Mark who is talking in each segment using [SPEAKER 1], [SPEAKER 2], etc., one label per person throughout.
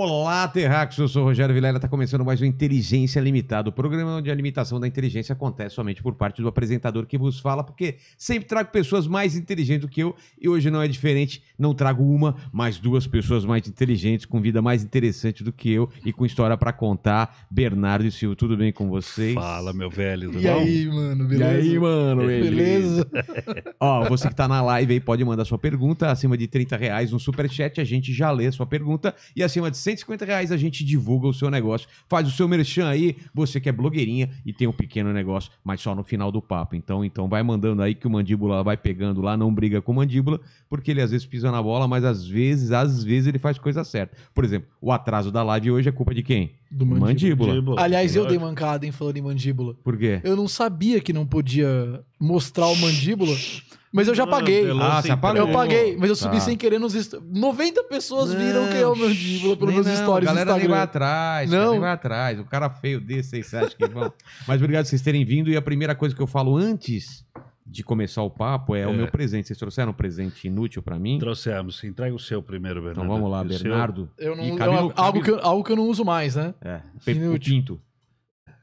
[SPEAKER 1] Olá, Terráqueos, eu sou o Rogério Vilela, está começando mais um Inteligência Limitada, o programa onde a limitação da inteligência acontece somente por parte do apresentador que vos fala, porque sempre trago pessoas mais inteligentes do que eu, e hoje não é diferente, não trago uma, mas duas pessoas mais inteligentes, com vida mais interessante do que eu e com história para contar. Bernardo e Silvio, tudo bem com vocês? Fala, meu velho, tudo e bom? aí, mano, beleza? E aí, mano, beleza? beleza? Ó, você que está na live aí pode mandar sua pergunta, acima de 30 reais no superchat, a gente já lê a sua pergunta, e acima de 150 reais a gente divulga o seu negócio, faz o seu merchan aí, você que é blogueirinha e tem um pequeno negócio, mas só no final do papo. Então, então vai mandando aí que o mandíbula vai pegando lá, não briga com o mandíbula, porque ele às vezes pisa na bola, mas às vezes, às vezes ele faz coisa certa. Por exemplo, o atraso da live hoje é culpa de quem? Do mandíbula. mandíbula. Aliás, eu dei
[SPEAKER 2] mancada em falando em mandíbula. Por quê? Eu não sabia que não podia mostrar o mandíbula. Mas eu já ah, paguei. Ah, você apagou. Eu paguei, mas eu subi tá. sem querer nos stories. 90 pessoas viram que é o meu dívulo pelos meus stories galera Instagram. vai
[SPEAKER 1] atrás, não. vai atrás. O cara feio desse, aí você acha que vão. mas obrigado vocês terem vindo. E a primeira coisa que eu falo antes de começar o papo é, é, o meu presente. Vocês trouxeram um presente inútil para mim? Trouxemos. Entrega o seu primeiro, Bernardo. Então vamos lá, Bernardo. Eu
[SPEAKER 2] não, cabelo, eu, algo, que eu, algo que eu não uso mais, né?
[SPEAKER 1] É. Pe o pinto.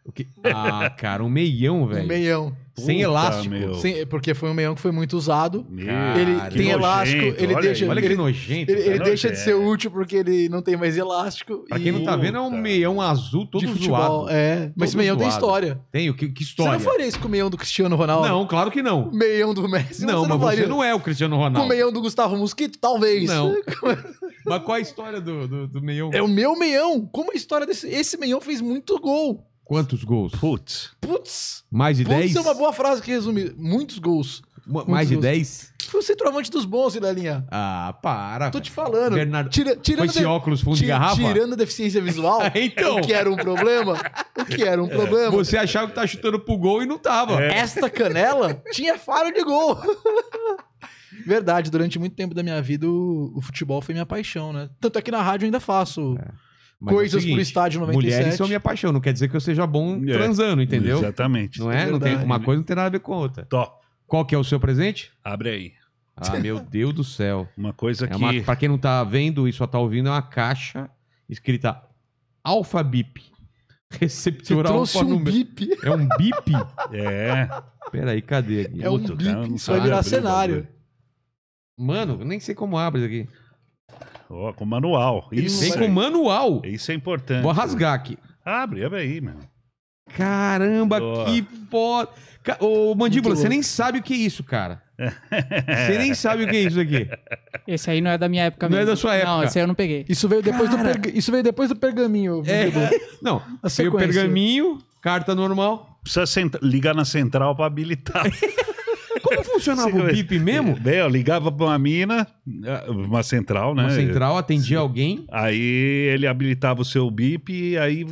[SPEAKER 1] O que... Ah, cara, um meião, velho. Um meião. Sem elástico. Sem,
[SPEAKER 2] porque foi um meião que foi muito usado. Meu, ele cara, tem elástico, nojento, ele olha deixa. Aí, olha ele, que nojento.
[SPEAKER 1] Ele, ele deixa de ser
[SPEAKER 2] útil porque ele não tem mais elástico. Pra quem não tá vendo, é um
[SPEAKER 1] meião azul todo de futebol, zoado. É, mas esse meião zoado. tem história. Tem, que, que história? Você não faria isso com o meião do Cristiano Ronaldo? Não, claro que não. Meião do Messi? Não, você mas não você não é o Cristiano Ronaldo. Com o meião do Gustavo Mosquito? Talvez. Não. mas qual é a história do, do,
[SPEAKER 2] do meião? É o meu meião. Como a história desse. Esse meião fez muito gol.
[SPEAKER 1] Quantos gols? Putz.
[SPEAKER 2] Putz.
[SPEAKER 1] Mais de 10? Putz é uma
[SPEAKER 2] boa frase que resume. Muitos gols. Muitos mais de 10? Foi o centroavante dos bons, Lelinha.
[SPEAKER 1] Ah, para. Tô te falando. Bernardo, tira, tirando esse óculos fundo de garrafa? Tirando
[SPEAKER 2] a deficiência visual, é, então. o que era um problema,
[SPEAKER 1] o que era um é. problema. Você
[SPEAKER 2] achava que tá chutando pro gol e não tava. É. Esta canela tinha faro de gol. Verdade, durante muito tempo da minha vida o, o, futebol foi minha paixão, né? Tanto é que na rádio eu ainda faço... É
[SPEAKER 1] mas é coisas é seguinte, pro estádio 97. Mulheres são minha paixão, não quer dizer que eu seja bom é, transando, entendeu? Exatamente. Não é? é não tem, uma coisa não tem nada a ver com a outra. Tó. Qual que é o seu presente? Abre aí. Ah, meu Deus do céu. Uma coisa é uma, que. Para quem não tá vendo e só tá ouvindo, é uma caixa escrita Alfa Bip. Receptor Alfa um Bip. É um bip? É. Peraí, cadê? Aqui? É um bip. Isso vai virar cenário. Mano, nem sei como abre isso aqui com manual. Isso Vem aí. É com manual. Isso é importante. Vou rasgar aqui. Abre, abre aí, meu. Caramba, que foda. Ô, Mandíbula, você nem sabe o que é isso, cara. Você nem sabe o que é isso
[SPEAKER 3] aqui. Esse aí não é da minha
[SPEAKER 1] época Não é da sua Não, época. esse aí eu não peguei. Isso veio depois,
[SPEAKER 3] do,
[SPEAKER 2] isso veio depois do
[SPEAKER 3] pergaminho. É. Não, veio o pergaminho, carta normal.
[SPEAKER 4] Precisa ligar na central pra habilitar. Como funcionava o bip mesmo? É, eu ligava pra uma mina, uma central, né? Uma central, atendia Sim. alguém. Aí ele habilitava o seu bip e aí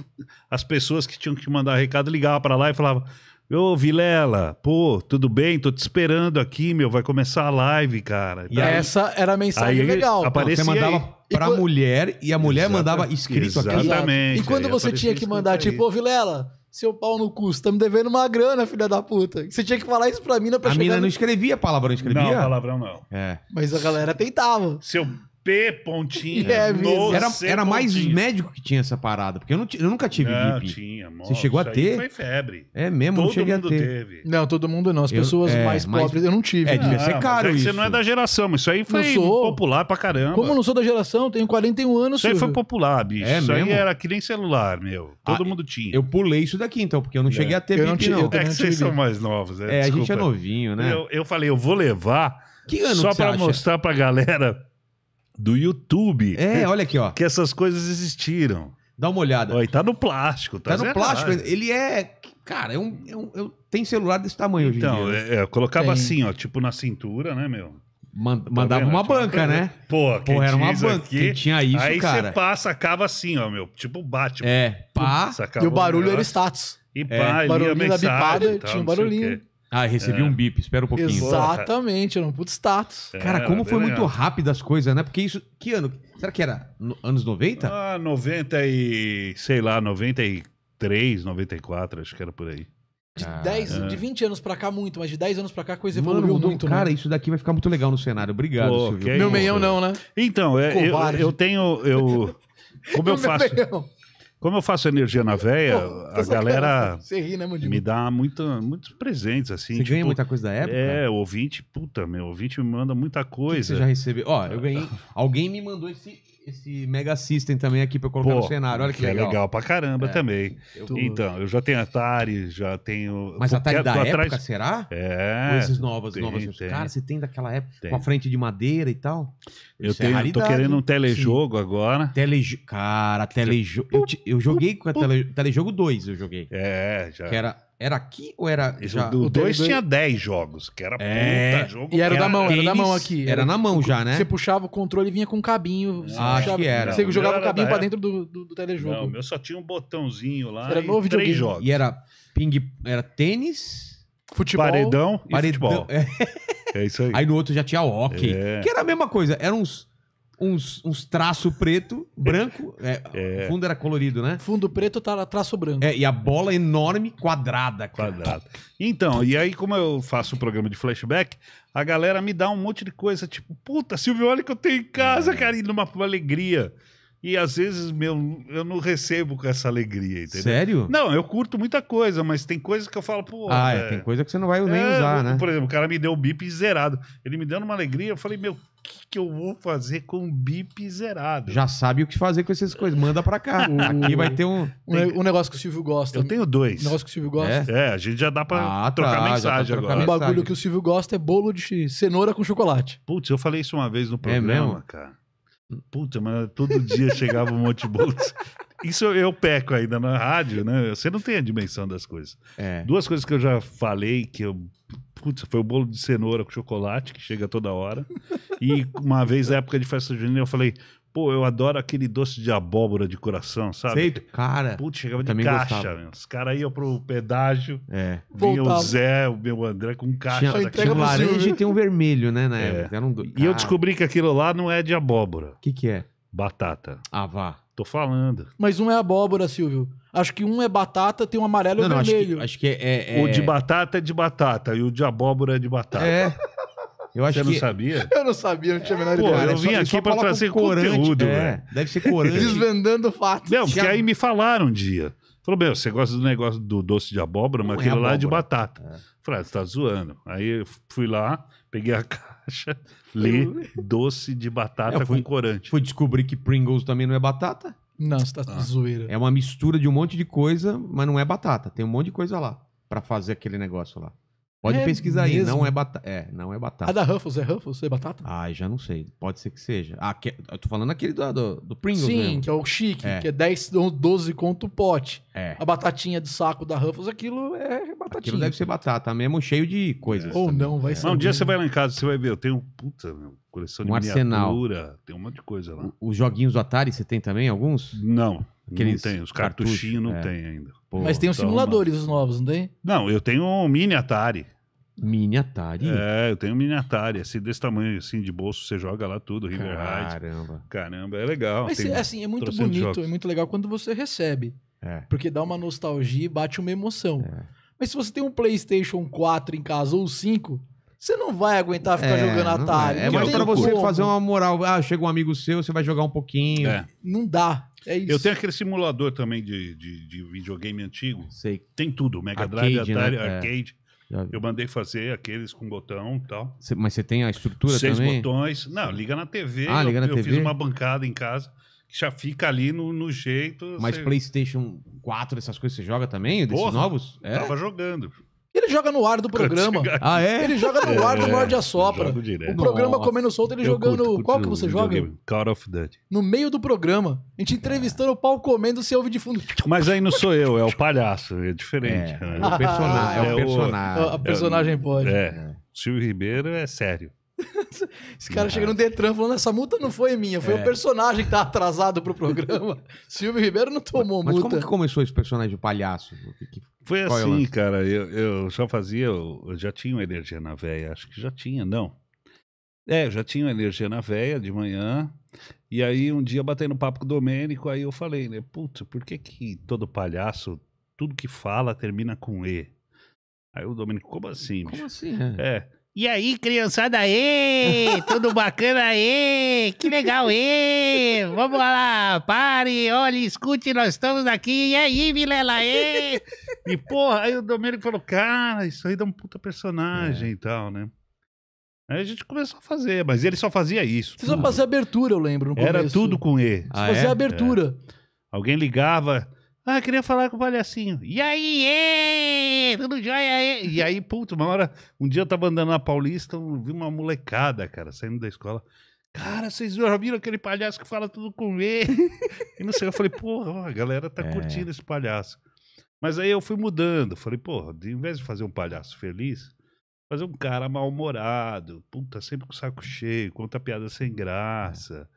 [SPEAKER 4] as pessoas que tinham que mandar recado ligavam para lá e falavam. Ô, Vilela, pô, tudo bem? Tô te esperando aqui, meu. Vai começar a
[SPEAKER 1] live, cara. E aí, essa era a mensagem aí, legal. Aparecia você mandava aí. pra e, mulher e a mulher mandava escrito exatamente, aqui. Exatamente. E quando aí, você tinha que mandar, tipo, ô,
[SPEAKER 2] Vilela, seu pau no cu, você tá me devendo uma grana, filha da puta. Você tinha que falar isso pra mina pra a chegar... A mina no... não
[SPEAKER 1] escrevia palavrão, escrevia? Não, palavrão não. É.
[SPEAKER 4] Mas a galera tentava. Seu P pontinha. É, no era, C era mais pontinha. médico
[SPEAKER 1] que tinha essa parada, porque eu, não, eu nunca tive não, Tinha, Você chegou a ter? Foi febre. É mesmo, todo não cheguei mundo a ter. teve. Não, todo mundo não. As pessoas eu, é, mais pobres eu não tive. É, devia ah, ser caro é
[SPEAKER 4] isso. Você não é da geração, mas isso aí foi popular pra caramba. Como
[SPEAKER 2] eu não sou da geração, tenho 41 anos. Isso aí foi
[SPEAKER 4] popular, bicho. É isso mesmo? aí era que nem celular, meu. Todo ah, mundo tinha. Eu pulei isso daqui, então, porque eu não é. cheguei a ter eu não. Tive, não. É que vocês são mais novos, né? É, a gente é novinho, né? Eu falei, eu vou levar...
[SPEAKER 1] Que ano Só para mostrar
[SPEAKER 4] pra galera do YouTube. É, olha aqui, ó. Que essas coisas existiram. Dá uma olhada. Ó, e tá no plástico, tá? Tá no plástico, ah.
[SPEAKER 1] ele é. Cara, é um, é um, é tem celular desse tamanho gente. então, em dia. Né? É, eu colocava tem. assim,
[SPEAKER 4] ó, tipo na cintura, né, meu?
[SPEAKER 1] Tá mandava uma tipo, banca, né? Pô, Pô era uma banca. Aqui, quem tinha isso, aí cara. Aí você pá,
[SPEAKER 4] sacava assim, ó, meu. Tipo bate. É, pá. Sacava e o barulho o era status. E é. pá, é,
[SPEAKER 2] barulhinho da bipada, tal, tinha um barulhinho.
[SPEAKER 1] Ah, recebi é. um bip, espera um pouquinho. Exatamente, era um puto status. É, cara, como foi muito rápido as coisas, né? Porque isso. Que ano? Será que era no, anos 90?
[SPEAKER 4] Ah, 90 e. sei lá, 93, 94, acho que era por aí. De, ah,
[SPEAKER 1] 10, é. de
[SPEAKER 2] 20 anos pra cá, muito, mas de 10 anos pra cá a coisa Mano, evoluiu muito. Né? Cara, né? isso
[SPEAKER 1] daqui vai ficar muito legal no cenário. Obrigado, Pô, Silvio. Meu meião não, né? Então, é, eu, eu tenho. Eu,
[SPEAKER 4] como eu faço. Meião. Como eu faço energia na véia, Pô, a galera ri, né, me dá muita, muitos presentes, assim. Você tipo, ganha muita coisa da época? É, o ouvinte, puta, meu, ouvinte
[SPEAKER 1] me manda muita coisa. Que que você já recebeu? Ó, eu ganhei. Alguém me mandou esse esse Mega System também aqui pra colocar Pô, no cenário. Olha que, que é legal. É legal pra caramba é, também. Eu... Então, eu já tenho Atari,
[SPEAKER 4] já tenho. Mas Atari é da época, atrás... será? É. Com esses novas, tem, novas. Tem. Cara, você tem
[SPEAKER 1] daquela época, tem. a frente de madeira e tal. Eu Isso é tenho, é tô querendo um telejogo Sim. agora. Telejo... Cara, telejogo. Eu, eu joguei com a tele... telejogo 2, eu joguei. É, já. Que era era aqui ou era já? O 2 tinha 10 jogos, que era é... puta jogo. E era, era da mão,
[SPEAKER 2] tênis, era da mão aqui. Era, na mão já, né? Você puxava o controle e vinha com um cabinho. Você ah, puxava, acho que era. Você jogava o cabinho pra dentro
[SPEAKER 4] do, do, do, telejogo. Não, meu só tinha um botãozinho lá
[SPEAKER 2] era novo de jogo. jogos.
[SPEAKER 1] E era ping... Era tênis... Futebol... Paredão e paredão. futebol. É. é. isso aí. Aí no outro já tinha hockey. É. Que era a mesma coisa. Eram uns uns, uns traço preto, branco. É, é. Fundo era colorido, né? Fundo preto, tá traço branco. É, e a bola enorme, quadrada.
[SPEAKER 4] Cara. Quadrada. Então, e aí, como eu faço o programa de flashback, a galera me dá um monte de coisa, tipo, puta, Silvio, olha que eu tenho em casa, é. cara, e numa alegria. E às vezes meu, eu não recebo com essa alegria, entendeu? Sério? Não, eu curto muita coisa, mas tem coisas que eu falo, pô. Ah, é, é, tem coisa
[SPEAKER 1] que você não vai nem é, usar, né? Por
[SPEAKER 4] exemplo, o cara me deu o bip zerado. Ele me deu uma alegria, eu falei, meu que, que eu vou fazer com um bip zerado? Já
[SPEAKER 1] sabe o que fazer com essas coisas. Manda pra cá. Aqui vai ter um. Um, tem... um
[SPEAKER 4] negócio que o Silvio
[SPEAKER 2] gosta.
[SPEAKER 1] Eu tenho dois. Um negócio que o Silvio gosta.
[SPEAKER 4] É, é a gente já dá pra ah, tá, trocar tá, mensagem trocar agora. Um bagulho que o Silvio gosta é bolo de cenoura com chocolate. Putz, eu falei isso uma vez no é programa, é cara. Puta, mas todo dia chegava um monte de bolos. Isso eu peco ainda na rádio, né? Você não tem a dimensão das coisas. É. Duas coisas que eu já falei que eu. Putz, foi o bolo de cenoura com chocolate, que chega toda hora. E uma vez, na época de festa junina, eu falei: Pô, eu adoro aquele doce de abóbora de coração, sabe? Feito, cara. Putz, chegava de caixa, né? Os caras iam pro pedágio. É. Vinha Voltava. o Zé, o meu André com caixa. Tinha, tinha um laranja e tem um
[SPEAKER 1] vermelho, né, na é. época. Um do... E eu descobri
[SPEAKER 4] que aquilo lá não é de abóbora. O que que é? Batata. Ah, vá. Tô falando.
[SPEAKER 2] Mas um é abóbora, Silvio. Acho que um é batata, tem um amarelo e um vermelho.
[SPEAKER 4] Acho que, acho que é, é, O de é- batata é de batata e o de abóbora é de batata. É. Eu acho Você que... não sabia?
[SPEAKER 2] eu não sabia, não tinha a menor Pô, ideia. eu vim só, aqui pra trazer corante, conteúdo, é. É.
[SPEAKER 4] Deve ser corante. Desvendando fatos. Não, porque aí me falaram um dia. Falou, meu, você gosta do negócio do doce de abóbora, mas é aquilo lá é de batata. É. Falei, ah, você tá zoando. Aí eu fui lá, peguei a caixa,
[SPEAKER 1] li doce de batata fui, com corante. Foi descobrir que Pringles também não é batata?
[SPEAKER 2] Não, você tá ah. zoeira.
[SPEAKER 1] É uma mistura de um monte de coisa, mas não é batata. Tem um monte de coisa lá para fazer aquele negócio lá. Pode é pesquisar mesmo? aí, não é batata. É, não é batata. A da Ruffles é Ruffles? É batata? Ah, já não sei. Pode ser que seja. Ah, que... eu tô falando aquele do, do, do Pringles Sim, mesmo. que é
[SPEAKER 2] o chique, é. que é 10 12 conto o pote. É. A batatinha de saco da Ruffles, aquilo é batatinha. Aquilo deve
[SPEAKER 1] ser batata mesmo, cheio de coisas. Ou não, vai é. ser. Não, ah, um dia você vai lá em casa, você vai ver, eu tenho,
[SPEAKER 4] puta, meu,
[SPEAKER 1] coleção de arsenal.
[SPEAKER 4] miniatura, tem um monte de coisa lá.
[SPEAKER 1] O, os joguinhos do Atari, você tem também alguns? Não. Aqueles não tem, os cartuchinhos cartucho, não é. tem ainda. Pô, Mas tem os simuladores
[SPEAKER 4] novos, não tem? Não, eu tenho um mini Atari. Mini Atari? É, eu tenho um mini Atari, assim, desse tamanho, assim, de bolso, você joga lá tudo, River Caramba. Ride. Caramba, é legal. Mas, tem, assim, é muito bonito, é
[SPEAKER 2] muito legal quando você recebe. É. Porque dá uma nostalgia e bate uma emoção. É. Mas se você tem um PlayStation 4 em casa ou 5, você não vai aguentar ficar é, jogando Atari. É, mais pra você como. fazer uma
[SPEAKER 1] moral. Ah, chega um amigo seu, você vai jogar um pouquinho. É. Não dá.
[SPEAKER 4] É isso. Eu tenho aquele simulador também de, de, de videogame antigo. Sei. Tem tudo: Mega Drive, Atari, né? É. arcade. Eu mandei fazer aqueles com botão e tal.
[SPEAKER 1] Cê, mas você tem a estrutura Seis também? Seis
[SPEAKER 4] botões. Não, liga na TV. Ah, liga na eu TV. Eu fiz uma bancada em casa que já fica ali
[SPEAKER 1] no, no jeito. Mas sei... PlayStation 4, essas coisas, você joga também? Porra, desses novos? É? Tava jogando.
[SPEAKER 2] Ele joga no ar do programa. Ah, é? Ele joga no ar do Morde é, a Sopra. O programa Nossa. Comendo Solto, ele Eu jogando. curto, curto qual que você joga?
[SPEAKER 4] Call of Duty.
[SPEAKER 2] No meio do programa. A gente entrevistando o pau comendo, você ouve de fundo.
[SPEAKER 4] Mas aí não sou eu, é o palhaço. É diferente. É, né? é o personagem. é, é o personagem. A a personagem pode. É. Silvio Ribeiro é sério.
[SPEAKER 2] Esse cara chega no Detran falando: essa multa não foi minha, foi é. o personagem que tá atrasado pro programa. Silvio Ribeiro não tomou mas, mas multa. Mas como que
[SPEAKER 1] começou esse personagem de palhaço? Foi Qual é assim, é
[SPEAKER 4] cara. Eu, eu já fazia, eu, eu já tinha uma energia na veia, acho que já tinha, não. É, eu já tinha uma energia na veia de manhã. E aí um dia batendo papo com o Domênico, aí eu falei, né? Putz, por que, que todo palhaço, tudo que fala termina com E? Aí o Domênico, como assim? Como assim? É. é. E aí, criançada, aê! Tudo bacana, aê! Que legal, aê! Vamos lá, pare, olhe, escute, nós estamos aqui, e aí, Vilela, aê! E porra, aí o Domênico falou, cara, isso aí dá um puta personagem é. e tal, né? Aí a gente começou a fazer, mas ele só fazia isso. Você tudo. só fazia abertura, eu
[SPEAKER 2] lembro, Era tudo com E. Ah, fazia é? abertura.
[SPEAKER 4] É. Alguém ligava... Ah, queria falar com o palhacinho. E aí, tudo jóia? E aí, puto, uma hora, um dia eu tava andando na Paulista, eu vi uma molecada, cara, saindo da escola. Cara, vocês já viram aquele palhaço que fala tudo com E? e não sei, eu falei, porra, a galera tá é. curtindo esse palhaço. Mas aí eu fui mudando, falei, porra, em vez de fazer um palhaço feliz, fazer um cara mal-humorado, puta, sempre com o saco cheio, conta piada sem é. graça. É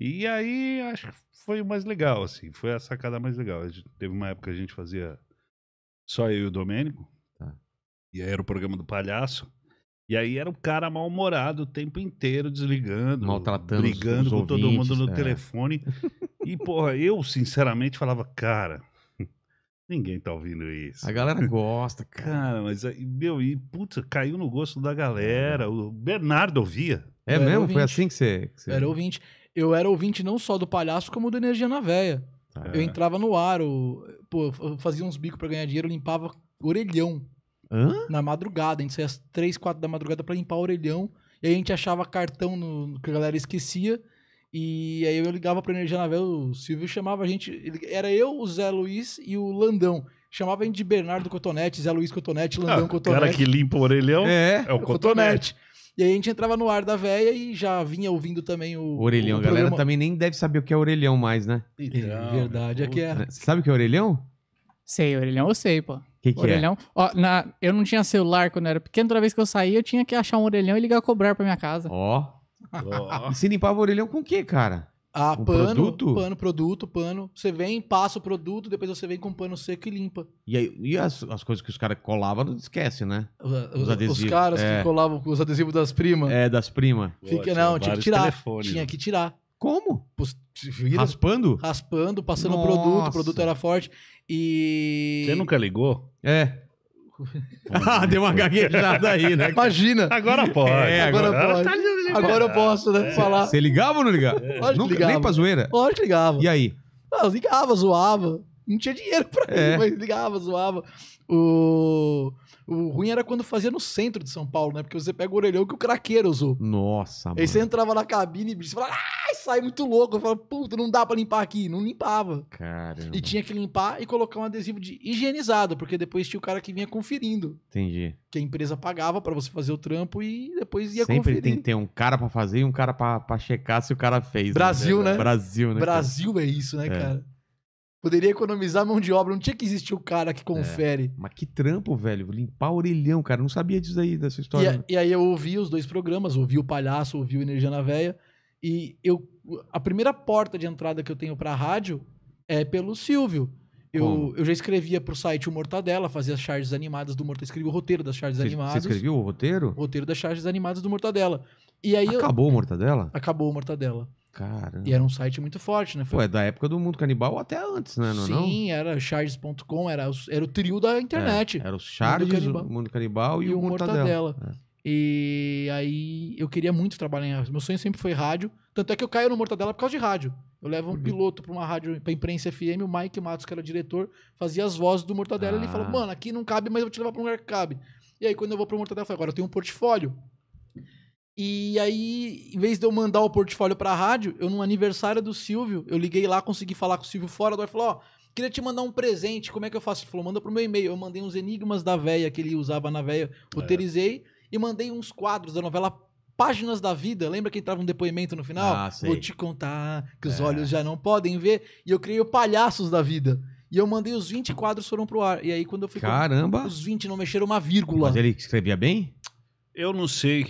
[SPEAKER 4] e aí acho que foi o mais legal, assim, foi a sacada mais legal. teve uma época que a gente fazia só eu e o Domênico, tá. e aí era o programa do palhaço. E aí era o cara mal-humorado o tempo inteiro, desligando, Maltratando brigando com ouvintes, todo mundo no é. telefone. E, porra, eu sinceramente falava, cara, ninguém tá ouvindo isso. A galera gosta, cara. cara mas, meu, e puta, caiu no gosto da galera. O Bernardo ouvia.
[SPEAKER 1] É, mesmo? Foi assim que você, que você... Era
[SPEAKER 4] ouvinte eu era ouvinte não só do Palhaço, como do Energia na
[SPEAKER 2] Véia. Ah, eu entrava no ar, eu, pô, eu fazia uns bicos para ganhar dinheiro, limpava orelhão. Hã? Na madrugada, a gente saía às 3, 4 da madrugada para limpar orelhão. E aí a gente achava cartão no, que a galera esquecia. E aí eu ligava pra Energia Navel, o Silvio chamava a gente. Ele, era eu, o Zé Luiz e o Landão. Chamava a gente de Bernardo Cotonete, Zé Luiz Cotonete, Landão ah, Cotonete. O cara que limpa
[SPEAKER 1] o orelhão é, é o, o Cotonete. Cotonete.
[SPEAKER 2] E aí a gente entrava no ar da véia e já vinha ouvindo também o. Orelhão.
[SPEAKER 1] O a galera também nem deve saber o que é orelhão mais, né? Então, é, verdade. É que é... Você sabe o que é orelhão? Sei, orelhão eu sei, pô. Que que é? orelhão. É?
[SPEAKER 3] Ó, na, eu não tinha celular quando era pequeno. Toda vez que eu saía, eu tinha que achar um orelhão e ligar a cobrar pra minha casa.
[SPEAKER 1] Ó. Oh. oh. se limpava o orelhão com o quê, cara? Ah, o pano, produto? pano, produto,
[SPEAKER 2] pano. Você vem, passa o produto, depois você vem com pano seco e limpa.
[SPEAKER 1] E, aí, e as, as coisas que os caras colavam, não esquece, né? Os, os adesivos. Os caras é. que colavam com os adesivos das primas. É, das primas. não, tinha que tirar. Telefones. Tinha
[SPEAKER 2] né? que tirar. Como? raspando? Raspando, passando o produto, o produto era forte. E.
[SPEAKER 4] Você nunca ligou? É
[SPEAKER 2] ah, deu uma gaguejada aí, né? Imagina. Agora pode. É, agora, agora, pode.
[SPEAKER 1] Tá agora eu posso, né? É. Falar. Você ligava ou não ligava? É. Lógico Nunca, ligava. Nem pra zoeira? Lógico ligava. E aí?
[SPEAKER 2] ligava, zoava. Não tinha dinheiro pra é. ir, mas ligava, zoava. O... Uh... O ruim era quando fazia no centro de São Paulo, né? Porque você pega o orelhão que o craqueiro usou.
[SPEAKER 1] Nossa, mano. Aí você
[SPEAKER 2] entrava na cabine e falava, ai, sai muito louco. Eu falava, puta, não dá pra limpar aqui. Não limpava.
[SPEAKER 1] Caramba. E
[SPEAKER 2] tinha que limpar e colocar um adesivo de higienizado, porque depois tinha o cara que vinha conferindo. Entendi. Que a empresa pagava para você fazer o trampo e depois ia Sempre conferir. Sempre tem que
[SPEAKER 1] ter um cara para fazer e um cara para checar se o cara fez. Brasil, né? né? Brasil, né? né Brasil
[SPEAKER 2] é isso, né, é. cara? Poderia economizar mão de obra, não tinha que existir o cara que confere.
[SPEAKER 1] É, mas que trampo, velho. Limpar o orelhão, cara. não sabia disso aí, dessa história.
[SPEAKER 2] E, e, aí eu ouvi os dois programas, ouvi o Palhaço, ouvi o Energia na Véia. E eu, a primeira porta de entrada que eu tenho pra rádio é pelo Silvio. Eu, eu já escrevia pro site o Mortadela, fazia as charges animadas do Mortadela. Escrevia o roteiro das charges cê, animadas. Você escreveu
[SPEAKER 1] o roteiro? O
[SPEAKER 2] roteiro das charges animadas do Mortadela. E aí acabou eu, o Mortadela? Acabou o Mortadela. Caramba. E era um site muito forte, né? Foi... Pô, é
[SPEAKER 1] da época do mundo canibal até antes, né? Não, é Sim,
[SPEAKER 2] não? era charges.com, era, era o trio da internet. É, era o Charges, mundo canibal, o
[SPEAKER 1] Mundo Canibal e, e o Mortadela. Mortadela.
[SPEAKER 2] É. E aí eu queria muito trabalhar em rádio. Meu sonho sempre foi rádio. Tanto é que eu caio no Mortadela por causa de rádio. Eu levo um uhum. piloto para uma rádio, pra imprensa FM, o Mike Matos, que era diretor, fazia as vozes do Mortadela. Ah. E ele falou, ah. mano, aqui não cabe, mas eu vou te levar para um lugar que cabe. E aí, quando eu vou pro Mortadela, eu falei, agora eu tenho um portfólio. E aí, em vez de eu mandar o portfólio pra rádio, eu no aniversário do Silvio, eu liguei lá, consegui falar com o Silvio fora do ar, falou, ó, queria te mandar um presente, como é que eu faço? Ele falou, manda pro meu e-mail. Eu mandei uns enigmas da véia que ele usava na véia, roteirizei, é. e mandei uns quadros da novela Páginas da Vida, lembra que entrava um depoimento no final? Ah, Vou te contar que os é. olhos já não podem ver. E eu criei o Palhaços da Vida. E eu mandei os 20 quadros foram pro ar. E aí, quando eu fui. Caramba! Os
[SPEAKER 1] 20 não mexeram uma vírgula. Mas ele escrevia bem? Eu não sei.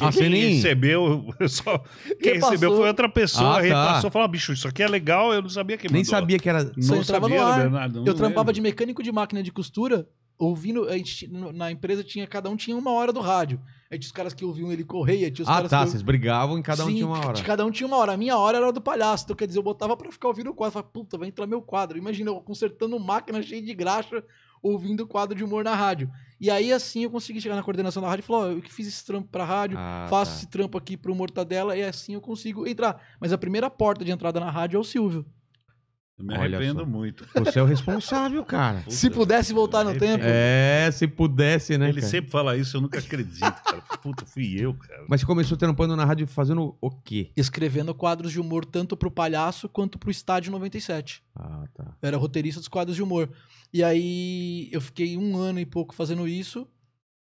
[SPEAKER 1] Ah, quem nem...
[SPEAKER 4] recebeu, só... quem, quem recebeu foi outra pessoa, ah, repassou tá. falou: ah, bicho, isso aqui é legal, eu não sabia que
[SPEAKER 2] mandou. Nem sabia
[SPEAKER 1] que era. Não eu sabia, no ar. Bernardo, não eu trampava lembro.
[SPEAKER 4] de mecânico de máquina de costura, ouvindo.
[SPEAKER 2] A gente, na empresa tinha, cada um tinha uma hora do rádio. Aí tinha os caras que ouviam ele correr, aí tinha os ah, caras. Ah, tá, eu... vocês
[SPEAKER 1] brigavam e cada um Sim, tinha uma hora. Cada
[SPEAKER 2] um tinha uma hora. A minha hora era do palhaço. Então, quer dizer, eu botava pra ficar ouvindo o quadro. Falei, puta, vai entrar meu quadro. Imagina, eu consertando máquina cheia de graxa ouvindo o quadro de humor na rádio. E aí, assim, eu consegui chegar na coordenação da rádio e falar: oh, eu que fiz esse trampo pra rádio, ah, tá. faço tá. esse trampo aqui pro Mortadela, e assim eu consigo entrar. Mas a primeira porta de entrada na rádio é o Silvio.
[SPEAKER 1] Eu me Olha arrependo só. muito. Você
[SPEAKER 4] é o
[SPEAKER 2] responsável, cara. Puta, se pudesse voltar no tempo. É,
[SPEAKER 1] se pudesse, né? Ele cara? sempre fala isso, eu nunca acredito, cara. Puta, fui eu, cara. Mas você começou trampando
[SPEAKER 2] na rádio fazendo o quê? Escrevendo quadros de humor tanto pro Palhaço quanto pro Estádio 97. Ah, tá. Eu era roteirista dos quadros de humor. E aí eu fiquei um ano e pouco fazendo isso.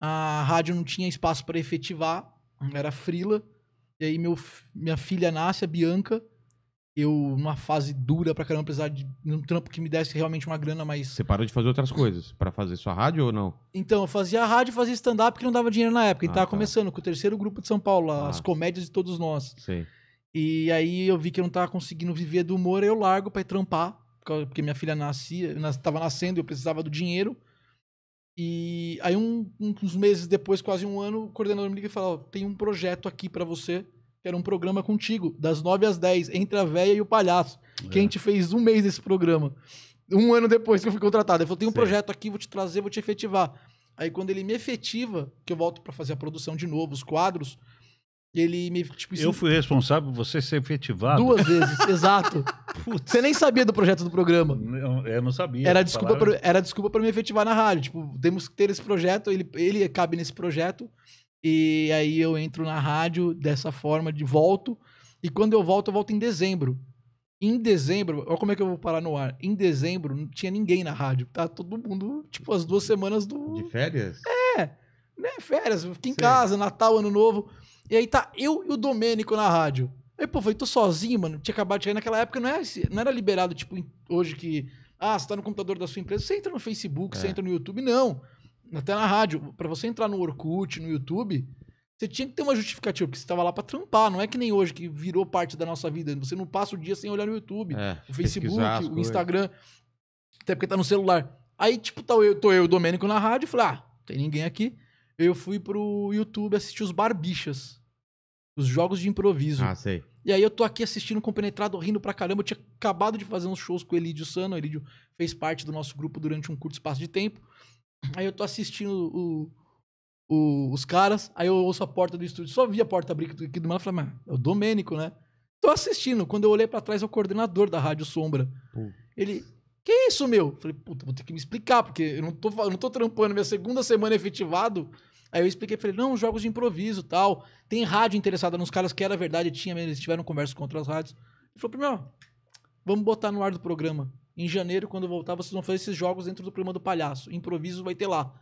[SPEAKER 2] A rádio não tinha espaço para efetivar, era frila. E aí meu, minha filha nasce, a Bianca eu, numa fase dura pra caramba, precisar de um trampo que me desse realmente uma grana mais.
[SPEAKER 1] Você parou de fazer outras coisas para fazer sua rádio ou não?
[SPEAKER 2] Então, eu fazia rádio, fazia stand-up que não dava dinheiro na época. E ah, tava tá. começando com o terceiro grupo de São Paulo, ah. as comédias de todos nós. Sim. E aí eu vi que eu não tava conseguindo viver do humor, eu largo pra ir trampar, porque minha filha nascia, tava nascendo e eu precisava do dinheiro. E aí, um, uns meses depois, quase um ano, o coordenador me liga e fala: oh, tem um projeto aqui para você que era um programa contigo, das 9 às 10, entre a véia e o palhaço. É. Que a é. gente fez um mês esse programa. Um ano depois que eu fui contratado. Ele falou: tem um Sim. projeto aqui, vou te trazer, vou te efetivar. Aí quando ele me efetiva, que eu volto para fazer a produção de novo, os quadros, ele
[SPEAKER 4] me. Tipo, eu fui responsável por você ser efetivado. Duas
[SPEAKER 2] vezes, exato. Putz. Você nem sabia do projeto do programa.
[SPEAKER 4] Eu, não sabia. Era desculpa, pra,
[SPEAKER 2] era desculpa me efetivar na rádio. Tipo, temos que ter esse projeto, ele, ele cabe nesse projeto. E aí eu entro na rádio dessa forma, de volto. E quando eu volto, eu volto em dezembro. Em dezembro, olha como é que eu vou parar no ar. Em dezembro não tinha ninguém na rádio. Tá todo mundo, tipo, as duas semanas do.
[SPEAKER 1] De férias? É.
[SPEAKER 2] Né, férias, fiquei em casa, Natal, Ano Novo. E aí tá eu e o Domênico na rádio. Aí, pô, falei, tô sozinho, mano. Tinha acabado de chegar. Naquela época não era, não era liberado, tipo, hoje que. Ah, você tá no computador da sua empresa, você entra no Facebook, é. você entra no YouTube. Não até na rádio, para você entrar no Orkut, no YouTube, você tinha que ter uma justificativa, porque você estava lá para trampar, não é que nem hoje que virou parte da nossa vida. Você não passa o dia sem olhar no YouTube, é, o Facebook, o Instagram, até porque tá no celular. Aí, tipo, tá eu, tô eu, o Domênico na rádio, e falei, ah, não tem ninguém aqui. Eu fui pro YouTube assistir os Barbichas, os jogos de improviso. Ah, sei. E aí eu tô aqui assistindo com penetrado, rindo pra caramba. Eu tinha acabado de fazer uns shows com o Elidio Sano, o Elidio fez parte do nosso grupo durante um curto espaço de tempo. Aí eu tô assistindo o, o, os caras, aí eu ouço a porta do estúdio, só vi a porta abrir aqui do mal eu falei, mas é o Domênico, né? Tô assistindo. Quando eu olhei para trás, é o coordenador da Rádio Sombra. Pô. Ele, que isso, meu? Falei, puta, vou ter que me explicar, porque eu não tô, não tô trampando minha segunda semana é efetivado. Aí eu expliquei, falei, não, jogos de improviso tal. Tem rádio interessada nos caras, que era verdade, tinha, eles tiveram conversa com outras rádios. Ele falou, primeiro, vamos botar no ar do programa. Em janeiro, quando voltar, vocês vão fazer esses jogos dentro do programa do palhaço. Improviso vai ter lá.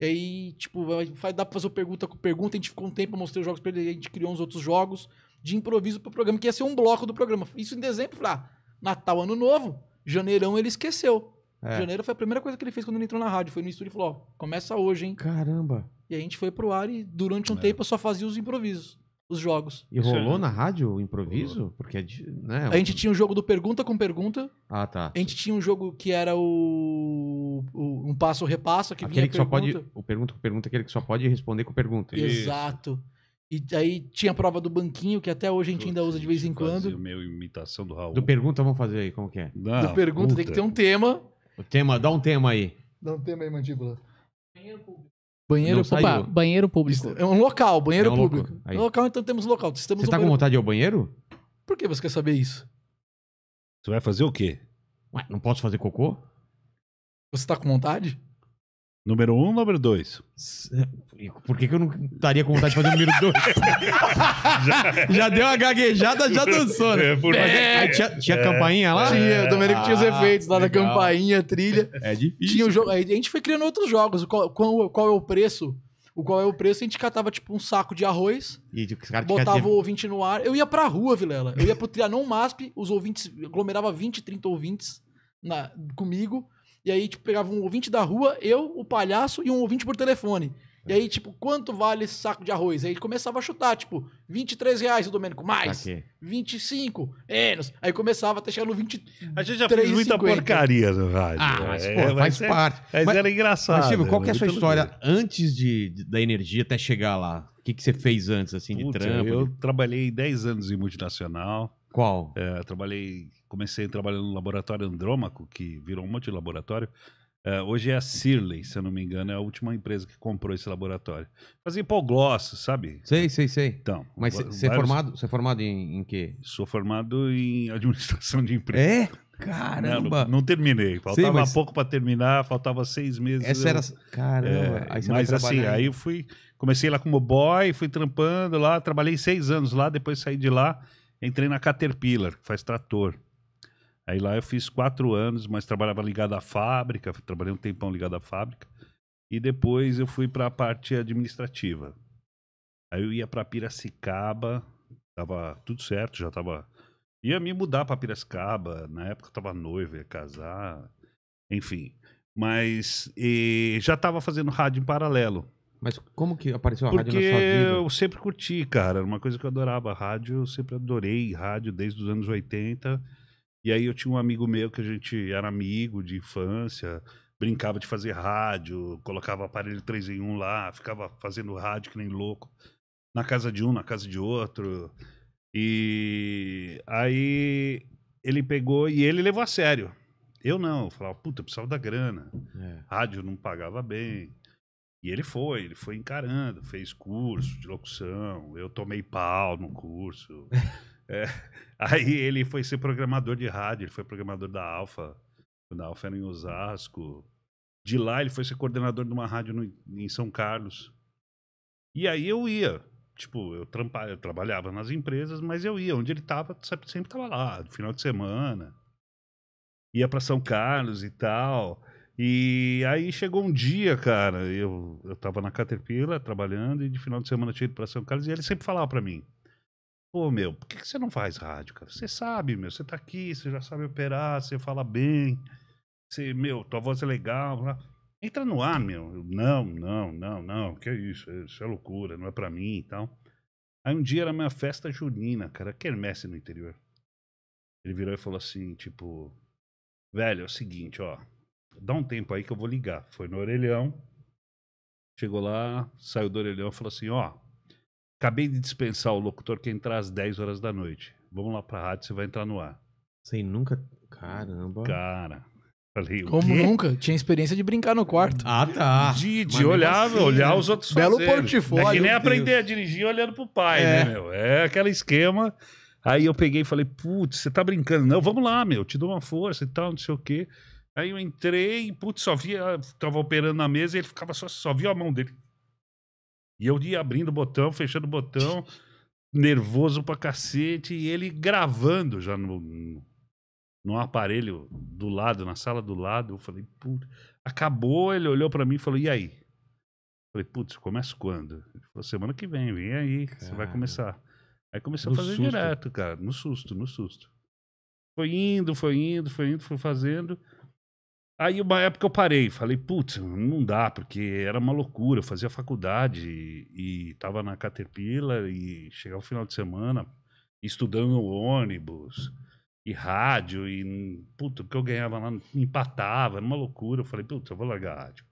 [SPEAKER 2] E aí, tipo, vai, vai pra fazer pergunta com pergunta. A gente ficou um tempo, mostrei os jogos pra ele, a gente criou uns outros jogos de improviso pro programa, que ia ser um bloco do programa. Isso em dezembro, falei, ah, Natal, Ano Novo, janeirão ele esqueceu. É. Janeiro foi a primeira coisa que ele fez quando ele entrou na rádio. Foi no estúdio e falou, ó, começa hoje, hein?
[SPEAKER 1] Caramba.
[SPEAKER 2] E a gente foi pro ar e durante um é. tempo eu só fazia os improvisos os jogos. E rolou é- na
[SPEAKER 1] rádio o improviso? Porque é né, A gente
[SPEAKER 2] tinha o um jogo do pergunta com pergunta. Ah, tá. A gente tinha um jogo que era o, o um passo repasso que aquele vinha que só pode
[SPEAKER 1] o pergunta com pergunta, é aquele que só pode responder com pergunta.
[SPEAKER 2] Exato. E aí tinha a prova do banquinho, que até hoje a gente ainda usa de vez em quando. meu imitação do Raul. Do
[SPEAKER 1] pergunta vamos fazer aí, como que é? Não, do pergunta puta. tem que ter um tema. O tema, dá um tema aí.
[SPEAKER 2] Dá um tema aí, mandíbula. Banheiro
[SPEAKER 1] público. Banheiro, público opa, banheiro público. É um local, banheiro é um público. Local. É
[SPEAKER 2] local, então temos local. estamos você está tá com vontade
[SPEAKER 1] de ir ao banheiro?
[SPEAKER 2] Por que você quer saber isso?
[SPEAKER 1] Você vai fazer o quê? Ué, não posso fazer cocô? Você tá com vontade? Número 1 um, ou número 2? É, por que, que eu não estaria com vontade de fazer o número 2? já, já, deu uma gaguejada, já dançou, né? É, por... é, tinha, tinha é, campainha lá? Tinha, o Domenico ah, tinha os ah, efeitos lá legal. da campainha, trilha. É difícil. Tinha o jogo,
[SPEAKER 2] a gente foi criando outros jogos. Qual, qual, qual, é o preço? O qual é o preço? A gente catava tipo um saco de arroz,
[SPEAKER 1] e, botava tinha... o
[SPEAKER 2] ouvinte no ar. Eu ia pra rua, Vilela. Eu ia pro Trianon MASP, os ouvintes, aglomerava 20, 30 ouvintes na, comigo e aí, tipo, pegava um ouvinte da rua, eu, o palhaço e um ouvinte por telefone. E é. aí, tipo, quanto vale esse saco de arroz? Aí começava a chutar, tipo, 23 reais o Domênico, mais, Aqui. 25, menos. Aí começava até chegar no 20. A gente já fez muita 50. porcaria no rádio. Ah, né? mas,
[SPEAKER 4] pô, é, faz é- parte. mas, mas, era engraçado. Mas, Silvio, né? qual é a sua história
[SPEAKER 1] antes de, de, da energia até chegar lá? O que, que você fez antes, assim, Puta, de trampo? Eu
[SPEAKER 4] trabalhei 10 anos em multinacional. Qual? É, trabalhei comecei trabalhando no laboratório Andrômaco, que virou um monte de laboratório. Uh, hoje é a Sirley, se eu não me engano, é a última empresa que comprou esse laboratório. Fazia hipoglossos, sabe?
[SPEAKER 1] Sei, sei, sei. Então, Mas você é formado,
[SPEAKER 4] cê é formado em, em quê? Sou formado em administração de empresas. É? Caramba! Não, não terminei. Faltava Sim, mas... pouco para terminar, faltava seis meses. Essa era. Caramba! É, aí mas assim, aí eu fui. Comecei lá como boy, fui trampando lá, trabalhei seis anos lá, depois saí de lá, entrei na Caterpillar, que faz trator. Aí lá eu fiz quatro anos, mas trabalhava ligado à fábrica, trabalhei um tempão ligado à fábrica. E depois eu fui para a parte administrativa. Aí eu ia para Piracicaba, tava tudo certo, já tava. Ia me mudar para Piracicaba, na época eu tava noivo, ia casar, enfim. Mas já tava fazendo rádio em paralelo. Mas como que apareceu a Porque rádio na sua vida? Eu sempre curti, cara. Uma coisa que eu adorava, rádio, eu sempre adorei rádio desde os anos 80 e aí eu tinha um amigo meu que a gente era amigo de infância, brincava de fazer rádio, colocava aparelho 3 em 1 lá, ficava fazendo rádio que nem louco, na casa de um, na casa de outro. E aí ele pegou e ele levou a sério. Eu não, eu falava, puta, eu precisava da grana. É. Rádio não pagava bem. E ele foi, ele foi encarando, fez curso de locução. Eu tomei pau no curso. É, aí ele foi ser programador de rádio, ele foi programador da Alfa, quando a Alfa era em Osasco. De lá ele foi ser coordenador de uma rádio no, em São Carlos. E aí eu ia, tipo, eu, trampa, eu trabalhava nas empresas, mas eu ia, onde ele tava, sempre, sempre tava lá, no final de semana. Ia para São Carlos e tal. E aí chegou um dia, cara, eu, eu tava na Caterpillar trabalhando e de final de semana eu tinha ido pra São Carlos e ele sempre falava para mim, Pô, meu, por que, que você não faz rádio, cara? Você sabe, meu, você tá aqui, você já sabe operar, você fala bem, você, meu, tua voz é legal. Entra no ar, meu. Eu, não, não, não, não, que é isso, é, isso é loucura, não é pra mim e tal. Aí um dia era minha festa junina, cara, quermesse no interior. Ele virou e falou assim, tipo, velho, é o seguinte, ó, dá um tempo aí que eu vou ligar. Foi no orelhão, chegou lá, saiu do orelhão e falou assim, ó, Acabei de dispensar o locutor que entrar às 10 horas da noite. Vamos lá pra rádio, você vai entrar no ar. Sem nunca. Caramba. Cara. Falei, Como nunca?
[SPEAKER 2] Tinha experiência de brincar no quarto.
[SPEAKER 4] Ah, tá. De, de olhar, assim, olhar né? os outros Belo fazerem. portfólio. É que nem Deus. aprender a dirigir olhando pro pai, é. né, meu? É aquele esquema. Aí eu peguei e falei, putz, você tá brincando. Não, vamos lá, meu, te dou uma força e tal, não sei o quê. Aí eu entrei, putz, só via, tava operando na mesa e ele ficava só, só via a mão dele. E eu ia abrindo o botão, fechando o botão, nervoso pra cacete, e ele gravando já no, num aparelho do lado, na sala do lado. Eu falei, putz, Acabou, ele olhou para mim e falou, e aí? Eu falei, putz, começa quando? Ele falou, semana que vem, vem aí, cara. você vai começar. Aí começou a fazer susto. direto, cara, no susto, no susto. Foi indo, foi indo, foi indo, foi fazendo. Aí uma época eu parei, falei, putz, não dá, porque era uma loucura, eu fazia faculdade e, e tava na Caterpillar e chegava o final de semana estudando ônibus e rádio e, puta, o que eu ganhava lá empatava, era uma loucura. Eu falei, putz, eu vou largar a rádio.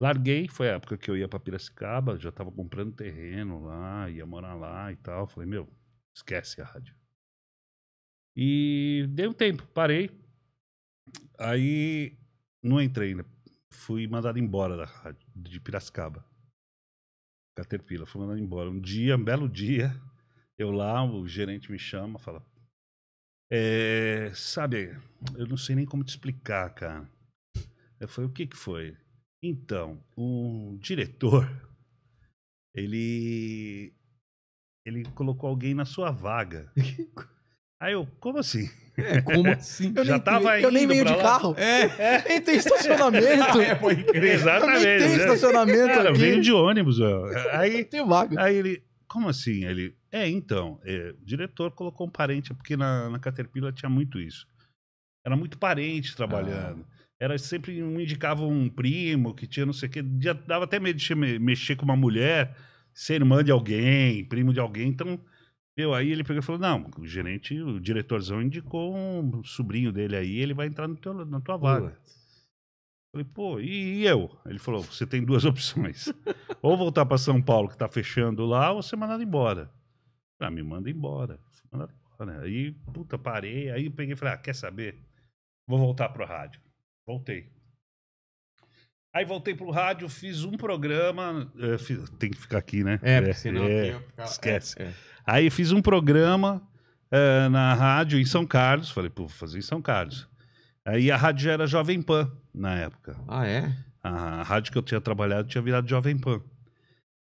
[SPEAKER 4] Larguei, foi a época que eu ia para Piracicaba, já tava comprando terreno lá, ia morar lá e tal. Falei, meu, esquece a rádio. E dei um tempo, parei, Aí não entrei, né? Fui mandado embora da rádio, de Piracicaba. Caterpillar, fui mandado embora. Um dia, um belo dia, eu lá, o gerente me chama, fala. É, sabe, eu não sei nem como te explicar, cara. Eu falei, o que que foi? Então, o diretor, ele ele colocou alguém na sua vaga. Aí eu, como assim? É, como assim? Eu Já nem, tava Eu nem meio de lá. carro. É. Ah, é. Nem tem estacionamento. é, Exatamente. Eu nem tem estacionamento Cara, aqui. veio de ônibus. Ó. Aí, tem vaga. Aí ele, como assim? Ele, é, então, é, o diretor colocou um parente, porque na, na Caterpillar tinha muito isso. Era muito parente trabalhando. Ah. Era sempre, um indicava um primo que tinha não sei o quê. dava até medo de mexer com uma mulher, ser irmã de alguém, primo de alguém. Então, eu aí ele pegou e falou: não, o gerente, o diretorzão indicou um sobrinho dele aí, ele vai entrar no teu, na tua vaga. Falei, pô, e, e, eu? Ele falou: você tem duas opções. ou voltar para São Paulo, que está fechando lá, ou ser mandado embora. Ah, me manda embora. Mandado embora. Né? Aí, puta, parei. Aí eu peguei e falei: ah, quer saber? Vou voltar pro rádio. Voltei. Aí voltei pro rádio, fiz um programa. Eh, fiz, tem que ficar aqui, né? É, é senão é, ficar, esquece. É, é. Aí eu fiz um programa uh, na rádio em São Carlos. Falei, pô, vou fazer em São Carlos. Aí a rádio já era Jovem Pan na época. Ah, é? A, a rádio que eu tinha trabalhado tinha virado Jovem Pan.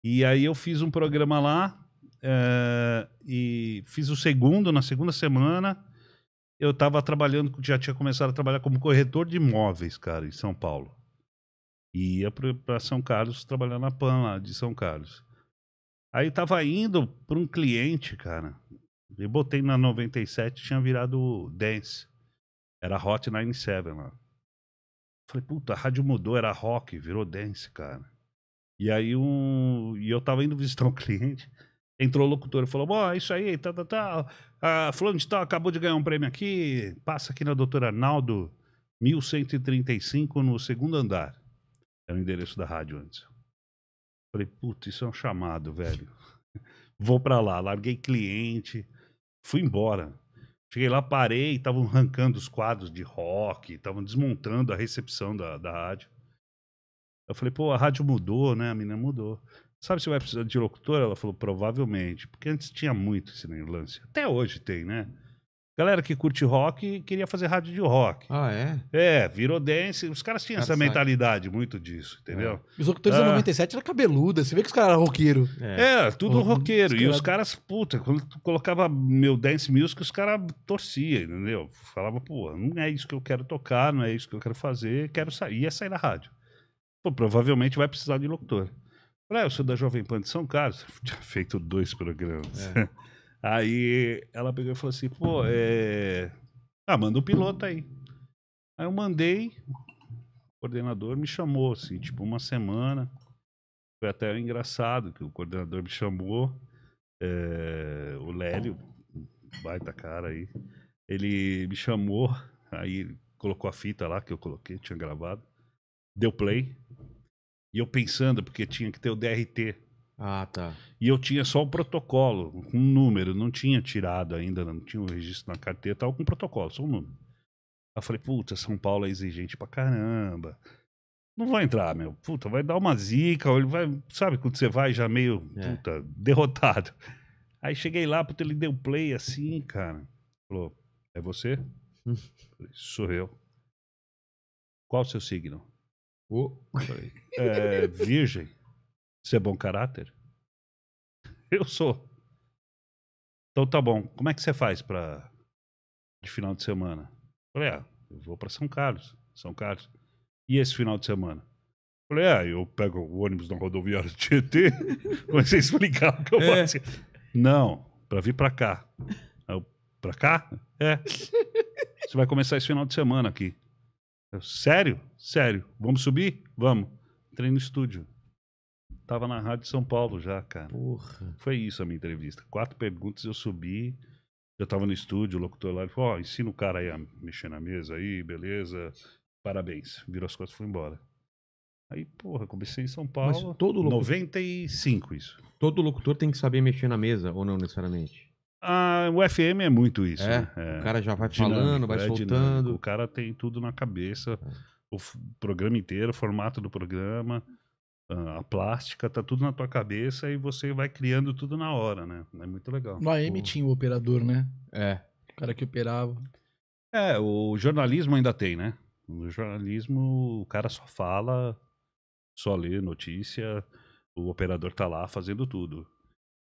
[SPEAKER 4] E aí eu fiz um programa lá uh, e fiz o segundo, na segunda semana. Eu estava trabalhando, já tinha começado a trabalhar como corretor de imóveis, cara, em São Paulo. E ia para São Carlos trabalhar na PAN lá de São Carlos. Aí tava indo para um cliente, cara. Eu botei na 97, tinha virado dance. Era Hot 97 lá. Falei, puta, a rádio mudou, era rock, virou dance, cara. E aí um. E eu tava indo visitar um cliente. Entrou o locutor e falou: é isso aí, tá, tá, tá. Ah, de tal acabou de ganhar um prêmio aqui. Passa aqui na doutora Arnaldo, 1135, no segundo andar. Era o endereço da rádio antes. Falei, puta isso é um chamado, velho. Vou para lá, larguei cliente, fui embora. Cheguei lá, parei, estavam arrancando os quadros de rock, estavam desmontando a recepção da, da rádio. Eu falei, pô, a rádio mudou, né? A menina mudou. Sabe se vai precisar de locutor? Ela falou, provavelmente, porque antes tinha muito esse lance. Até hoje tem, né? Galera que curte rock queria fazer rádio de rock. Ah, é? É, virou dance. Os caras tinham essa mentalidade muito disso, entendeu? É. Os locutores ah. da
[SPEAKER 2] 97 era cabeluda. Você vê que os caras eram roqueiro. É, é tudo o, roqueiro. Os e cara... os
[SPEAKER 4] caras, puta, quando colocava meu dance music, os caras torciam, entendeu? Falava, pô, não é isso que eu quero tocar, não é isso que eu quero fazer, quero sair. Ia sair da rádio. Pô, provavelmente vai precisar de locutor. Falei, ah, eu sou da Jovem Pan de São Carlos. Tinha feito dois programas. É. Aí ela pegou e falou assim, pô, é... Ah, manda o um piloto aí. Aí eu mandei, o coordenador me chamou, assim, tipo, uma semana. Foi até engraçado que o coordenador me chamou, é... o Lélio, baita cara aí, ele me chamou, aí colocou a fita lá que eu coloquei, tinha gravado, deu play, e eu pensando, porque tinha que ter o DRT, ah, tá. E eu tinha só o um protocolo, um número, não tinha tirado ainda, não tinha o um registro na carteira, tava com protocolo, só um número. Eu falei, puta, São Paulo é exigente pra caramba. Não vai entrar, meu. Puta, vai dar uma zica, ele vai, sabe quando você vai já meio, é. puta, derrotado. Aí cheguei lá, puta, ele deu play assim, cara. Falou, é você? falei, Sou eu. Qual o seu signo? Oh. Falei, é, virgem. Você é bom caráter? Eu sou. Então tá bom. Como é que você faz para de final de semana? Falei, ah, eu vou para São Carlos. São Carlos. E esse final de semana? Falei, ah, eu pego o ônibus na rodoviária do Tietê. Comecei a explicar o que eu é. Não, para vir para cá. Para pra cá? É. Você vai começar esse final de semana aqui. Eu, sério? Sério. Vamos subir? Vamos. Entrei no estúdio tava na Rádio São Paulo já, cara. Porra. Foi isso a minha entrevista. Quatro perguntas, eu subi, eu tava no estúdio, o locutor lá, ele falou, ó, oh, ensina o cara aí a mexer na mesa aí, beleza, parabéns. Virou as costas e foi embora. Aí, porra, comecei
[SPEAKER 1] em São Paulo. Mas todo locutor... 95 isso. Todo locutor tem que saber mexer na mesa, ou não necessariamente?
[SPEAKER 4] Ah, o FM é
[SPEAKER 1] muito isso. É? Né? É. O cara já vai dinâmico, falando, vai é soltando. Dinâmico.
[SPEAKER 4] O cara tem tudo na cabeça. É. O programa inteiro, o formato do programa a plástica, tá tudo na tua cabeça e você vai criando tudo na hora, né? É muito legal. No AM
[SPEAKER 2] o... tinha o operador, né?
[SPEAKER 4] É. O cara que operava. É, o jornalismo ainda tem, né? No jornalismo o cara só fala, só lê notícia, o operador tá lá fazendo tudo.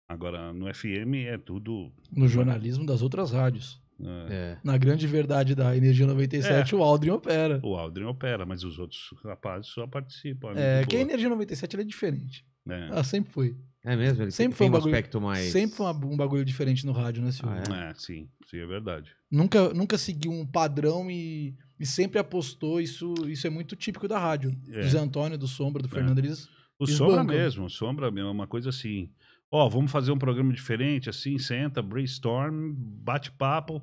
[SPEAKER 4] Agora, no FM é tudo.
[SPEAKER 2] No jornalismo das outras rádios.
[SPEAKER 4] É. é. Na grande
[SPEAKER 2] verdade da Energia 97,
[SPEAKER 4] é. o Aldrin opera. O Aldrin opera, mas os outros rapazes só participam. É, é que a Energia
[SPEAKER 2] 97 é diferente. É. Ela sempre foi. É mesmo? Ele sempre foi um, bagulho, aspecto mais... Sempre foi um bagulho
[SPEAKER 4] diferente no rádio, né, Silvio? Ah, é? é? sim. Sim, é verdade.
[SPEAKER 2] Nunca, nunca seguiu um padrão e, e sempre apostou. Isso, isso é muito típico da rádio. Do Zé Antônio, do Sombra, do Fernando, eles... O Sombra mesmo.
[SPEAKER 4] O Sombra é uma coisa assim... Ó, oh, vamos fazer um programa diferente, assim, senta, brainstorm, bate papo.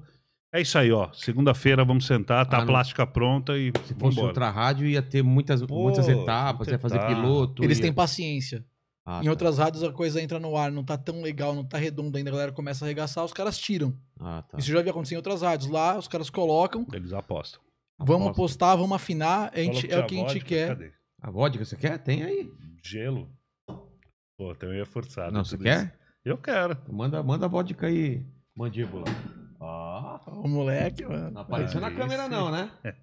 [SPEAKER 4] É isso aí, ó. Segunda-feira vamos sentar, tá ah, a plástica pronta e. Se fosse vambora. outra rádio, ia ter muitas, Pô, muitas etapas, ia fazer piloto. Eles ia... têm paciência. Ah, em tá. outras
[SPEAKER 2] rádios a coisa entra no ar, não tá tão legal, não tá redondo ainda, a galera começa a arregaçar, os caras tiram. Ah, tá. Isso já havia acontecido em outras rádios. Lá os caras colocam.
[SPEAKER 4] Eles apostam.
[SPEAKER 1] Vamos apostam.
[SPEAKER 2] apostar, vamos afinar, a gente, é o que a gente quer. Cadê?
[SPEAKER 1] A vodka você quer? Tem aí. Gelo. Pô, então eu ia forçar. Não, você quer? Isso. Eu quero. Manda, manda a vodka aí, mandíbula. Ó, oh, o moleque, mano. Não apareceu na câmera, não, né?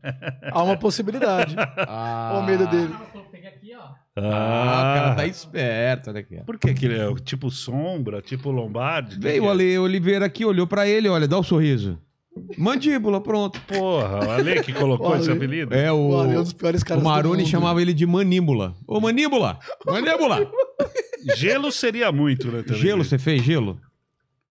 [SPEAKER 1] Há uma possibilidade. Ah. O medo dele. Ah. ah,
[SPEAKER 4] o cara tá
[SPEAKER 1] esperto, né? Por
[SPEAKER 4] que que ele é tipo sombra, tipo
[SPEAKER 1] Lombardi? Veio Ale Oliveira aqui, olhou pra ele, olha, dá o um sorriso. Mandíbula, pronto. Porra, o Ale que colocou Ale, esse apelido? É, o, o, Ale é um dos piores caras o Maroni chamava ele de Maníbula. Ô, Maníbula! Maníbula! Gelo seria muito, né? Também. Gelo, você fez gelo?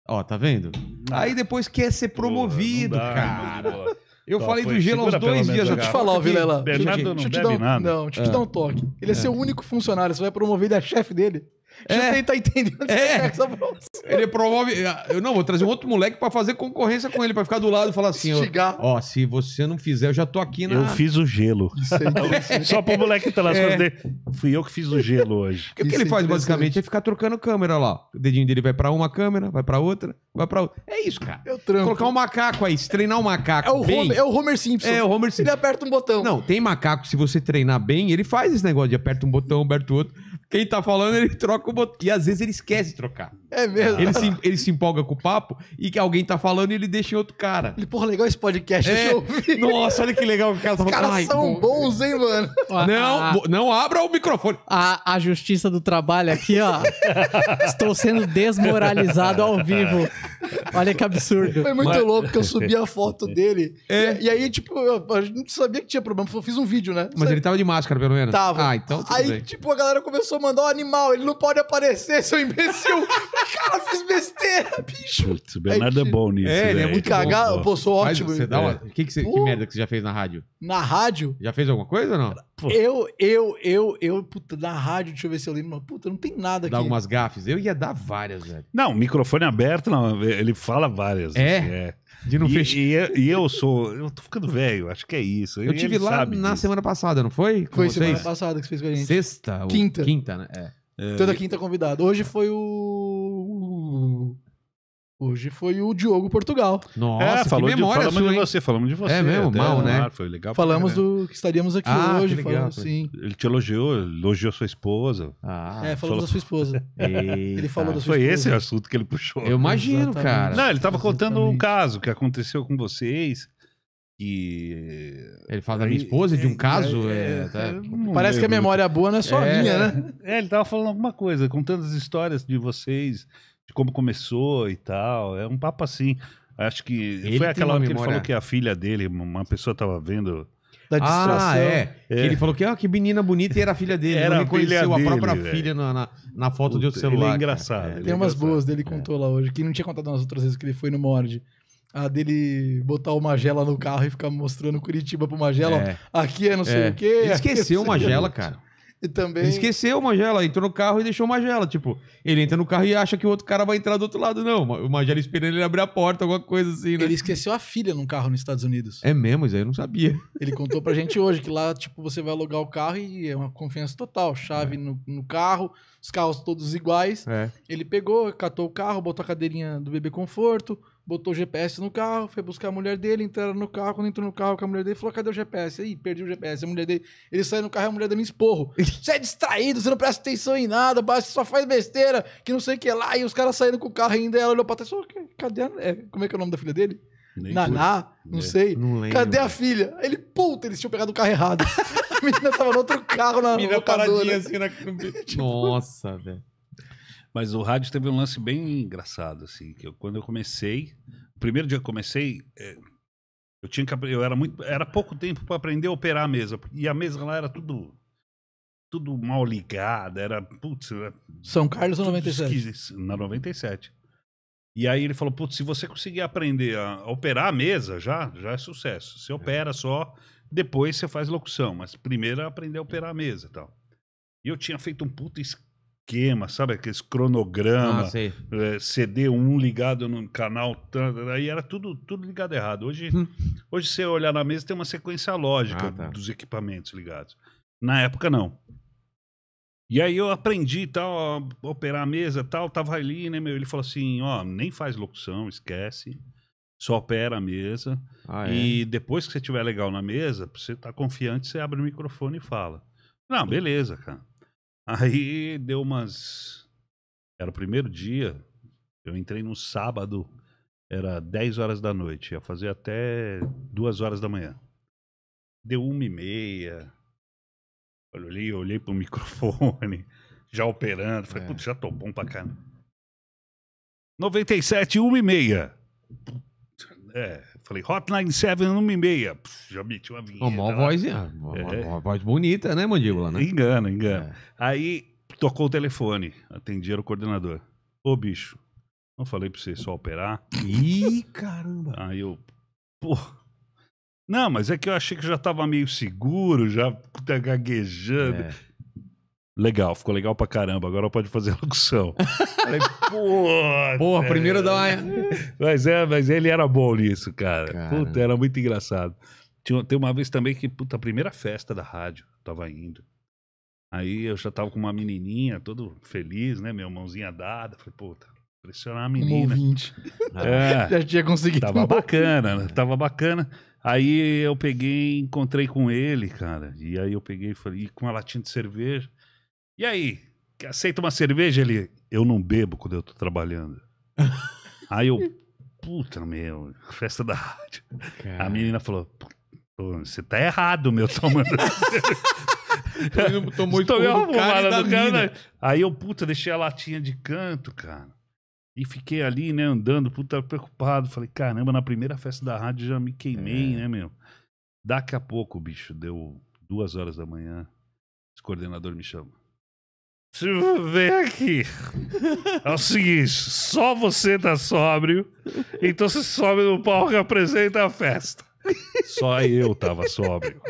[SPEAKER 1] Ó, tá vendo? Ah, Aí depois quer ser promovido, dá, cara. Eu falei do gelo aos dois dias. Deixa eu te falar, ó, Vilela. Bernardo deixa, não deixa te dar nada. Não, deixa eu te dar é. um toque. Ele é, é seu único funcionário. Você vai promover ele é chefe dele. É. Deixa é. eu tentar entender onde é. é, é essa bolsa. Ele promove. Ah, eu não, vou trazer um outro moleque pra fazer concorrência com ele, pra ficar do lado e falar assim: ó, ó, se você não fizer, eu já tô aqui na. Eu fiz o gelo. É Só pro moleque que tá lá é. Fui eu que fiz o gelo hoje. O que, que ele faz basicamente é ficar trocando câmera lá. O dedinho dele vai pra uma câmera, vai pra outra, vai pra outra. É isso, cara. Eu tranco. Colocar um macaco aí, se treinar um macaco. É o, bem, Homer, é o Homer Simpson. É o Homer Simpson. Ele aperta um botão. Não, tem macaco, se você treinar bem, ele faz esse negócio de aperta um botão, aperta o outro quem tá falando, ele troca o botão. E às vezes ele esquece de trocar. É mesmo? Ele se, ele se empolga com o papo e que alguém tá falando e ele deixa em outro cara. Ele, porra, legal esse podcast, é. deixa eu é. ouvir. Nossa, olha que legal que o cara tá falando. Os caras são bons, hein, mano? Não, a, não abra o microfone. A,
[SPEAKER 3] a justiça do trabalho aqui, ó. Estou sendo desmoralizado ao vivo.
[SPEAKER 1] Olha que absurdo. Foi muito louco que eu subi a
[SPEAKER 2] foto dele. É. E, e, aí, tipo, eu, eu, não sabia que tinha problema. Eu fiz um vídeo, né? Mas Sabe? ele
[SPEAKER 1] tava de máscara, pelo menos. Tava. Ah, então. aí, bem. tipo,
[SPEAKER 2] a galera começou mandar o um animal, ele não pode aparecer, seu imbecil. Cara, fiz besteira,
[SPEAKER 1] bicho. Putz, o Bernardo é, é bom nisso. É, ele é muito cagado. Bom, pô, sou ótimo. você dá uma... É. que, que, você... que merda que você já fez na rádio?
[SPEAKER 2] Na rádio?
[SPEAKER 1] Já fez alguma coisa ou não?
[SPEAKER 2] Pô. Eu, eu, eu, eu, puta, na rádio, deixa eu ver se eu lembro, puta, não tem nada aqui. Dá algumas gafes. Eu ia dar várias, velho.
[SPEAKER 4] Não, microfone aberto, não, ele fala várias. É? Assim, é. De não e, fechar. E, e, eu sou. Eu tô ficando velho, acho
[SPEAKER 1] que é isso. Eu, tive lá na disso. semana passada, não foi? Com foi vocês? semana passada
[SPEAKER 2] que você fez com a gente. Sexta? Quinta. Quinta, né? É, Toda é. quinta convidado. Hoje foi o Hoje foi o Diogo Portugal. Nossa, é, falou que memória de, falamos sua, de você,
[SPEAKER 1] falamos de você. É mesmo, mal, né? foi legal.
[SPEAKER 4] Falamos do que estaríamos aqui ah, hoje. Que legal, sim. Ele te elogiou, elogiou sua esposa. Ah, é, falou, da sua esposa. ele falou da sua foi esposa. Foi esse o assunto que ele puxou. Eu imagino, Exatamente. cara. Não, ele estava contando um caso que aconteceu com vocês. Que... Ele fala da minha esposa, é, de um é, caso. É, é, é tá. Parece que a memória boa não é só é. minha, né? É, ele estava falando alguma coisa, contando as histórias de vocês de como começou e tal. É um papo assim. Acho que ele foi aquela hora que ele falou que a filha dele, uma pessoa tava
[SPEAKER 1] vendo da ah, distração. Ah, é. é. ele falou que, ó, ah, que menina bonita e era a filha dele. Era não reconheceu a, a própria dele, filha na, na, na, foto Puta, de outro celular. Ele é engraçado. É, ele é Tem é umas engraçado.
[SPEAKER 2] boas dele é. contou lá hoje, que não tinha contado nas outras vezes que ele foi no Mord. A dele botar o Magela no carro e ficar mostrando Curitiba
[SPEAKER 1] pro Magela. Aqui é não sei o quê. Ele esqueceu o Magela, cara. E também. Ele esqueceu o Magela, entrou no carro e deixou o Magela. Tipo, ele entra no carro e acha que o outro cara vai entrar do outro lado. Não, o Magela esperando ele abrir a porta, alguma coisa assim, né? Ele esqueceu a filha num carro nos Estados Unidos. É mesmo, isso aí eu não sabia.
[SPEAKER 2] Ele contou pra gente hoje que lá, tipo, você vai alugar o carro e é uma confiança total. Chave é. no, no, carro, os carros todos iguais. É. Ele pegou, catou o carro, botou a cadeirinha do bebê conforto, botou o GPS no carro, foi buscar a mulher dele, entraram no carro, quando entrou no carro com a mulher dele, falou, cadê o GPS? Aí, perdi o GPS, a mulher dele, ele saiu no carro, a mulher dele me esporro. Você é distraído, você não presta atenção em nada, você só faz besteira, que não sei o que lá, e os caras saindo com o carro ainda, ela olhou pra trás, falou, cadê a... É, como é que é o nome da filha dele? Nem Naná, não é. sei. Não lembro, Cadê a filha? Ele, puta, eles tinham pegado o carro errado. a menina tava no outro carro na Menina paradinha assim na... tipo...
[SPEAKER 4] Nossa, velho. Mas o rádio teve um lance bem engraçado, assim, que eu, quando eu comecei, o primeiro dia que eu comecei, é, eu tinha que, eu era muito, era pouco tempo para aprender a operar a mesa, e a mesa lá era tudo tudo mal ligada, era, putz, era São Carlos ou 97? Na 97. E aí ele falou, putz, se você conseguir aprender a operar a mesa, já, já é sucesso. Você é. opera só, depois você faz locução, mas primeiro é aprender a operar a mesa, tal. E eu tinha feito um puta esquema, sabe? Aqueles cronograma, ah, é, CD1 ligado no canal, aí era tudo, tudo ligado errado. Hoje, hum. hoje você olhar na mesa tem uma sequência lógica ah, tá. dos equipamentos ligados. Na época, não. E aí eu aprendi tal, a operar a mesa tal, tava ali, né, meu? Ele falou assim, ó, nem faz locução, esquece. Só opera a mesa. Ah, é? E depois que você tiver legal na mesa, você tá confiante, você abre o microfone e fala. Não, beleza, cara. Aí deu umas. Era o primeiro dia, eu entrei no sábado, era 10 horas da noite, ia fazer até 2 horas da manhã. Deu uma e meia. Eu olhei, eu olhei pro microfone, já operando. Falei, é. putz, já tô bom pra caramba. 97, 1 e meia. É, falei, Hotline 7, 1 e meia. já meti uma vinheta. Uma voz, é, uma, é. uma voz bonita, né, mandíbula, né? Engana, engana. É. Aí tocou o telefone, atendia o coordenador. Ô, bicho, não falei pra você só operar. Ih, caramba. Aí eu, pô. Não, mas é que eu achei que já tava meio seguro, já gaguejando. É. Legal, ficou legal pra caramba, agora pode fazer locução. Falei, porra. Porra, primeiro da uma. mas, é, mas ele era bom nisso, cara. cara. Puta, era muito engraçado. Tinha, tem uma vez também que, puta, a primeira festa da rádio, tava indo. Aí eu já tava com uma menininha, todo feliz, né? Minha mãozinha dada. Falei, puta, pressionar a menina. Um É, já tinha conseguido. Tava bacana, né? Tava bacana. Aí eu peguei, encontrei com ele, cara. E aí eu peguei e falei, e com uma latinha de cerveja. E aí, aceita uma cerveja? Ele, eu não bebo quando eu tô trabalhando. aí eu, puta, meu, festa da rádio. Cara. A menina falou, você tá errado, meu, tomando cerveja.
[SPEAKER 1] Tomou Tomei uma cara do
[SPEAKER 4] cara. Né? Aí eu, puta, deixei a latinha de canto, cara. E fiquei ali, né, andando, puta, preocupado. Falei, caramba, na primeira festa da rádio já me queimei, é. né, meu? Daqui a pouco, bicho, deu duas horas da manhã, esse coordenador me chama. Vem aqui. É o seguinte: só você tá sóbrio, então você sobe no palco e apresenta a festa. Só eu tava sóbrio.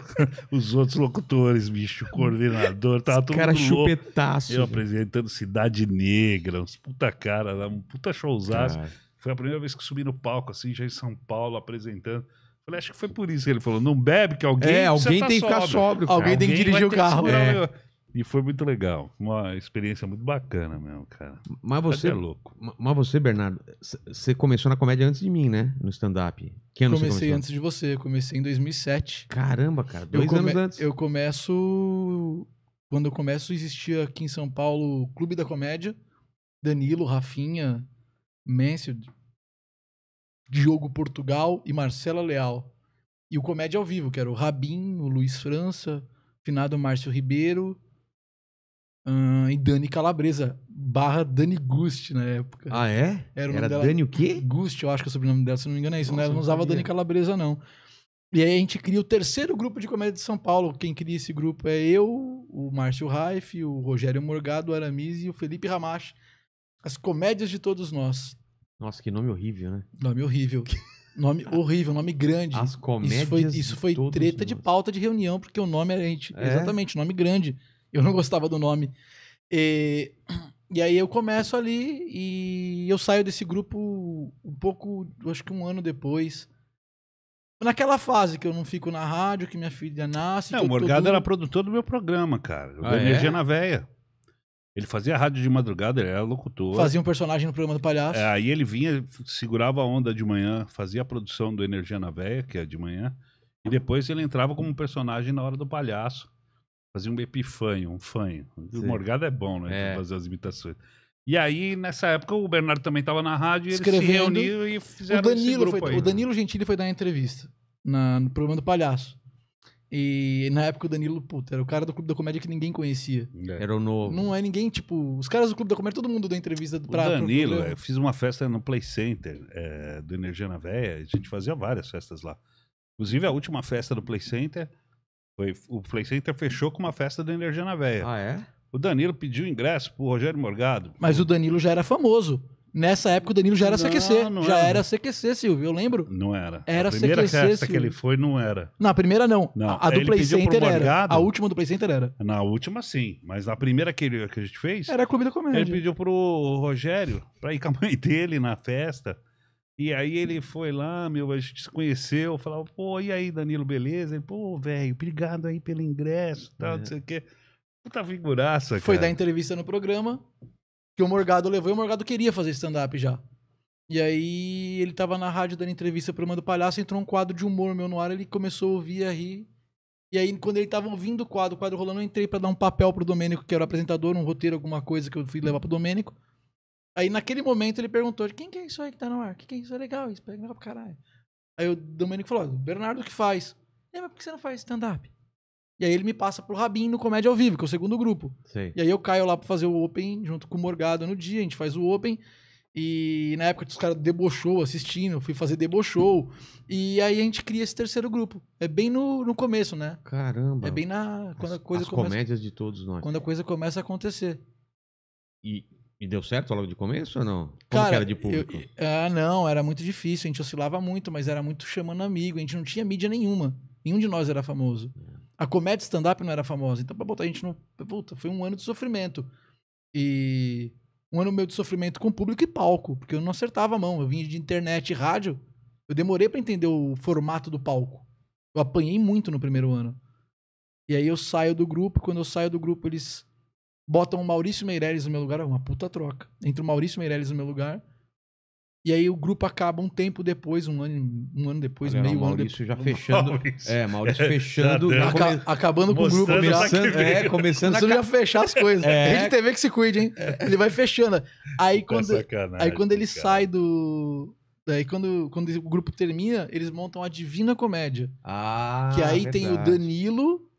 [SPEAKER 4] Os outros locutores, bicho, coordenador, tava Esse todo cara mundo chupetaço. Louco. Eu apresentando Cidade Negra, uns puta cara, um puta showzaço. Foi a primeira vez que subi no palco, assim, já em São Paulo, apresentando. Falei, acho que foi por isso que ele falou: não bebe, que alguém. É, alguém tá tem que ficar sóbrio. Alguém, alguém tem que dirigir o carro. né? E foi muito legal. Uma experiência muito bacana mesmo, cara.
[SPEAKER 1] Mas tá você. É louco. Mas você, Bernardo, você começou na comédia antes de mim, né? No stand-up. Que ano Comecei antes
[SPEAKER 2] de você. Comecei em 2007. Caramba, cara. Dois anos antes. Eu começo. Quando eu começo, existia aqui em São Paulo o Clube da Comédia. Danilo, Rafinha, Mansfield, Diogo Portugal e Marcela Leal. E o Comédia ao Vivo, que era o Rabin, o Luiz França, o finado Márcio Ribeiro uh, e Dani Calabresa, barra Dani Gust na época. Ah, é? Era, o Era dela, Dani o quê? Gust, eu acho que é o sobrenome dela, se não me engano é isso. Nossa, né? Ela não usava Dani Calabresa, não. E aí a gente cria o terceiro grupo de comédia de São Paulo. Quem cria esse grupo é eu, o Márcio Raif, o Rogério Morgado, o Aramis e o Felipe Ramache. As comédias de todos nós.
[SPEAKER 1] Nossa, que nome horrível, né?
[SPEAKER 2] Nome horrível. Nome horrível, nome grande.
[SPEAKER 1] As comédias. Isso foi, isso
[SPEAKER 2] foi treta nós. de pauta de reunião, porque o nome era. Gente, é? Exatamente, nome grande. Eu não gostava do nome. E, e aí eu começo ali e eu saio desse grupo um pouco, acho que um ano depois. Naquela fase que eu não fico na rádio, que minha filha nasce. É, o Morgado era
[SPEAKER 4] produtor do meu programa, cara. Eu ah, é? Energia é? na Véia. Ele fazia rádio de madrugada, ele era locutor. Fazia um
[SPEAKER 2] personagem no programa do Palhaço. É,
[SPEAKER 4] aí ele vinha, segurava a onda de manhã, fazia a produção do Energia na Véia, que é de manhã, e depois ele entrava como personagem na hora do Palhaço. Fazia um epifanho, um fanho. O Morgado é bom, né? É. Fazer as imitações. E aí, nessa época, o Bernardo também estava na rádio, eles Escrevendo. se reuniram e fizeram o Danilo foi, aí, O né?
[SPEAKER 2] Danilo Gentili foi dar entrevista na, no programa do Palhaço. E na época o Danilo, puta, era o cara do Clube da Comédia que ninguém conhecia. É. Era o novo. Não é ninguém, tipo, os caras do Clube da Comédia, todo mundo deu entrevista pra... O Danilo, pro eu
[SPEAKER 4] fiz uma festa no Play Center é, do Energia na Véia, a gente fazia várias festas lá. Inclusive a última festa do Play Center foi, o Play Center fechou com uma festa da Energia na Véia. Ah, é? O Danilo pediu ingresso pro Rogério Morgado.
[SPEAKER 2] Mas o Danilo já era famoso. Nessa época o Danilo já era não, CQC. Não já era. era CQC, Silvio, eu lembro. Não era. Era a primeira CQC, festa Silvio. que ele foi não era.
[SPEAKER 4] Na primeira não. não. A, a do Play Center Morgado, era. A última do Play Center era. Na última sim, mas na primeira que, ele, que a gente fez... Era a Clube da Comédia. Ele pediu pro Rogério pra ir com a mãe dele na festa. E aí ele foi lá, meu, a gente se conheceu, falava, pô, e aí, Danilo, beleza? Ele, pô, velho, obrigado aí pelo ingresso, tal, é. não sei o quê. Puta figuraça, Foi dar
[SPEAKER 2] entrevista no programa que o Morgado levou e o Morgado queria fazer stand-up já. E aí ele tava na rádio dando entrevista pro Mando Palhaço, entrou um quadro de humor meu no ar, ele começou a ouvir, a rir. E aí, quando ele tava ouvindo o quadro, o quadro rolando, eu entrei para dar um papel pro Domênico, que era o apresentador, um roteiro, alguma coisa que eu fui levar pro Domênico. Aí naquele momento ele perguntou: quem que é isso aí que tá no ar? O que, que é isso? É legal, isso pega é legal pra caralho. Aí o Domênico falou: Bernardo que faz. É, mas por que você não faz stand-up? E aí ele me passa pro Rabin no Comédia ao Vivo, que é o segundo grupo. E aí eu caio lá pra fazer o Open junto com o Morgado no dia, a gente faz o Open. E na época os caras debochou assistindo, fui fazer debochou. E aí a gente cria esse terceiro grupo. É bem no, no começo, né?
[SPEAKER 1] Caramba. É bem
[SPEAKER 2] na. Quando as, a coisa as começa, comédias de todos nós. Quando a coisa começa a acontecer.
[SPEAKER 1] E e deu certo logo de começo ou não? Como Cara, era de público?
[SPEAKER 2] Eu, ah, não, era muito difícil, a gente oscilava muito, mas era muito chamando amigo, a gente não tinha mídia nenhuma. Nenhum de nós era famoso. A comédia stand-up não era famosa, então pra botar a gente no. Puta, foi um ano de sofrimento. E. Um ano meu de sofrimento com público e palco, porque eu não acertava a mão. Eu vinha de internet e rádio, eu demorei para entender o formato do palco. Eu apanhei muito no primeiro ano. E aí eu saio do grupo, quando eu saio do grupo, eles botam o Maurício Meirelles no meu lugar, é uma puta troca. Entre o Maurício Meirelles no meu lugar. E aí o grupo acaba um tempo depois, um ano, um ano depois, Olha, meio não, Maurício ano depois. já fechando. Maurício. É, Maurício fechando. aca acabando com o grupo. É, começando, é, começando a já fechar as coisas. É. Rede TV que se cuide, hein? É. Ele vai fechando. Aí tá quando, aí quando ele cara. sai do... aí quando, quando o grupo termina, eles montam a Divina Comédia.
[SPEAKER 1] Ah, Que aí verdade. tem o
[SPEAKER 2] Danilo,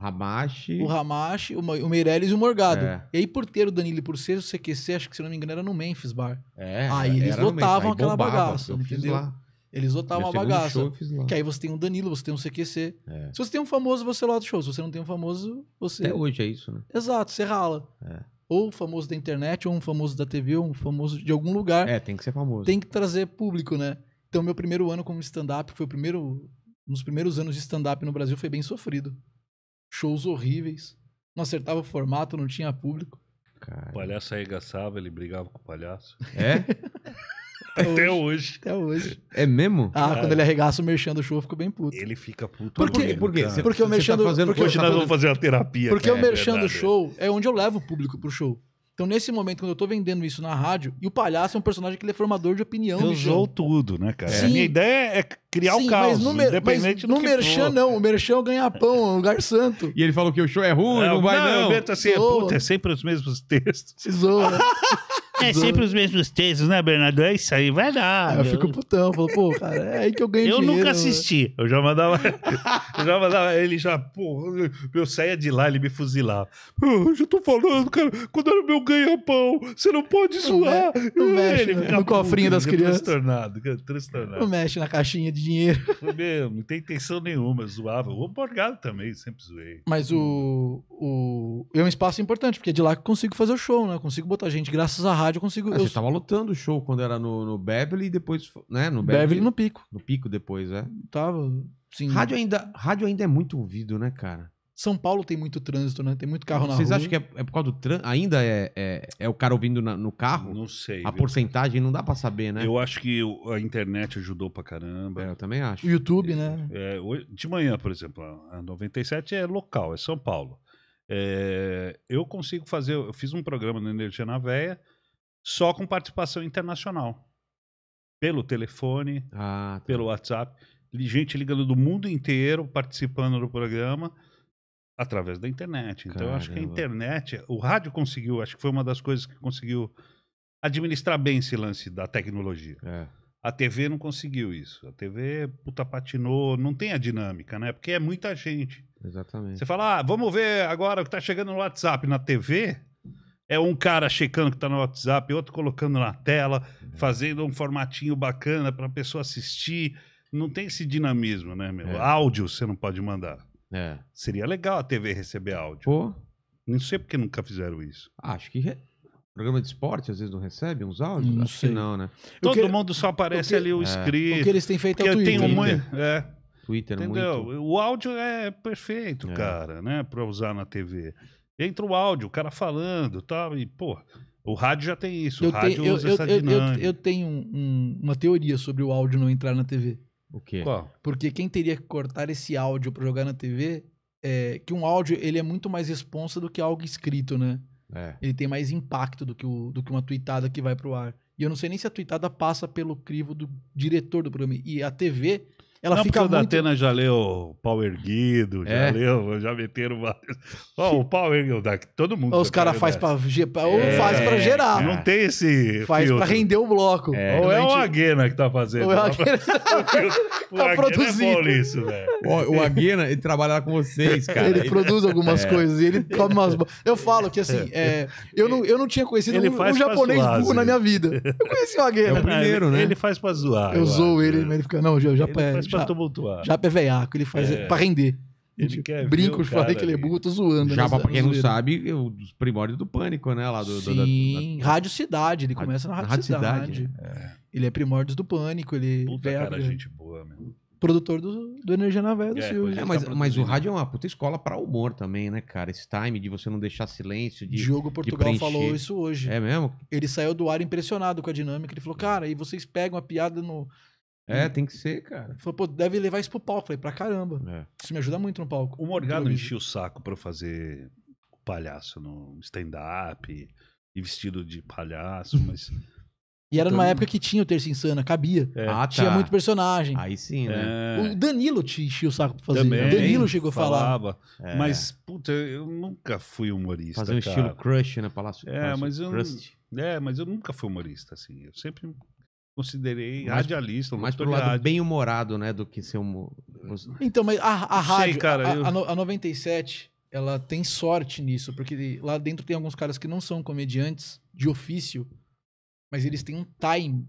[SPEAKER 1] Hamashi. O
[SPEAKER 2] Hamashi, o, Meirelles e o Morgado. É. E aí, por ter o Danilo e por ser o CQC, acho que se não me engano era no Memphis Bar. É. Aí eles lotavam aquela bombava, bagaça, entendeu? Lá. Eles lotavam a bagaça. Show, que aí você tem um Danilo, você tem um CQC. É. Se você tem um famoso, você lota o show. Se você não tem um famoso, você. Até hoje é isso, né? Exato, você rala. É. Ou famoso da internet, ou um famoso da TV, ou um famoso de algum lugar. É, tem que ser famoso. Tem que trazer público, né? Então, meu primeiro ano como stand-up foi o primeiro. nos primeiros anos de stand-up no Brasil foi bem sofrido shows horríveis. Não acertava o formato, não tinha público.
[SPEAKER 4] Cara. O palhaço arregaçava, ele brigava com o palhaço. É? Até, Até hoje. hoje.
[SPEAKER 2] Até hoje. É mesmo? Ah, Cara. quando ele arregaça o merchan do show, eu fico bem puto. Ele fica puto. Por quê? Mesmo, Por quê? porque o tá merchan tá do... Fazendo... Porque hoje nós vamos fazer uma terapia. Porque é, o merchan do é. show é onde eu levo o público pro show. Então, nesse momento, quando eu tô vendendo isso na rádio, e o palhaço é um personagem que ele é formador de opinião. Usou
[SPEAKER 4] tudo, né, cara? Sim. A minha ideia é criar Sim, o caos, mas no, independente mas no Merchan, for. não. O Merchan
[SPEAKER 1] é o ganha-pão, é o lugar santo. E ele falou que o show é ruim, é, não vai não. não. O assim, é, puta, é sempre os mesmos textos. Se zoa.
[SPEAKER 4] É sempre os mesmos textos, né, Bernardo? É isso aí, vai dar. Eu meu. fico
[SPEAKER 2] putão, falo, pô, cara, é aí que eu ganho eu dinheiro. Eu nunca assisti.
[SPEAKER 4] Mano. Eu já mandava. eu já mandava. Ele já, pô, eu saía de lá, ele me fuzilava. Ah, eu já tô falando, cara, quando era meu ganha-pão, você não pode zoar. Não, me, não mexe, ele né? no cofrinho das crianças. Transtornado, transtornado. Não mexe
[SPEAKER 2] na caixinha de dinheiro.
[SPEAKER 4] Foi mesmo, não tem intenção nenhuma, zoava. O Borgado também, sempre zoei. Mas
[SPEAKER 2] o, o. É um espaço importante, porque é de lá que eu consigo fazer o show, né? Eu consigo botar gente, graças
[SPEAKER 1] a rádio eu consigo. Ah, eu... Você tava lotando o show quando era no, no Beverly e depois. Né? No Beverly, Beverly no pico. No pico depois, é?
[SPEAKER 2] Tava. Sim. Rádio ainda, rádio
[SPEAKER 1] ainda é muito ouvido, né, cara?
[SPEAKER 2] São Paulo tem muito trânsito, né? Tem muito carro Vocês na rua. Vocês acham que
[SPEAKER 1] é, é, por causa do trânsito? Ainda é, é, é, o cara ouvindo na, no carro? Não sei. A viu? porcentagem não dá para saber, né? Eu acho que a internet ajudou pra caramba. É, eu também acho. O
[SPEAKER 4] YouTube, né?
[SPEAKER 1] É, é, de manhã, por exemplo,
[SPEAKER 4] a 97 é local, é São Paulo. É, eu consigo fazer. Eu fiz um programa na Energia na Veia só com participação internacional. Pelo telefone, ah, tá. pelo WhatsApp. Gente ligando do mundo inteiro, participando do programa através da internet. Então, eu acho que a internet, o rádio conseguiu, acho que foi uma das coisas que conseguiu administrar bem esse lance da tecnologia. É. A TV não conseguiu isso. A TV, puta, patinou, não tem a dinâmica, né? Porque é muita gente. Exatamente. Você fala, ah, vamos ver agora o que tá chegando no WhatsApp. Na TV, é um cara checando que tá no WhatsApp, outro colocando na tela, fazendo um formatinho bacana para a pessoa assistir. Não tem esse dinamismo, né, meu? É. Áudio você não pode mandar. É. Seria legal a TV receber áudio. Pô. Não sei porque nunca fizeram isso. Ah,
[SPEAKER 1] acho que re... programa de esporte às vezes não recebe uns áudios. Não sei. não, né? Todo que...
[SPEAKER 4] mundo só aparece que... ali o é. script. O que eles têm feito
[SPEAKER 2] é o é. Twitter.
[SPEAKER 1] é. Twitter Entendeu?
[SPEAKER 4] Muito. O áudio é perfeito, é. cara, né? Para usar na TV entra o áudio, o cara falando tal, e, pô, o rádio já tem isso. Eu o rádio tenho, usa eu, essa eu, dinâmica. Eu,
[SPEAKER 2] eu tenho um, uma teoria sobre o áudio não entrar na TV. O quê? Qual? Porque quem teria que cortar esse áudio para jogar na TV é que um áudio ele é muito mais responsa do que algo escrito, né? É. Ele tem mais impacto do que, o, do que uma tweetada que vai pro ar. E eu não sei nem se a tweetada passa pelo crivo do diretor do programa. E a TV, ela não, fica muito... da Atena
[SPEAKER 4] já leu Pau Erguido, já é. leu, já meteram vários. Oh, o Pau Erguido, todo mundo. Os caras faz para ou é, faz para gerar. Não tem esse Faz para render o bloco. É. é. Ou é o Aguena
[SPEAKER 1] que tá fazendo. Ou é o Aguena.
[SPEAKER 2] o tá é produzindo.
[SPEAKER 1] É isso, velho. O, Aguena, ele trabalha lá com vocês, cara. Ele, produz algumas é. coisas
[SPEAKER 2] ele come umas... Eu falo que assim,
[SPEAKER 4] eu, não, eu não tinha conhecido
[SPEAKER 1] um, um, japonês zoar, burro assim. na
[SPEAKER 4] minha vida. Eu conheci o
[SPEAKER 1] Aguena. É o primeiro, né? Ele faz para zoar. Eu, zoo
[SPEAKER 2] ele, né? mas ele fica, não, já, já Tipo, Já, para tumultuar. Japa é veiaco, ele faz é. para render. Ele quer brinco, falei que ele é burro, tô zoando. Já para né, pra quem não sabe,
[SPEAKER 1] é os primórdios do pânico, né? Lá do, Sim, do,
[SPEAKER 2] da, da... Rádio Cidade, ele começa na Rádio, Rádio Cidade. Cidade. É. Ele é primórdios do pânico, ele... Puta veiaco, cara, gente boa, meu produtor do, do Energia na Veia do é, Silvio. É, mas, tá mas o rádio
[SPEAKER 1] é uma puta escola para humor também, né, cara? Esse time de você não deixar silêncio, de Diogo Portugal de falou isso hoje. É mesmo?
[SPEAKER 2] Ele saiu do ar impressionado com a dinâmica. Ele falou, cara, e vocês pegam a piada no, é, hum. tem que ser, cara. Falou, pô, deve levar isso pro palco. Falei, pra caramba. É. Isso me ajuda muito no palco. O Morgado enchia
[SPEAKER 4] o saco pra eu fazer o palhaço no stand-up e vestido de palhaço, hum. mas. E era então... numa época
[SPEAKER 2] que tinha o Terça Insana, cabia. É. Ah, ah tá. Tinha muito personagem. Aí sim, né? É. O Danilo te enchia o saco pra fazer. Também, o Danilo chegou a falar. É. Mas,
[SPEAKER 4] puta, eu nunca fui humorista. Fazer um cara. estilo crush, na né? Palácio.
[SPEAKER 1] É, mas eu. Crust.
[SPEAKER 4] É, mas eu nunca fui humorista, assim. Eu sempre considerei mais, radialista. Mais pelo lado
[SPEAKER 1] bem humorado, né? Do que ser um. Então,
[SPEAKER 2] mas a, a rádio. Sei, cara, a, eu... a, a 97, ela tem sorte nisso, porque lá dentro tem alguns caras que não são comediantes de ofício, mas eles têm um time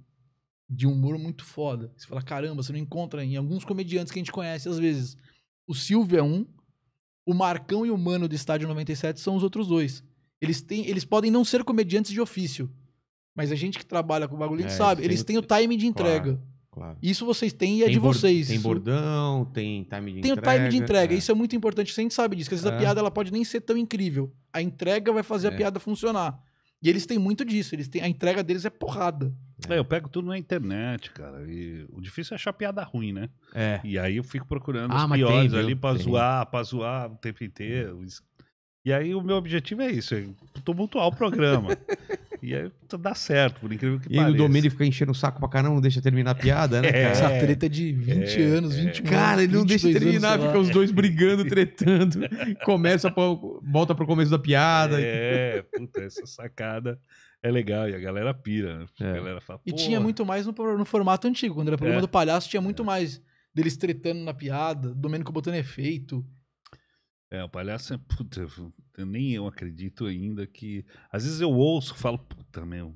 [SPEAKER 2] de humor muito foda. Você fala, caramba, você não encontra em alguns comediantes que a gente conhece às vezes. O Silvio é um, o Marcão e o Mano do Estádio 97 são os outros dois. Eles, têm, eles podem não ser comediantes de ofício, mas a gente que trabalha com bagulho, a gente é, sabe. Eles têm o time de entrega. Claro, claro. Isso vocês têm e é tem de vocês. Tem
[SPEAKER 1] bordão, tem time de tem entrega. Tem o time de entrega. É.
[SPEAKER 2] Isso é muito importante. A gente sabe disso. Às vezes a é. piada ela pode nem ser tão incrível. A entrega vai fazer a é. piada funcionar.
[SPEAKER 4] E eles têm muito disso. Eles têm, a entrega deles é porrada. É, eu pego tudo na internet, cara. E o difícil é achar piada ruim, né? É. E aí eu fico procurando ah, os piores tem, ali pra tem. zoar, pra zoar o tempo inteiro. E aí o meu objetivo é isso, é tumultuar o
[SPEAKER 1] programa. E aí dá certo, por incrível que e pareça. E o domínio fica enchendo o saco pra caramba, não deixa terminar a piada, né? É, Essa treta de 20 é, anos, 20 é. Cara, ele não deixa terminar, anos, fica os dois brigando, tretando. começa, pro, volta pro começo da piada. É, puta, essa sacada é legal e a galera pira, né? É. Galera fala, e tinha
[SPEAKER 2] muito mais no, no, formato antigo, quando era programa é. do palhaço, tinha muito é. mais deles tretando na piada, Domênico botando efeito.
[SPEAKER 4] É, o palhaço é puta, nem eu acredito ainda que. Às vezes eu ouço e falo, puta meu,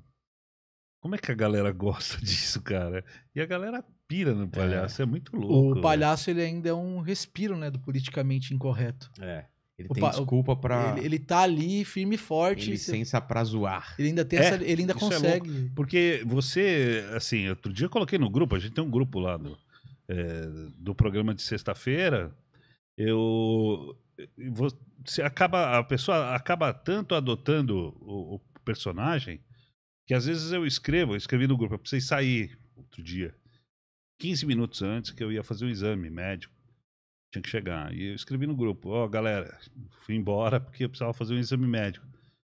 [SPEAKER 4] como é que a galera gosta disso, cara? E a galera pira no é. palhaço, é, é muito louco. O palhaço véio. ele ainda é um respiro, né, do politicamente incorreto. É. Ele o tem desculpa para ele, ele tá ali firme e forte. Tem licença você... pra zoar. Ele ainda tem é, essa, ele ainda é consegue. É porque você, assim, outro dia eu coloquei no grupo, a gente tem um grupo lá do, é, do programa de sexta-feira. Eu, você acaba a pessoa acaba tanto adotando o, o, personagem que às vezes eu escrevo, eu escrevi no grupo, eu precisei sair outro dia, 15 minutos antes que eu ia fazer um exame médico, tinha que chegar. E eu escrevi no grupo, ó, oh, galera, fui embora porque eu precisava fazer um exame médico.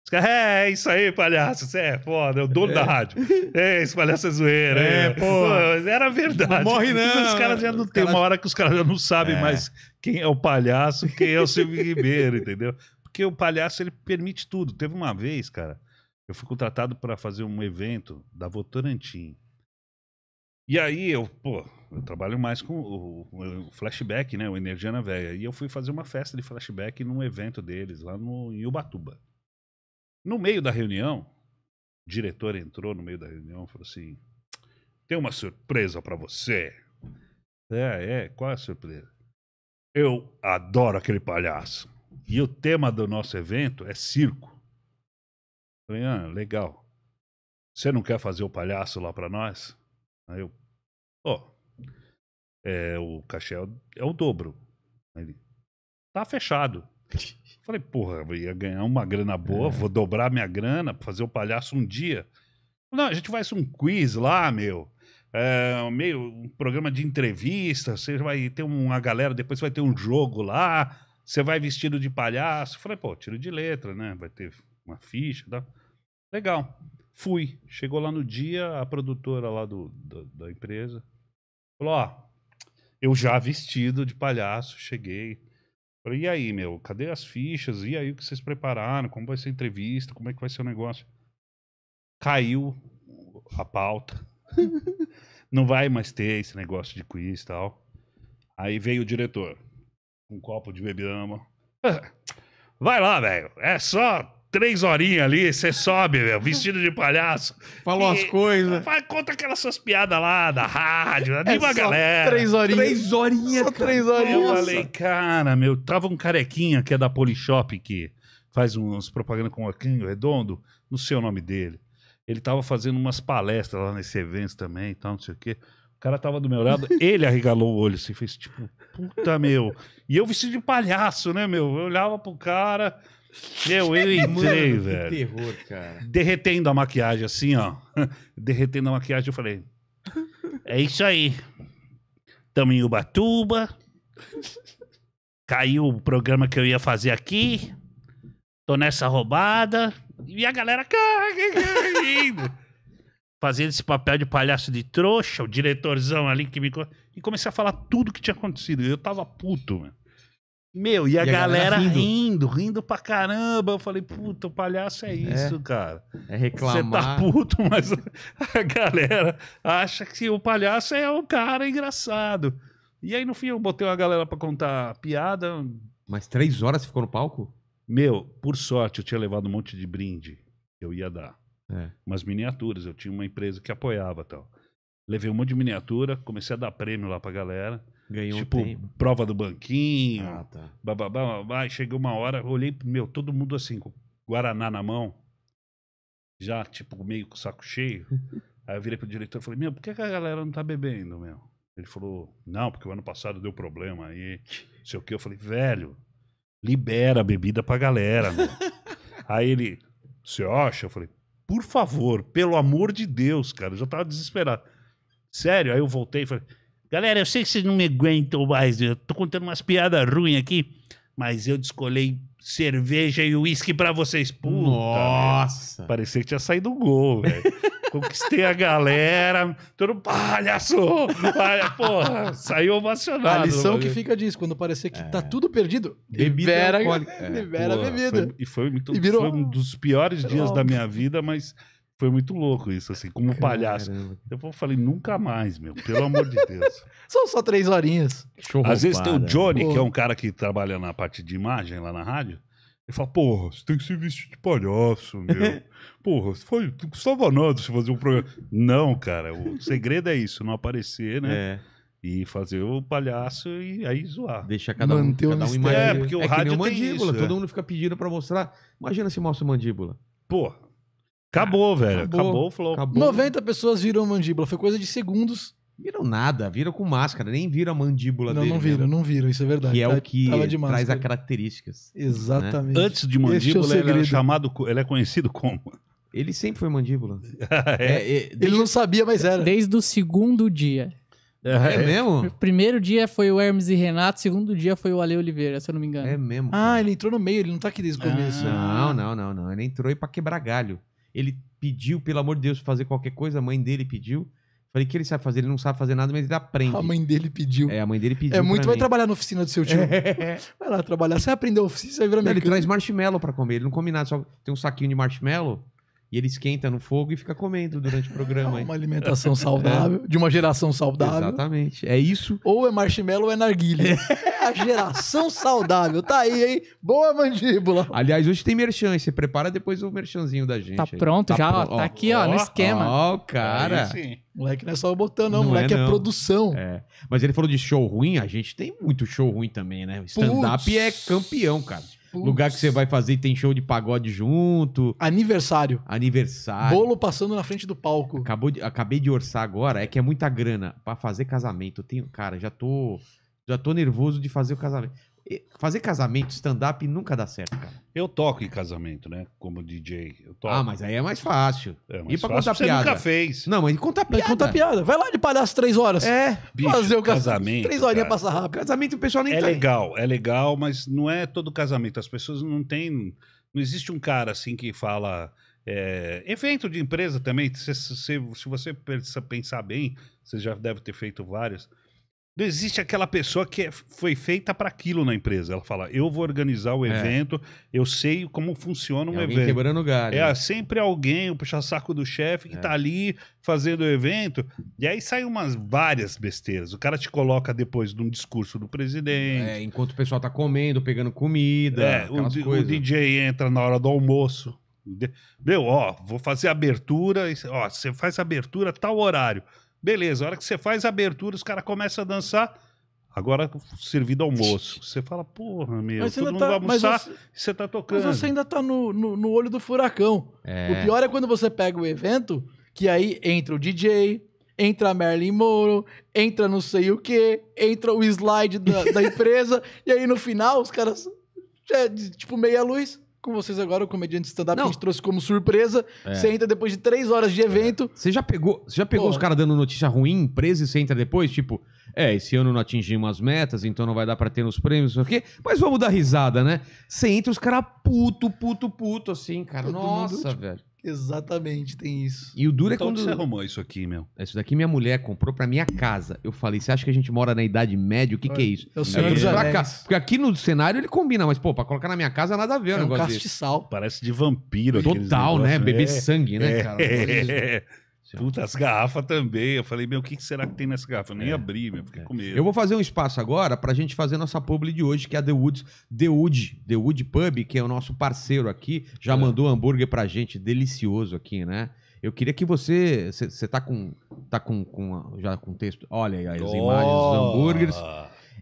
[SPEAKER 4] Os caras, é, é isso aí, palhaço, você é foda, é o dono é. da rádio. É, esse palhaço é zoeira. É, é. pô. Era verdade. Não morre não. Os caras já não tem uma hora que os caras já não sabem é. mais quem é o palhaço, quem é o Silvio Ribeiro, entendeu? Porque o palhaço, ele permite tudo. Teve uma vez, cara, eu fui contratado para fazer um evento da Votorantim. E aí eu, pô, eu trabalho mais com o, o, o flashback, né? O Energiana Velha. E eu fui fazer uma festa de flashback num evento deles lá no, em Ubatuba. No meio da reunião, o diretor entrou no meio da reunião e falou assim: tem uma surpresa para você. É, é, qual é a surpresa? Eu adoro aquele palhaço. E o tema do nosso evento é circo. falei, ah, legal. Você não quer fazer o palhaço lá para nós? Aí eu, ó, oh, é, o cachê é, é o dobro. Aí ele, tá fechado. Falei, porra, ia ganhar uma grana boa, é. vou dobrar minha grana pra fazer o palhaço um dia. Não, a gente faz um quiz lá, meu. É, meio um programa de entrevista, você vai ter uma galera, depois vai ter um jogo lá, você vai vestido de palhaço. Falei, pô, tiro de letra, né? Vai ter uma ficha e tá? Legal. Fui. Chegou lá no dia, a produtora lá do, do da empresa falou, ó, eu já vestido de palhaço, cheguei, Falei, e aí, meu, cadê as fichas? E aí, o que vocês prepararam? Como vai ser a entrevista? Como é que vai ser o negócio? Caiu a pauta. Não vai mais ter esse negócio de quiz e tal. Aí veio o diretor, um copo de bebiama. Vai lá, velho. É só três horinhas ali, você sobe, meu, vestido de palhaço. Falou as coisas. Faz, conta aquelas suas piadas lá da rádio, é anima a galera. Três horinhas. Três horinhas, só três horinhas. Eu falei, cara, meu, tava um carequinha que é da Polishop, que faz uns propaganda com o Arquinho Redondo, não sei o nome dele. Ele tava fazendo umas palestras lá nesse evento também e tal, não sei o quê. O cara tava do meu lado, ele arregalou o olho, assim, fez tipo, puta meu. E eu vestido de palhaço, né, meu? Eu olhava pro cara, meu, eu entrei, Mano, velho. Que
[SPEAKER 1] terror, cara.
[SPEAKER 4] Derretendo a maquiagem, assim, ó. Derretendo a maquiagem, eu falei. É isso aí. Tamo em Ubatuba. Caiu o programa que eu ia fazer aqui. Tô nessa roubada. E a galera caindo. Fazendo esse papel de palhaço de trouxa, o diretorzão ali que me. E comecei a falar tudo que tinha acontecido. Eu tava puto, mano. Meu, e, e a, galera, galera rindo. rindo. rindo, pra caramba. Eu falei, puta, o palhaço é, é. isso, é, cara. É reclamar. Você tá puto, mas a galera acha que o palhaço é um cara engraçado. E aí, no fim, eu botei uma galera pra contar piada. Mas três horas você ficou no palco? Meu, por sorte, eu tinha levado um monte de brinde. Eu ia dar. É. Umas miniaturas. Eu tinha uma empresa que apoiava tal. Levei um monte de miniatura, comecei a dar prêmio lá pra galera. Ganhou tipo, tempo. prova do banquinho, ah, tá. bababá, babá. Cheguei uma hora, olhei, meu, todo mundo assim, com Guaraná na mão, já, tipo, meio com o saco cheio. Aí eu virei pro diretor e falei, meu, por que, que a galera não tá bebendo, meu? Ele falou, não, porque o ano passado deu problema aí, não sei o que. Eu falei, velho, libera a bebida pra galera, meu. aí ele, você acha? Eu falei, por favor, pelo amor de Deus, cara, eu já tava desesperado. Sério, aí eu voltei e falei, Galera, eu sei que vocês não me aguentam mais. Eu tô contando umas piadas ruins aqui, mas eu descolei cerveja e uísque para vocês. Puta, Nossa! Véio. Parecia que tinha saído um gol, velho. Conquistei a galera, todo palhaço! porra,
[SPEAKER 2] saiu ovacionado. A lição que fica disso, quando parecer que é. tá tudo perdido,
[SPEAKER 4] bebida libera, é, libera a bebida. Foi, e foi, muito, e virou, foi um dos piores dias da minha vida, mas foi muito louco isso, assim, como Caramba. palhaço. Eu falei, nunca mais, meu, pelo amor de Deus. São só três horinhas. Show Às vezes tem o Johnny, que é um cara que trabalha na parte de imagem lá na rádio. Ele fala, porra, você tem que se vestir de palhaço, meu. porra, você foi, não custava nada se fazer um programa. Não, cara, o segredo é isso, não aparecer, né? É e fazer o palhaço e aí zoar. Deixa cada Manter um, cada um mistério. É, porque o é rádio tem mandíbula, isso, é. todo
[SPEAKER 1] mundo fica pedindo para mostrar. Imagina se mostra mandíbula. Pô, Acabou, velho. Acabou, acabou o flow. Acabou. 90 pessoas viram mandíbula. Foi coisa de segundos. Viram nada, viram com máscara, nem viram a mandíbula não, dele. Não, viram, não
[SPEAKER 2] viram, isso é verdade. Que é o tá- que traz as características. Né?
[SPEAKER 1] Exatamente. Né? Antes de é mandíbula, é ele é chamado, ele é conhecido como? Ele sempre foi mandíbula. é, é, desde, é, ele não
[SPEAKER 3] sabia, mas era. Desde o segundo dia.
[SPEAKER 1] É, é mesmo?
[SPEAKER 3] Primeiro dia foi o Hermes e Renato, segundo dia foi o Ale Oliveira, se
[SPEAKER 1] eu não me engano. É mesmo. Ah,
[SPEAKER 3] cara. Ah, ele entrou no meio, ele não tá aqui desde o ah, começo.
[SPEAKER 1] Ah, não, não, não, não. Ele entrou aí pra quebrar galho. Ele pediu, pelo amor de Deus, fazer qualquer coisa, a mãe dele pediu. Falei, que ele sabe fazer? Ele não sabe fazer nada, mas ele aprende. A mãe dele pediu. É, a mãe dele pediu. É muito, vai mim. trabalhar
[SPEAKER 2] na oficina do seu tio. É. Vai
[SPEAKER 1] lá trabalhar. Você vai
[SPEAKER 2] aprender a oficina, você vai virar mãe Ele traz
[SPEAKER 1] marshmallow pra comer. Ele não come nada, só tem um saquinho de marshmallow. E ele esquenta no fogo e fica comendo durante o programa. É uma alimentação é. saudável, é. de uma geração
[SPEAKER 2] saudável. Exatamente. É isso. Ou é marshmallow ou é narguilha. É. é a geração saudável.
[SPEAKER 1] Tá aí, hein? Boa mandíbula. Aliás, hoje tem merchan. Você prepara depois o merchanzinho da gente. Tá aí. pronto tá já, pronto. Tá ó. Tá aqui, ó, ó no esquema. Ó, cara.
[SPEAKER 2] Aí, moleque não é só botão, não. não moleque é, é não. é
[SPEAKER 1] produção. É. Mas ele falou de show ruim. A gente tem muito show ruim também, né? Stand-up é campeão, cara. Putz. Lugar que você vai fazer e tem show de pagode junto. Aniversário. Aniversário. Bolo
[SPEAKER 2] passando na frente do palco.
[SPEAKER 1] Acabou de, acabei de orçar agora, é que é muita grana para fazer casamento. Eu tenho, cara, já tô já tô nervoso de fazer o casamento. Fazer casamento, stand-up nunca dá certo, cara.
[SPEAKER 4] Eu toco em casamento, né? Como DJ. Eu toco. Ah, mas
[SPEAKER 1] aí é mais fácil. É mais e pra fácil, contar você piada. nunca fez. Não, mas conta piada. Conta piada. Vai lá de palhaço
[SPEAKER 4] três horas. É. Bicho, fazer o casamento. Três horinhas
[SPEAKER 1] passar rápido. Casamento o pessoal
[SPEAKER 4] nem É tá- legal, é legal, mas não é todo casamento. As pessoas não têm. Não existe um cara assim que fala. É, evento de empresa também, se, se, se você pensar bem, você já deve ter feito vários não existe aquela pessoa que é, foi feita para aquilo na empresa. Ela fala, eu vou organizar o é. evento, é. eu sei como funciona um é evento. quebrando galho. É ah, sempre alguém, o puxa-saco do chefe, que está é. ali fazendo o evento. E aí saem umas várias besteiras. O cara te coloca depois de um discurso do
[SPEAKER 1] presidente. enquanto o pessoal está comendo, pegando comida. O, o
[SPEAKER 4] DJ entra na hora do almoço. Meu, ó, vou fazer abertura. Ó, você faz abertura a tal horário. Beleza, a hora que você faz a abertura, os caras começam a dançar. Agora servido almoço. Você fala, porra, meu, mas todo mundo tá, vai almoçar você, você tá tocando. Mas você
[SPEAKER 2] ainda tá no, no, no olho do furacão.
[SPEAKER 4] É. O pior
[SPEAKER 2] é quando você pega o evento, que aí entra o DJ, entra a Merlin Moro, entra não sei o que, entra o slide da, da empresa, e aí no final os caras, é, tipo, meia luz com vocês agora o comediante stand-up que a gente trouxe como surpresa.
[SPEAKER 1] É. Você entra depois de três horas de é. evento. Você já pegou, você já pegou os caras dando notícia ruim, preso e você entra depois? Tipo, é, esse ano não atingimos as metas, então não vai dar pra ter nos prêmios, não sei o quê. Mas vamos dar risada, né? Você entra os caras puto, puto, puto, assim, cara. Todo Nossa, mundo, tipo, velho. Exatamente, tem isso. E o duro é então, é quando. você arrumou isso aqui, meu? É, isso daqui minha mulher comprou pra minha casa. Eu falei, você acha que a gente mora na Idade Média? O que, que é isso? É Eu sei, é. Dos Porque aqui no cenário ele combina, mas, pô, pra colocar na minha casa nada a ver é o um Castiçal. Desse. Parece de vampiro. Total, né? né? Beber sangue, né, cara? É.
[SPEAKER 4] Puta, as garrafas também. Eu falei, meu, o que será que tem nessa garrafa? Eu nem é. abri, meu, fiquei é. com medo. Eu vou
[SPEAKER 1] fazer um espaço agora pra gente fazer nossa publi de hoje, que é a The Woods, The Wood, The Wood Pub, que é o nosso parceiro aqui, já é. mandou hambúrguer pra gente, delicioso aqui, né? Eu queria que você. Você tá com. Tá com, com. Já com texto. Olha aí as oh. imagens dos hambúrgueres.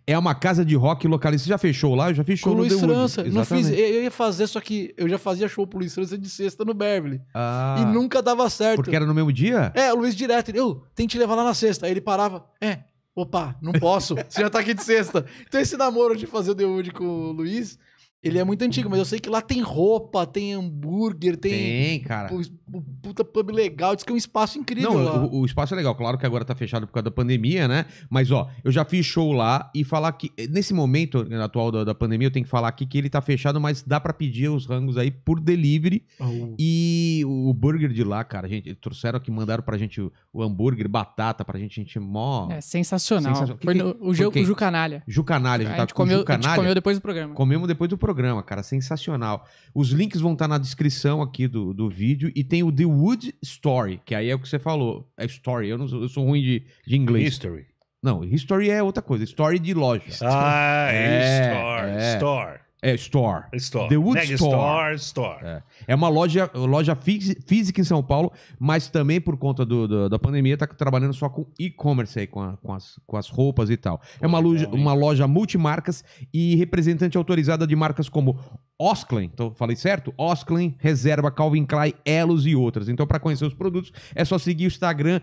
[SPEAKER 1] É uma casa de rock localizada. Você já fechou lá? Eu já fechou Com no Luiz França. Não fiz,
[SPEAKER 2] eu ia fazer, só que eu já fazia show pro Luiz França de sexta no Beverly.
[SPEAKER 1] Ah, e nunca dava certo. Porque era no mesmo dia? É,
[SPEAKER 2] o Luiz direto. eu, tem que te levar lá na sexta. Aí ele parava. É, opa, não posso. você já tá aqui de sexta. Então esse namoro de fazer o The Wood com o Luiz ele é muito uhum. antigo, mas eu sei que lá tem roupa, tem hambúrguer, tem. Tem, cara. O puta pub legal, diz que é um espaço incrível. Não,
[SPEAKER 1] o, o, espaço é legal. Claro que agora tá fechado por causa da pandemia, né? Mas, ó, eu já fiz show lá e falar que. Eh, nesse momento né, atual da, da pandemia, eu tenho que falar aqui que ele tá fechado, mas dá para pedir os rangos aí por delivery. Oh. E o burger de lá, cara, gente, trouxeram aqui, mandaram pra gente o, o hambúrguer, batata pra gente, a gente é mó. É sensacional. sensacional. Foi que, no, o, Ju, o Jucanalha. Jucanalha, a gente, a tá gente tá comeu, Jucanalha. A gente comeu depois do programa. Comemos depois do programa programa, cara. Sensacional. Os links vão estar tá na descrição aqui do, do vídeo. E tem o The Wood Story, que aí é o que você falou. É story, eu, não sou, eu sou ruim de, de inglês. History. Não, history é outra coisa. Story de loja. Ah, é, É. Store. É, Store. Store. The Wood Mega Store.
[SPEAKER 4] Store, Store. É.
[SPEAKER 1] é, uma loja, loja física em São Paulo, mas também por conta do, do da pandemia está trabalhando só com e-commerce aí, com, a, com, as, com as roupas e tal. Pô, é uma loja, bom, é. uma loja multimarcas e representante autorizada de marcas como Osklen, então falei certo? Osklen, Reserva, Calvin Klein, Elos e outras. Então para conhecer os produtos é só seguir o Instagram,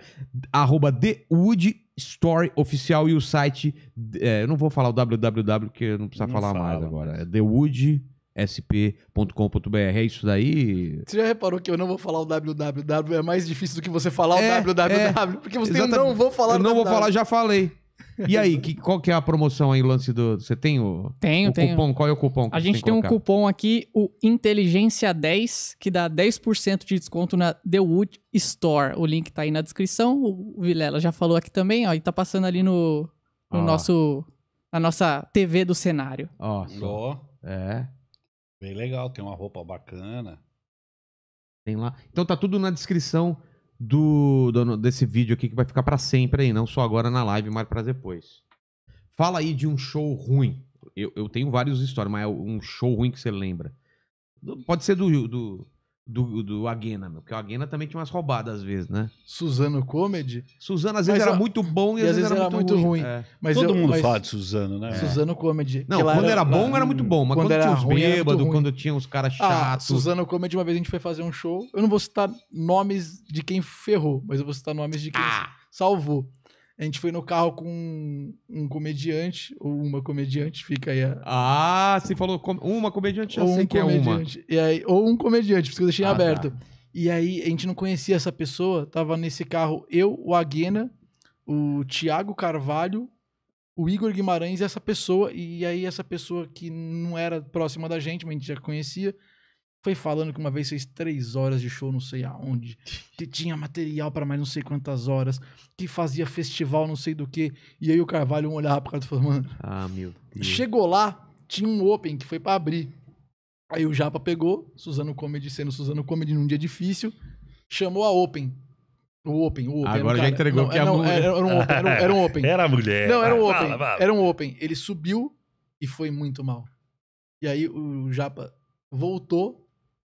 [SPEAKER 1] arroba TheWood Story oficial e o site. É, eu não vou falar o www, porque não precisa não falar fala, mais agora. É thewoodsp.com.br. É isso daí.
[SPEAKER 2] Você já reparou que eu não vou falar o www? É mais difícil do que você falar é, o www, é, porque você tem, não vou falar Eu não www. vou falar, já
[SPEAKER 1] falei. E aí, que, qual que é a promoção aí, lance do. Você tem o, tenho, o tenho. cupom? Qual é o cupom? a gente tem, tem um cupom
[SPEAKER 3] aqui, o Inteligência 10, que dá 10% de desconto na The Wood Store. O link tá aí na descrição. O Vilela já falou aqui também, ó. E tá passando ali no, no nosso. Na nossa TV do cenário.
[SPEAKER 4] Ó, só. É. Bem legal, tem uma roupa bacana.
[SPEAKER 1] Tem lá. Então tá tudo na descrição do, do, desse vídeo aqui que vai ficar para sempre aí, não só agora na live, mas para depois. Fala aí de um show ruim. Eu, eu tenho vários histórias, mas é um show ruim que você lembra. Pode ser do, do do, do Aguena, meu. Porque o Aguena também tinha umas roubadas às vezes, né?
[SPEAKER 2] Suzano Comedy? Suzano às vezes mas, era muito bom e, às, vezes, era, muito ruim. ruim. É. Mas Todo eu, mundo mas... fala de Suzano, né? É. Suzano Comedy. Não, quando era, era bom era muito bom, mas quando, quando tinha os bêbados, quando tinha os caras ah, chatos. Ah, Suzano Comedy, uma vez a gente foi fazer um show. Eu não vou citar nomes de quem ferrou, mas eu vou citar nomes de quem ah. salvou. A gente foi no carro com um, comediante, ou uma comediante, fica aí. A... Ah, você falou com... uma comediante, já ou sei um que é uma. E aí, ou um comediante, porque eu deixei ah, tá. aberto. Tá. E aí, a gente não conhecia essa pessoa, tava nesse carro eu, o Aguena, o Tiago Carvalho, o Igor Guimarães e essa pessoa. E aí, essa pessoa que não era próxima da gente, mas a gente já conhecia, foi falando que uma vez fez três horas de show, não sei aonde. Que tinha material para mais não sei quantas horas. Que fazia festival, não sei do que. E aí o Carvalho um olhava pro cara e falou, mano.
[SPEAKER 1] Ah, meu Deus.
[SPEAKER 2] Chegou lá, tinha um Open que foi para abrir. Aí o Japa pegou, Suzano Comedy sendo Suzano Comedy num dia difícil, chamou a Open. O Open, o Open. Agora um já entregou não, que é, a mulher. Era, um, era, um, era um Open. era a mulher. Não, era um Open. Fala, fala. Era um Open. Ele subiu e foi muito mal. E aí o Japa voltou,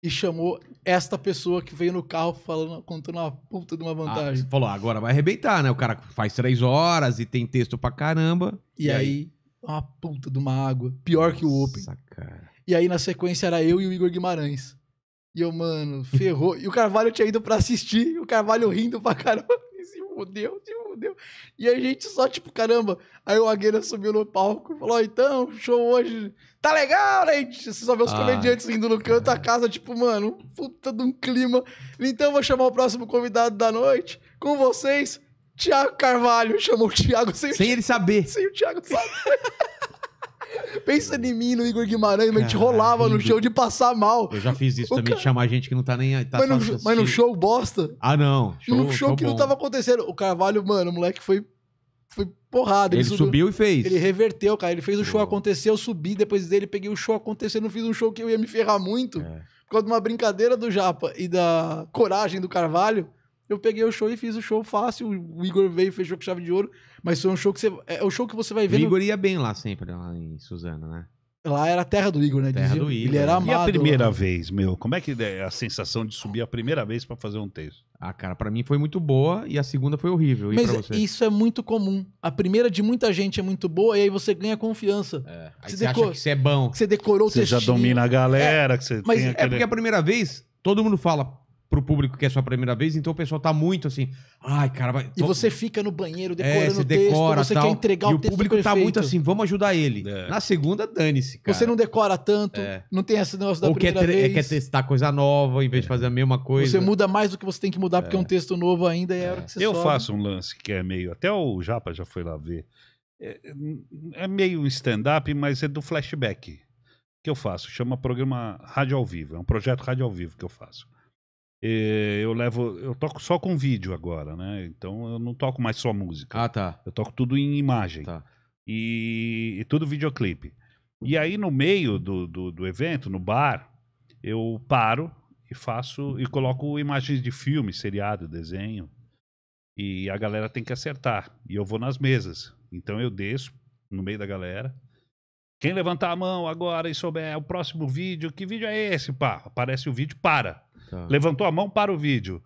[SPEAKER 2] e chamou esta pessoa que veio no carro falando, contando uma puta de uma ah, vantagem.
[SPEAKER 1] Ah, falou, agora vai arrebentar, né? O cara faz três horas e tem texto pra caramba. E, e aí, aí,
[SPEAKER 2] uma puta
[SPEAKER 1] de uma água. Pior Nossa,
[SPEAKER 2] que o Open. Cara. E aí, na sequência, era eu e o Igor Guimarães. E eu, mano, ferrou. e o Carvalho tinha ido pra assistir, o Carvalho rindo pra caramba. E se fodeu, tipo, fudeu. E a gente só, tipo, caramba. Aí o Agueira subiu no palco e falou: então, show hoje. Tá legal, gente né? Você só vê os ah, comediantes indo no canto, a casa, tipo, mano, puta de um clima. Então vou chamar o próximo convidado da noite. Com vocês, Tiago Carvalho. Chamou o Tiago sem, sem o... ele saber. Sem o Tiago saber. Pensa em mim, no Igor Guimarães, mas a gente rolava no show de passar mal.
[SPEAKER 1] Eu já fiz isso o também, cara... de chamar gente que não tá nem... Tá mas, no, mas no show bosta. Ah, não. Show, no show, que bom. não tava
[SPEAKER 2] acontecendo. O Carvalho, mano, o moleque foi foi porrada. Ele, ele subiu, subiu, e fez. Ele reverteu, cara. Ele fez o show acontecer, eu subi depois dele, peguei o show acontecer, não fiz um show que eu ia me ferrar muito. É. Por causa de uma brincadeira do Japa e da coragem do Carvalho, eu peguei o show e fiz o show fácil. O Igor veio, fechou com chave de ouro. Mas foi um show que você. É, é o show que você vai ver. O Igor
[SPEAKER 1] ia bem lá sempre, lá em Suzano, né?
[SPEAKER 2] Lá era a terra do Igor, né? Terra do Igor. Ele era amado. E a primeira
[SPEAKER 4] vez, meu? Como é que é a sensação de subir a primeira
[SPEAKER 1] vez para fazer um texto? Ah, cara, para mim foi muito boa e a segunda foi horrível. E Mas isso
[SPEAKER 2] é muito comum. A primeira de muita gente é muito boa e aí você ganha confiança. É. Aí você, você acha que você é bom. Que você decorou o texto. Você já domina a galera. É. Que você Mas é aquele... porque a
[SPEAKER 1] primeira vez todo mundo fala, pro público que é sua primeira vez, então o pessoal tá muito assim, ai, cara, E você
[SPEAKER 2] fica no banheiro é, decorando é, você decora, o texto, você tal, quer entregar e o, público tá muito assim,
[SPEAKER 1] vamos ajudar ele. É. Na segunda, dane-se, cara. Você não
[SPEAKER 2] decora tanto,
[SPEAKER 1] é. não tem esse negócio da Ou primeira é, quer, vez. quer testar coisa nova em vez de fazer a mesma coisa. Você muda
[SPEAKER 2] mais do que você tem que mudar porque é um texto novo ainda e é a hora é. que você Eu sobe. faço
[SPEAKER 1] um lance que é meio, até o Japa
[SPEAKER 4] já foi lá ver. É, meio stand-up, mas é do flashback que eu faço. Chama programa Rádio ao Vivo. É um projeto Rádio ao Vivo que eu faço. Eh, eu levo, eu toco só com vídeo agora, né? Então eu não toco mais só música. Ah, tá. Eu toco tudo em imagem. Tá. E, e tudo videoclipe. E aí no meio do, do, do, evento, no bar, eu paro e faço e coloco imagens de filme, seriado, desenho. E a galera tem que acertar. E eu vou nas mesas. Então eu desço no meio da galera. Quem levantar a mão agora e souber é o próximo vídeo, que vídeo é esse, pá? Aparece o vídeo, para Tá. Levantou a mão, para o vídeo.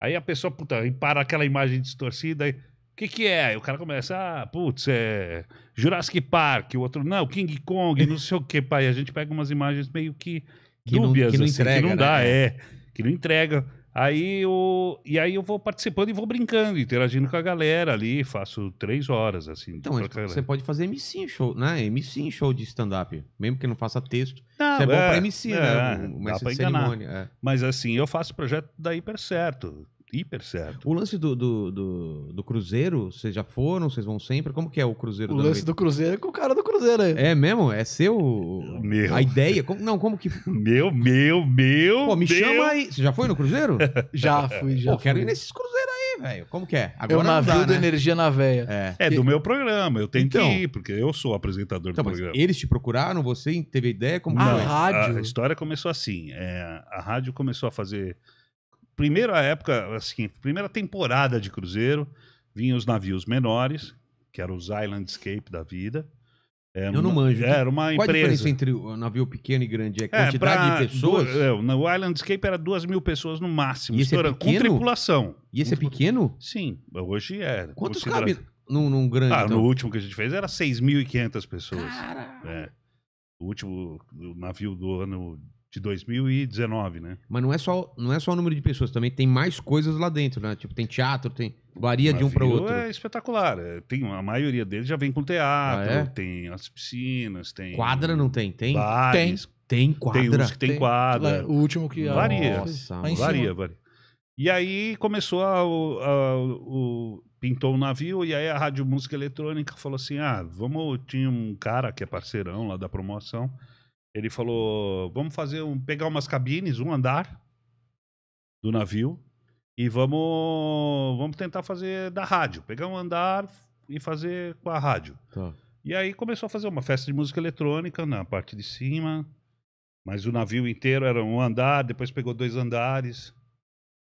[SPEAKER 4] Aí a pessoa, puta, e para aquela imagem distorcida. Aí, o que, que é? Aí o cara começa, ah, putz, é Jurassic Park. O outro, não, King Kong, não sei o que, pai. A gente pega umas imagens meio que, que dúbias, não, assim, que não, assim, entrega, que não dá, é. Que não entrega. Aí eu, e aí eu vou participando e vou brincando, interagindo com a galera ali, faço
[SPEAKER 1] três horas, assim. Então, você pode fazer MC show, né? MC show de stand-up, mesmo que não faça texto. Não, isso é, é bom pra MC, é, né? Uma é, dá cerimônia. É. Mas assim, eu faço o projeto daí Hiper Certo hiper certo. O lance do, do, do, do Cruzeiro, vocês já foram, vocês vão sempre? Como que é o Cruzeiro? O lance do Cruzeiro é com o cara do Cruzeiro aí. É mesmo? É seu? Meu. A ideia? Como, não, como que... Meu, meu, meu, Pô, me meu. chama aí. Você já foi no Cruzeiro? já fui, já Pô, fui. quero ir nesses Cruzeiros aí, velho. Como que é? Agora eu navio dá, né?
[SPEAKER 4] energia na veia. É, é do meu programa, eu tenho então, que ir, porque eu sou apresentador então, do programa. eles te procuraram, você teve ideia? Como a rádio. A, a história começou assim, é, a rádio começou a fazer primeira época, assim, primeira temporada de cruzeiro, vinham os navios menores, que eram os Island Escape da vida. É eu não manjo. É, era uma Qual empresa. Qual a diferença entre o navio pequeno e grande? É, é quantidade é, pra, de pessoas? Do, é, no era duas mil pessoas no máximo. E esse é pequeno? Com tripulação. E esse é pequeno? Sim, hoje é. Quantos cabem num, num grande? Ah, então? no último que a gente fez era 6.500 pessoas. Cara! É. O último
[SPEAKER 1] o navio do ano de 2019, né? Mas não é só não é só o número de pessoas, também tem mais coisas lá dentro, né? Tipo, tem teatro, tem varia de um para outro. É
[SPEAKER 4] espetacular. É, tem a maioria deles já vem com teatro, ah, é? tem as piscinas, tem Quadra
[SPEAKER 1] não tem, tem. Bares, tem, tem quadra. Tem uns que tem, tem quadra. É o último que varia. Nossa, varia, varia.
[SPEAKER 4] E aí começou a, a, o pintou um navio e aí a Rádio Música Eletrônica falou assim: "Ah, vamos, tinha um cara que é parceirão lá da promoção, ele falou: vamos fazer um, pegar umas cabines, um andar do navio e vamos, vamos tentar fazer da rádio. Pegar um andar e fazer com a rádio. Tá. E aí começou a fazer uma festa de música eletrônica na parte de cima, mas o navio inteiro era um andar, depois pegou dois andares.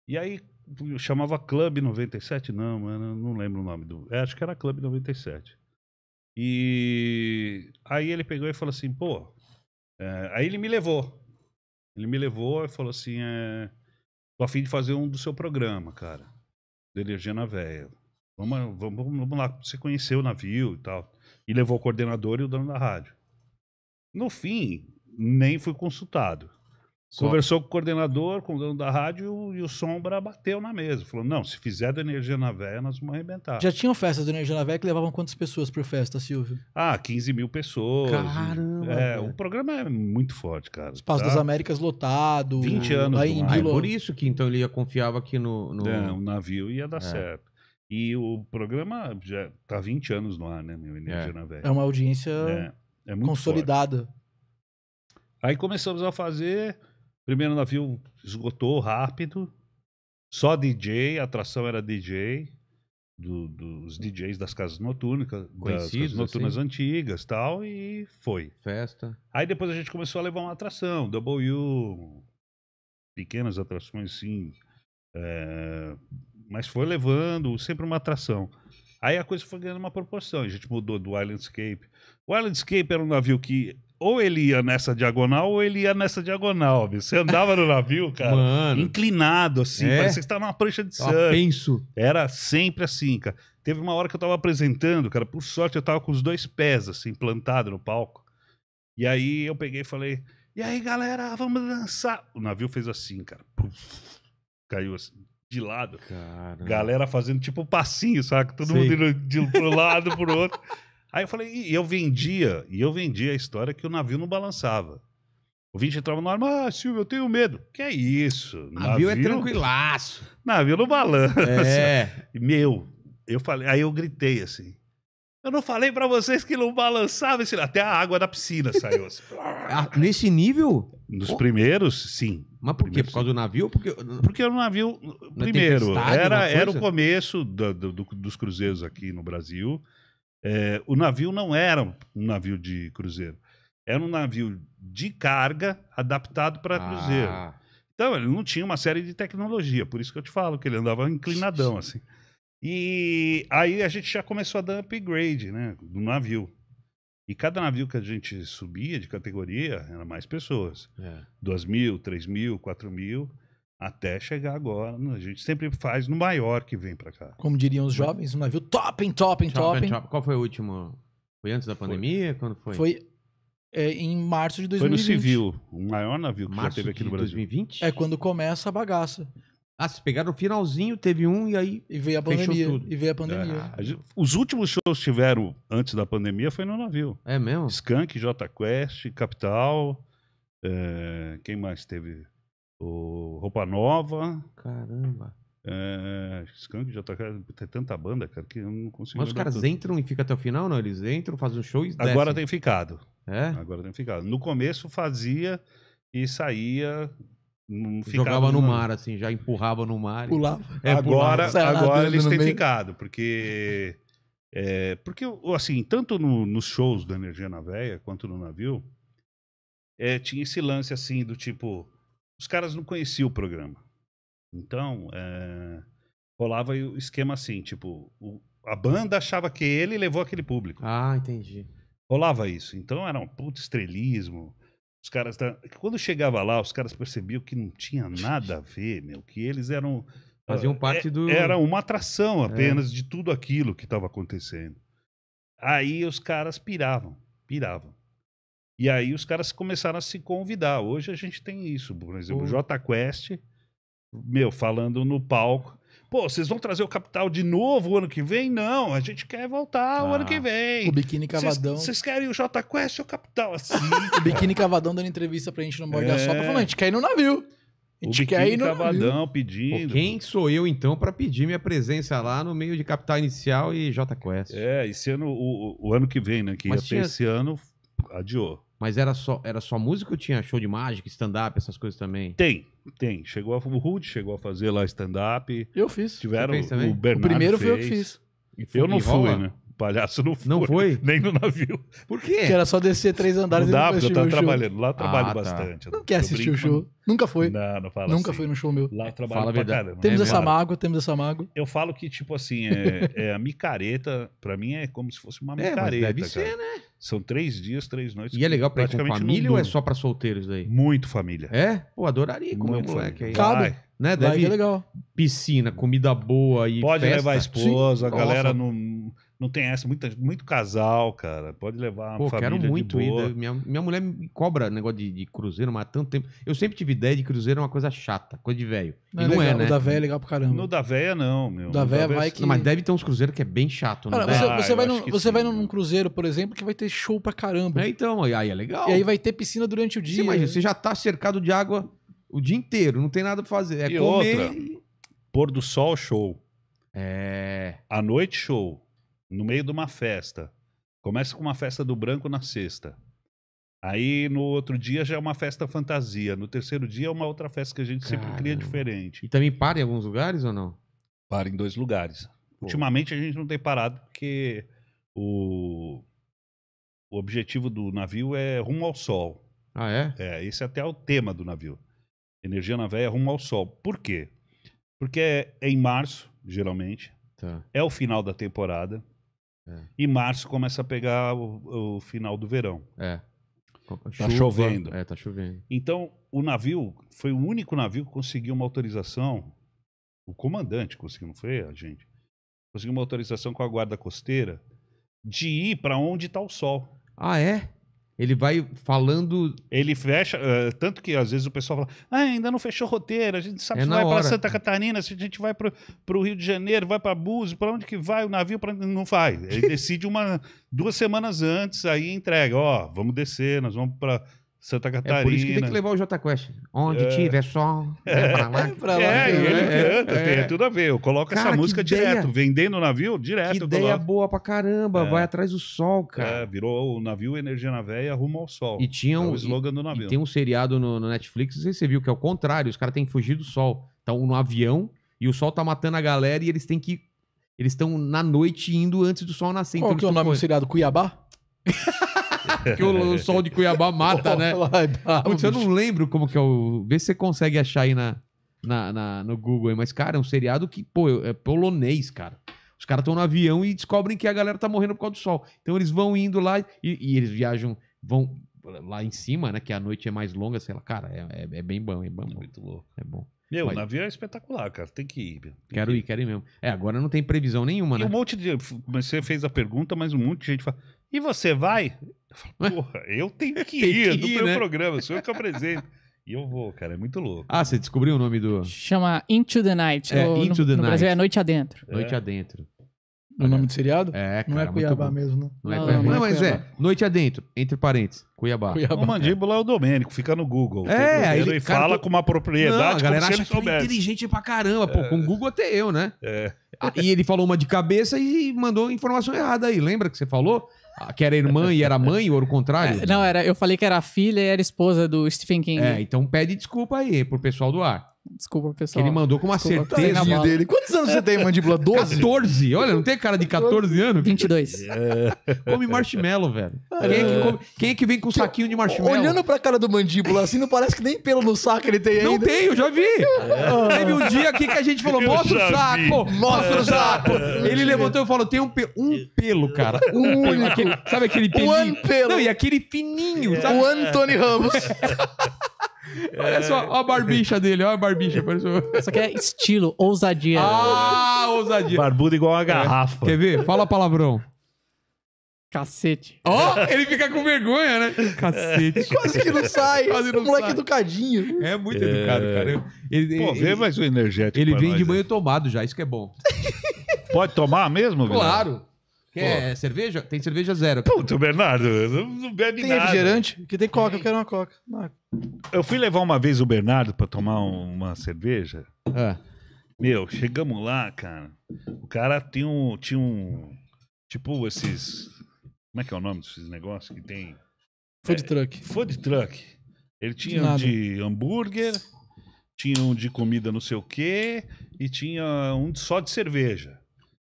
[SPEAKER 4] E aí chamava Club 97, não, mano, não lembro o nome do. É, acho que era Club 97. E aí ele pegou e falou assim: pô, é, aí ele me levou. Ele me levou e falou assim: é, tô afim de fazer um do seu programa, cara. Do Energia na Véia. Vamos, vamos, vamos lá, você conheceu o navio e tal. E levou o coordenador e o dono da rádio. No fim, nem fui consultado. Conversou com o coordenador, com o dono da rádio, e o Sombra bateu na mesa. Falou: não, se fizer da Energia na Véia, nós vamos arrebentar. Já tinham
[SPEAKER 2] festas da Energia na Véia que levavam quantas pessoas para festa, Silvio?
[SPEAKER 4] Ah, 15 mil pessoas. Caramba! É, o programa é muito forte, cara.
[SPEAKER 1] Espaço tá? das
[SPEAKER 2] Américas lotado. 20 anos. Aí, ah, é por
[SPEAKER 1] isso que então ele confiava aqui no. no... É, o navio ia dar é. certo. E o programa já tá
[SPEAKER 4] 20 anos no ar, né, meu? Energia é. na Véia. É uma audiência é, é consolidada. Forte. Aí começamos a fazer Primeiro navio esgotou rápido. Só DJ, a atração era DJ, do, dos DJs das casas assim? noturnas, Conhecidos, casas noturnas assim. antigas tal, e foi. Festa. Aí depois a gente começou a levar uma atração, W, pequenas atrações sim, é, mas foi levando sempre uma atração. Aí a coisa foi ganhando uma proporção. A gente mudou do Islandscape. O Islandscape era um navio que ou ele ia nessa diagonal ou ele ia nessa diagonal, viu? Você andava no navio, cara, Mano. inclinado assim, é? parecia que você numa prancha de surf. penso. Era sempre assim, cara. Teve uma hora que eu tava apresentando, cara, por sorte eu tava com os dois pés assim plantado no palco. E aí eu peguei e falei: "E aí, galera, vamos dançar". O navio fez assim, cara. Puf, caiu assim de lado. Cara. Galera fazendo tipo passinho, sabe? Todo mundo indo de, um lado, pro outro. Aí eu falei, e eu vendia, e eu vendia a história que o navio não balançava. O vinte entrava no ar, ah, Silvio, eu tenho medo. Que é isso? Navio, navio é tranquilaço. Navio não balança. É. Meu, eu falei, aí eu gritei assim. Eu não falei para vocês que não balançava esse... Até a água da piscina saiu. Assim.
[SPEAKER 1] Ah, Nesse nível? Nos Pô. primeiros, sim. Mas por quê? Por causa do navio? Porque,
[SPEAKER 4] Porque o é navio, primeiro, era, era o começo do, do, dos cruzeiros aqui no Brasil. É, o navio não era um navio de cruzeiro. Era um navio de carga adaptado para ah. cruzeiro. Então, ele não tinha uma série de tecnologia. Por isso que eu te falo que ele andava inclinadão, assim. E aí a gente já começou a dar upgrade, né? Do navio. E cada navio que a gente subia de categoria era mais pessoas. É. 2 mil, 3 mil, 4 mil, até chegar agora.
[SPEAKER 1] A gente sempre faz no maior que vem para cá. Como diriam os jovens, um navio top, top, top. Qual foi o último? Foi antes da pandemia? Foi. Quando foi? Foi é, em março de 2020. Foi no civil, o maior navio que março já teve aqui no Brasil. 2020? É
[SPEAKER 2] quando começa a bagaça. Ah,
[SPEAKER 1] vocês pegaram o finalzinho, teve um e aí. E veio a pandemia. Tudo. E veio a pandemia.
[SPEAKER 4] É, os últimos shows que tiveram antes da pandemia foi no navio. É mesmo? Skank, J Quest, Capital. É, quem mais teve? O Roupa Nova.
[SPEAKER 1] Caramba.
[SPEAKER 4] É, Skank, J Quest. Tem tanta banda, cara, que eu não consigo. Mas os caras tudo.
[SPEAKER 1] entram e ficam até o final, não? Eles entram, fazem um show e. Descem. Agora tem
[SPEAKER 4] ficado. É? Agora tem ficado. No começo fazia e saía Jogava no, no mar, assim, já empurrava no mar. Pulava. É, agora pulava. agora eles têm ficado, porque. É, porque, assim, tanto no, nos shows da Energia na Véia quanto no navio, é, tinha esse lance, assim, do tipo. Os caras não conheciam o programa. Então, é, rolava o esquema assim, tipo, o, a banda achava que ele levou aquele público. Ah, entendi. Rolava isso. Então era um puto estrelismo. Os caras. Tá, quando chegava lá, os caras percebiam que não tinha nada a ver, meu, que eles eram.
[SPEAKER 1] Faziam ah, parte é, do. Era uma
[SPEAKER 4] atração apenas é. de tudo aquilo que estava acontecendo. Aí os caras piravam, piravam. E aí os caras começaram a se convidar. Hoje a gente tem isso, por exemplo, o JQuest, meu, falando no palco pô, vocês vão trazer o capital de novo o ano que vem? Não, a gente quer voltar ah, o ano ah. que vem. O Biquíni Cavadão. Vocês querem o J Quest ou o capital? Assim, o Biquíni Cavadão
[SPEAKER 2] dando entrevista pra gente no morde é. Sopa, falando, a gente
[SPEAKER 1] quer ir no navio. A gente o quer ir no Cavadão navio. pedindo. Pô, quem sou eu, então, para pedir minha presença lá no meio de Capital Inicial e JQuest? É,
[SPEAKER 4] esse ano, o, o ano que vem, né?
[SPEAKER 1] Que Mas ia tinha... esse ano, adiou. Mas era só, era só música ou tinha show de mágica, stand-up, essas coisas também? Tem, tem. Chegou a, o Rude chegou a fazer lá stand-up. Eu fiz. Tiveram o O primeiro fez. foi eu que fiz. eu não fui, né?
[SPEAKER 4] palhaço não foi. Não foi? Nem no navio.
[SPEAKER 2] Por quê? Porque era só
[SPEAKER 4] descer três andares não dá, e não eu tava trabalhando. Lá eu trabalho ah, tá. bastante. Tá. Não quer assistir o show. Nunca foi. Não, não fala Nunca assim. foi no show meu. Lá eu trabalho fala pra caramba. Temos é essa mesmo. mágoa, temos essa mágoa. Eu falo que, tipo assim, é, é a micareta, pra mim é como se fosse uma é, micareta. deve cara. ser, né? São três dias, três noites. E é legal pra ir com família ou é só
[SPEAKER 1] pra solteiros aí? Muito família. É? Pô, adoraria comer é um moleque aí. Cabe. Né, Deve é legal. Piscina, comida boa e Pode festa. levar a esposa, Sim. a galera Nossa.
[SPEAKER 4] não... Não tem essa, muita, muito casal, cara. Pode levar uma Pô, família quero muito de boa. Ir, né?
[SPEAKER 1] minha, minha mulher me cobra negócio de, de, cruzeiro, mas há tanto tempo. Eu sempre tive ideia de cruzeiro é uma coisa chata, coisa de velho. Não, e é não é, legal, é, né? O da
[SPEAKER 4] véia é legal pra caramba. No
[SPEAKER 1] da véia não, meu. Da véia vai que... mas deve ter uns cruzeiros que é bem chato, né? Cara, você, ah, você vai,
[SPEAKER 2] num, você sim, vai num cruzeiro, por exemplo, que vai ter show pra caramba. É,
[SPEAKER 1] então, aí é legal. E aí
[SPEAKER 2] vai ter piscina durante
[SPEAKER 1] o dia. Você imagina, você já tá cercado de água o dia inteiro, não tem nada pra fazer. É e comer outra,
[SPEAKER 4] pôr do sol, show. É... a noite, show no meio de uma festa. Começa com uma festa do branco na sexta. Aí no outro dia já é uma festa fantasia. No terceiro dia é uma outra festa que a gente Caramba. sempre cria diferente. E também para em alguns lugares ou não? Para em dois lugares. Pô. Ultimamente a gente não tem parado porque o, o objetivo do navio é rumo ao sol. Ah, é? É, esse é até é o tema do navio. Energia na véia rumo ao sol. Por quê? Porque é, é em março, geralmente. Tá. É o final da temporada. É. E março começa a pegar o, o final do verão. É. Tá chovendo.
[SPEAKER 1] É, tá chovendo.
[SPEAKER 4] Então, o navio foi o único navio que conseguiu uma autorização. O comandante conseguiu, não foi a gente? Conseguiu uma autorização com a guarda costeira de ir para onde está o sol. Ah, é? Ele vai falando. Ele fecha. Uh, tanto que às vezes o pessoal fala: ah, ainda não fechou roteiro, a gente sabe é se vai para Santa Catarina, se a gente vai para o Rio de Janeiro, vai para Búzios, para onde que vai o navio, para não vai. Ele decide uma, duas semanas antes, aí entrega: ó, oh, vamos descer, nós vamos para Santa Catarina. É por isso que tem que levar
[SPEAKER 1] o Jota Quest. Onde é. tiver sol, né, é pra lá. É, pra né? lá. é, ele canta, é. tem tudo a ver. Eu
[SPEAKER 4] coloco cara, essa música direto, vendendo o navio direto. Que ideia
[SPEAKER 1] boa pra caramba, é. vai
[SPEAKER 4] atrás do sol, é, cara. É, virou o navio Energia na Véia, rumo ao sol. E tinha um, é o slogan do navio. tem
[SPEAKER 1] um seriado no, no Netflix, não sei se você viu, que é o contrário, os caras têm que fugir do sol. Estão tá no avião e o sol tá matando a galera e eles têm que... Eles estão na noite indo antes do sol nascer. Qual então, que é o nome do seriado? Cuiabá? que o, sol de Cuiabá mata, né? É Putz, eu não lembro como que é o. Vê se você consegue achar aí na, na, na no Google. Aí. Mas, cara, é um seriado que, pô, é polonês, cara. Os caras estão no avião e descobrem que a galera tá morrendo por causa do sol. Então eles vão indo lá e, e eles viajam, vão lá em cima, né? Que a noite é mais longa, sei lá. Cara, é, é, é bem bom, é, é Muito louco. É bom. Meu, o navio é espetacular, cara.
[SPEAKER 4] Tem que ir. Tem
[SPEAKER 1] quero que ir. ir, quero ir mesmo. É, agora não tem previsão nenhuma, e né? Um monte de. Você fez a pergunta,
[SPEAKER 4] mas um monte de gente fala. E você vai? Eu falo, porra, eu tenho que ir Tem que no meu né? programa, sou eu que apresento. E eu vou, cara, é muito
[SPEAKER 1] louco. Ah, você descobriu o nome do. Chama Into the Night. É, Into no, the no Night. Brasil é Noite Adentro. É. Noite Adentro. no nome do seriado? É, cara, Não é, é Cuiabá mesmo, não. Não, é Cuiabá. Não, é não, mas é. Noite adentro, entre parênteses, Cuiabá. Cuiabá. O mandíbula é o Domênico, fica no Google. É, aí ele cara, fala com uma propriedade. Não, a galera acha que ele é inteligente pra caramba, pô. Com o Google até eu, né? É. Ah, e ele falou uma de cabeça e mandou informação errada aí. Lembra que você falou? Ah, que era irmã e era mãe, ou o contrário? É,
[SPEAKER 3] não, era, eu falei que era a filha e era a esposa do Stephen King. É,
[SPEAKER 1] então pede desculpa aí pro pessoal do ar.
[SPEAKER 3] Desculpa, pessoal. ele mandou com uma certeza dele. Quantos anos você tem,
[SPEAKER 1] mandíbula? 12? 14. Olha, não tem cara de 14 anos? 22. É. Come marshmallow, velho. É. Quem, é que come... Quem é que vem com um saquinho de marshmallow? Olhando
[SPEAKER 2] pra cara do mandíbula assim, não parece que nem pelo no saco ele tem ainda. Não tem, eu já vi. É. Teve um dia aqui que a gente falou, mostra o saco, mostra o saco. Ele levantou
[SPEAKER 1] e falou, tem um, pe... um pelo, cara. Um único. Sabe aquele pelinho? Um pelo. Não, e aquele fininho. Sabe? O Anthony Ramos. Olha só, ó a barbicha dele, ó a barbicha. Isso aqui é estilo, ousadia. Ah, ousadia. Barbudo igual uma é. garrafa. Quer ver? Fala palavrão. Cacete. Ó, oh, ele fica com vergonha, né? Cacete. Quase que não
[SPEAKER 3] sai.
[SPEAKER 2] Quase não moleque sai. educadinho. É muito é... educado, cara.
[SPEAKER 3] Ele, Pô, ele, vê mais o energético. Ele
[SPEAKER 4] vem nós, de
[SPEAKER 1] banho é. tomado já, isso que é bom. Pode tomar mesmo? Claro. Quer Pô. cerveja? Tem cerveja zero. Puto, Bernardo, não, não
[SPEAKER 2] bebe tem nada. Tem refrigerante? Que tem coca, eu quero uma coca.
[SPEAKER 4] Eu fui levar uma vez o Bernardo pra tomar uma cerveja. Ah. Meu, chegamos lá, cara. O cara tem um, tinha um. Tipo esses. Como é que é o nome desses negócios que tem? Food é, truck. Food truck. Ele tinha de um de hambúrguer, tinha um de comida não sei o quê, e tinha um só de cerveja.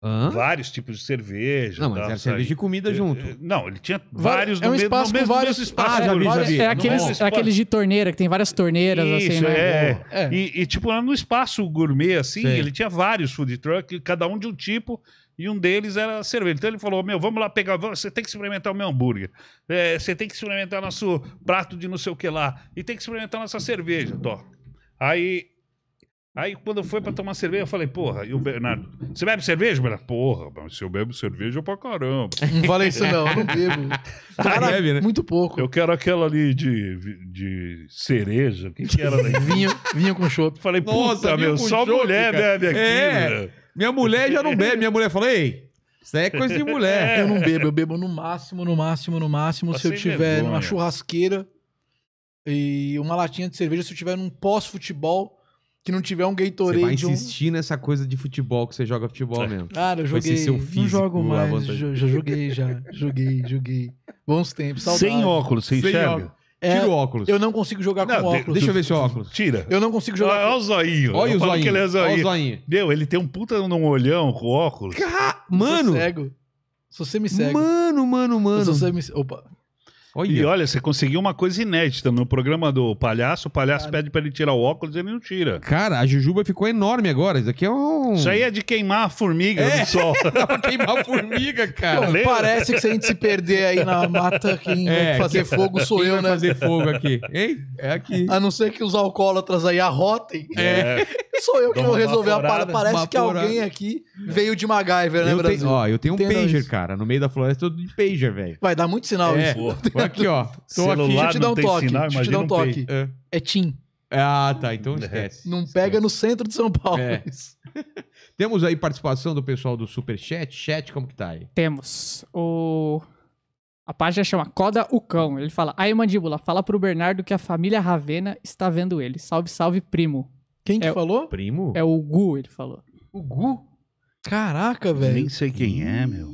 [SPEAKER 4] Hã? Vários tipos de cerveja. Não, mas era cerveja e comida é, junto. É, não, ele tinha vários é um no, espaço mesmo, com vários... mesmo espaço. Ah, já vi, já vi. É aqueles, é aqueles
[SPEAKER 3] de torneira, que tem várias torneiras. Assim, Isso, assim, né? é.
[SPEAKER 4] é. E, e, tipo, no espaço gourmet, assim, Sim. ele tinha vários food truck, cada um de um tipo, e um deles era cerveja. Então ele falou, meu, vamos lá pegar, você tem que experimentar o meu hambúrguer, é, você tem que experimentar nosso prato de não sei o que lá, e tem que experimentar nossa cerveja, Tó. Aí Aí quando foi pra tomar cerveja, eu falei, porra, e o Bernardo, você bebe cerveja, Bernardo? Porra, mas se eu bebo cerveja, eu pra caramba. Não falei isso não, eu não bebo. Cara, bebe, né? muito pouco. Eu quero aquela ali de, de cereja, o que que era? daí? vinho, vinho com chopp. Falei, Nossa, puta, meu, só chope, mulher
[SPEAKER 1] cara. bebe aqui, é, Minha mulher já não bebe, minha mulher falou, ei... Isso é coisa de mulher. É. Eu não bebo, eu
[SPEAKER 2] bebo no máximo, no máximo, no máximo. Tá se eu tiver vergonha. numa churrasqueira e uma latinha de cerveja, se eu tiver num pós-futebol, que não tiver um Gatorade. Você vai insistir
[SPEAKER 1] um... nessa coisa de futebol, que você joga futebol é. mesmo. Cara, eu joguei. seu físico, não jogo mais. Já,
[SPEAKER 2] joguei, já. joguei, joguei. Bons tempos, saudável. Sem óculos, sem, sem enxerga? Óculos. É, Tira o óculos. Eu não consigo jogar não, com óculos. deixa eu ver seu óculos.
[SPEAKER 4] Tira. Eu não consigo jogar. Ah, olha, com... o zoinho. Olha o zoinho. Ele é zoinho. Olha o zoinho. Deu, ele tem um puta num olhão com óculos. Car... Mano. sou cego. Se você me segue.
[SPEAKER 2] Mano, mano, mano. Se você me... Opa.
[SPEAKER 4] Olha. E olha, você conseguiu uma coisa inédita no programa do palhaço. O palhaço cara. pede pra ele tirar o óculos e ele não tira.
[SPEAKER 1] Cara, a jujuba ficou enorme
[SPEAKER 4] agora. Isso aqui é um. Isso aí é de queimar a formiga é. no sol. pra queimar a formiga, cara. parece que se a gente se perder aí na mata, quem é, vai fazer que... fogo sou quem eu, vai né? fazer fogo aqui.
[SPEAKER 2] Hein? É aqui. A não ser que os alcoólatras aí arrotem. é. Sou eu que vou resolver a parada. Parece que alguém aqui
[SPEAKER 1] veio de MacGyver, né, eu Brasil? Tenho, ó, eu tenho um Entendo pager, isso. cara. No meio da floresta, eu tô de pager, velho. Vai dar muito sinal é. isso. Pô, aqui, ó. Tô Celular aqui. Deixa eu te dar um toque. Sinal, deixa eu te dar um, um toque. É. é TIM. Ah, tá. Então é, esquece. Não esquece. pega no centro de São Paulo. É. Temos aí participação do pessoal do Superchat. Chat, como que tá aí? Temos. O...
[SPEAKER 3] A página chama Coda o Cão. Ele fala: Aí, mandíbula, fala pro Bernardo que a família Ravena está vendo ele. Salve, salve, primo. Quem que é falou? Primo? É o Gu, ele falou. O Gu?
[SPEAKER 4] Caraca, velho. Nem sei quem é, meu.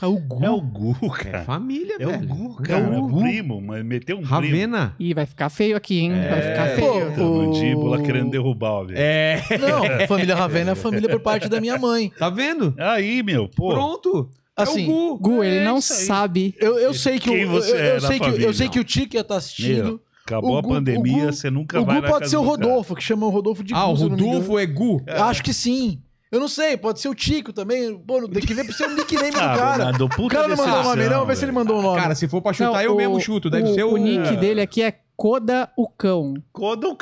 [SPEAKER 4] É o Gu. É o Gu, é cara. É família, é velho. É o
[SPEAKER 3] Gu, cara. É o
[SPEAKER 4] Gu. primo, mas meteu um Ravena.
[SPEAKER 3] primo. Ih, vai ficar feio aqui, hein? É, vai
[SPEAKER 4] ficar feio. Pô, o... Mandíbula querendo derrubar o velho. É. Não, família Ravena é família por parte da minha mãe. Tá vendo? Aí, meu, pô.
[SPEAKER 3] Pronto. É assim, é Gu. Gu,
[SPEAKER 2] ele é não sabe. Eu, eu sei que Quem o, você eu, eu, é eu sei que, eu sei que o Tica tá assistindo. Meu.
[SPEAKER 4] Acabou o a Gu, pandemia, você nunca vai O Gu pode ser o Rodolfo,
[SPEAKER 2] que chama o Rodolfo de Ah, o Rodolfo é Gu? É. Acho que sim. Eu não sei, pode ser o Tico também. Pô, tem que ver pra ser o nickname do cara. Bernardo, o puta cara não mandou o nome, não. Vê se ele
[SPEAKER 1] mandou o nome. Cara, se for pra chutar, Não, eu o- mesmo chuto. Deve o, ser o... o nick é. dele
[SPEAKER 3] aqui é Coda o Cão. o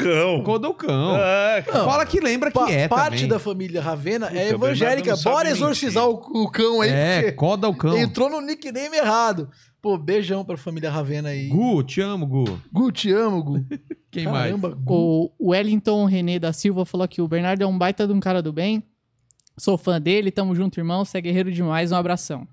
[SPEAKER 3] cão. É, cara.
[SPEAKER 1] Não. Fala que lembra que é parte também. da
[SPEAKER 2] família Ravena é Puta, evangélica. Bora exorcizar o,
[SPEAKER 1] o cão aí, É, coda o cão. entrou no
[SPEAKER 2] nickname errado. Pô, beijão pra família Ravena aí. Gu, te amo, Gu. Gu, te amo, Gu.
[SPEAKER 3] Quem Caramba, mais? Gu. O Wellington René da Silva falou que o Bernardo é um baita de um cara do bem. Sou fã dele, tamo junto, irmão. Você é guerreiro demais, um abração.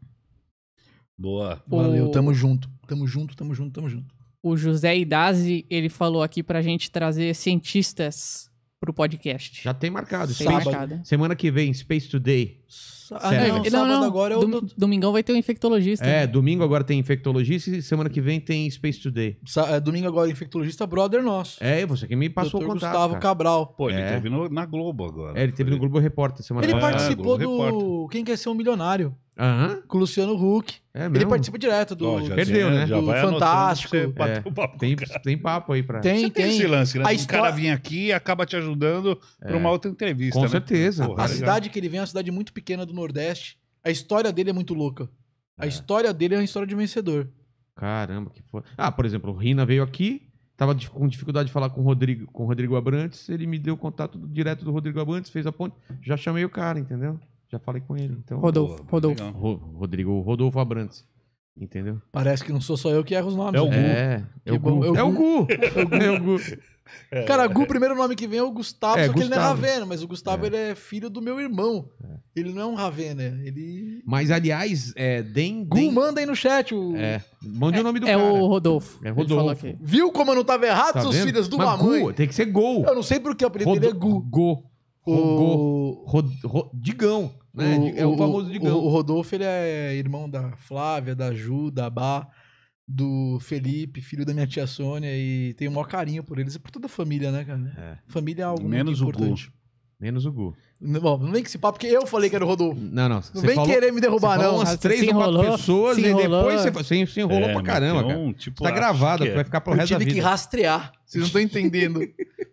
[SPEAKER 4] Boa.
[SPEAKER 2] O... Valeu, tamo junto. Tamo junto, tamo junto, tamo junto.
[SPEAKER 3] O José Idazi, ele falou aqui pra gente trazer cientistas pro podcast. Já tem marcado. Tem marcado.
[SPEAKER 1] Semana que vem, Space Today. Ah,
[SPEAKER 3] não, não, não. agora o é Dom, Domingão vai ter um infectologista.
[SPEAKER 1] É, domingo agora tem infectologista e semana que vem tem Space Today. Sa é, domingo agora infectologista, brother nosso. É, você que me passou Dr. o contato. Gustavo cara. Cabral. Pô, ele é. teve
[SPEAKER 2] no, na Globo agora. É, ele teve no
[SPEAKER 1] Globo Repórter semana Ele ah, participou do Repórter.
[SPEAKER 2] Quem Quer Ser Um Milionário.
[SPEAKER 1] Aham. com o Luciano Huck. É mesmo? Ele participa direto do, já Perdeu, né? do vai Fantástico. você é. papo. Tem, tem papo aí pra. Tem, Você tem, tem. esse lance, né? A Um histó- cara vem
[SPEAKER 4] aqui e acaba te ajudando pra uma é. outra entrevista,
[SPEAKER 1] Com né? certeza. Porra, a legal. cidade
[SPEAKER 2] que ele vem é uma cidade muito pequena do Nordeste. A história dele é muito louca. A é.
[SPEAKER 1] história dele é uma história de vencedor. Caramba, que foda. Ah, por exemplo, o Rina veio aqui, tava com dificuldade de falar com o Rodrigo, com Rodrigo Abrantes, ele me deu o contato direto do Rodrigo Abrantes, fez a ponte, já chamei o cara, entendeu? Já falei com ele. Então, Rodolfo. Rodolfo. Rodrigo. Rodolfo Abrantes. Entendeu?
[SPEAKER 2] Parece que não sou só eu que erro os nomes. É o né?
[SPEAKER 1] é, é Gu. É, é, é, o, Gu. é o
[SPEAKER 2] Gu. É o Gu. Cara, Gu, o primeiro nome que vem é o Gustavo, é, só que Gustavo. ele não é Ravena, mas o Gustavo ele é filho do meu irmão. Ele não é um Ravena, ele...
[SPEAKER 1] Mas, aliás, é... Den, Gu, den... manda aí no chat o... É, mande o nome do é cara. É o Rodolfo. É Rodolfo. Viu como eu não tava errado, tá seus vendo? filhos do mamãe? Gu, tem que
[SPEAKER 2] ser Gol. Eu não sei porque o apelido Rod... dele é Gu. Go. O...
[SPEAKER 1] Rod... Rod...
[SPEAKER 2] Digão, né? O, é o, o famoso Digão. O, o, Rodolfo, ele é irmão da Flávia, da Ju, da Bá, do Felipe, filho da minha tia Sônia, e tenho o maior carinho por eles e por toda a família, né, cara? É. Família é algo Menos muito importante.
[SPEAKER 1] O Gu. Menos o Gu.
[SPEAKER 2] Não, não vem que se papo porque eu falei que era o Rodolfo. Não, não. Não vem falou, querer me derrubar, não. Umas ah, três ou quatro pessoas e depois você,
[SPEAKER 1] você, enrolou é, pra caramba, cara. Tipo, tá gravado, é. vai ficar pro resto da vida. Eu tive que
[SPEAKER 2] rastrear. Vocês não estão entendendo.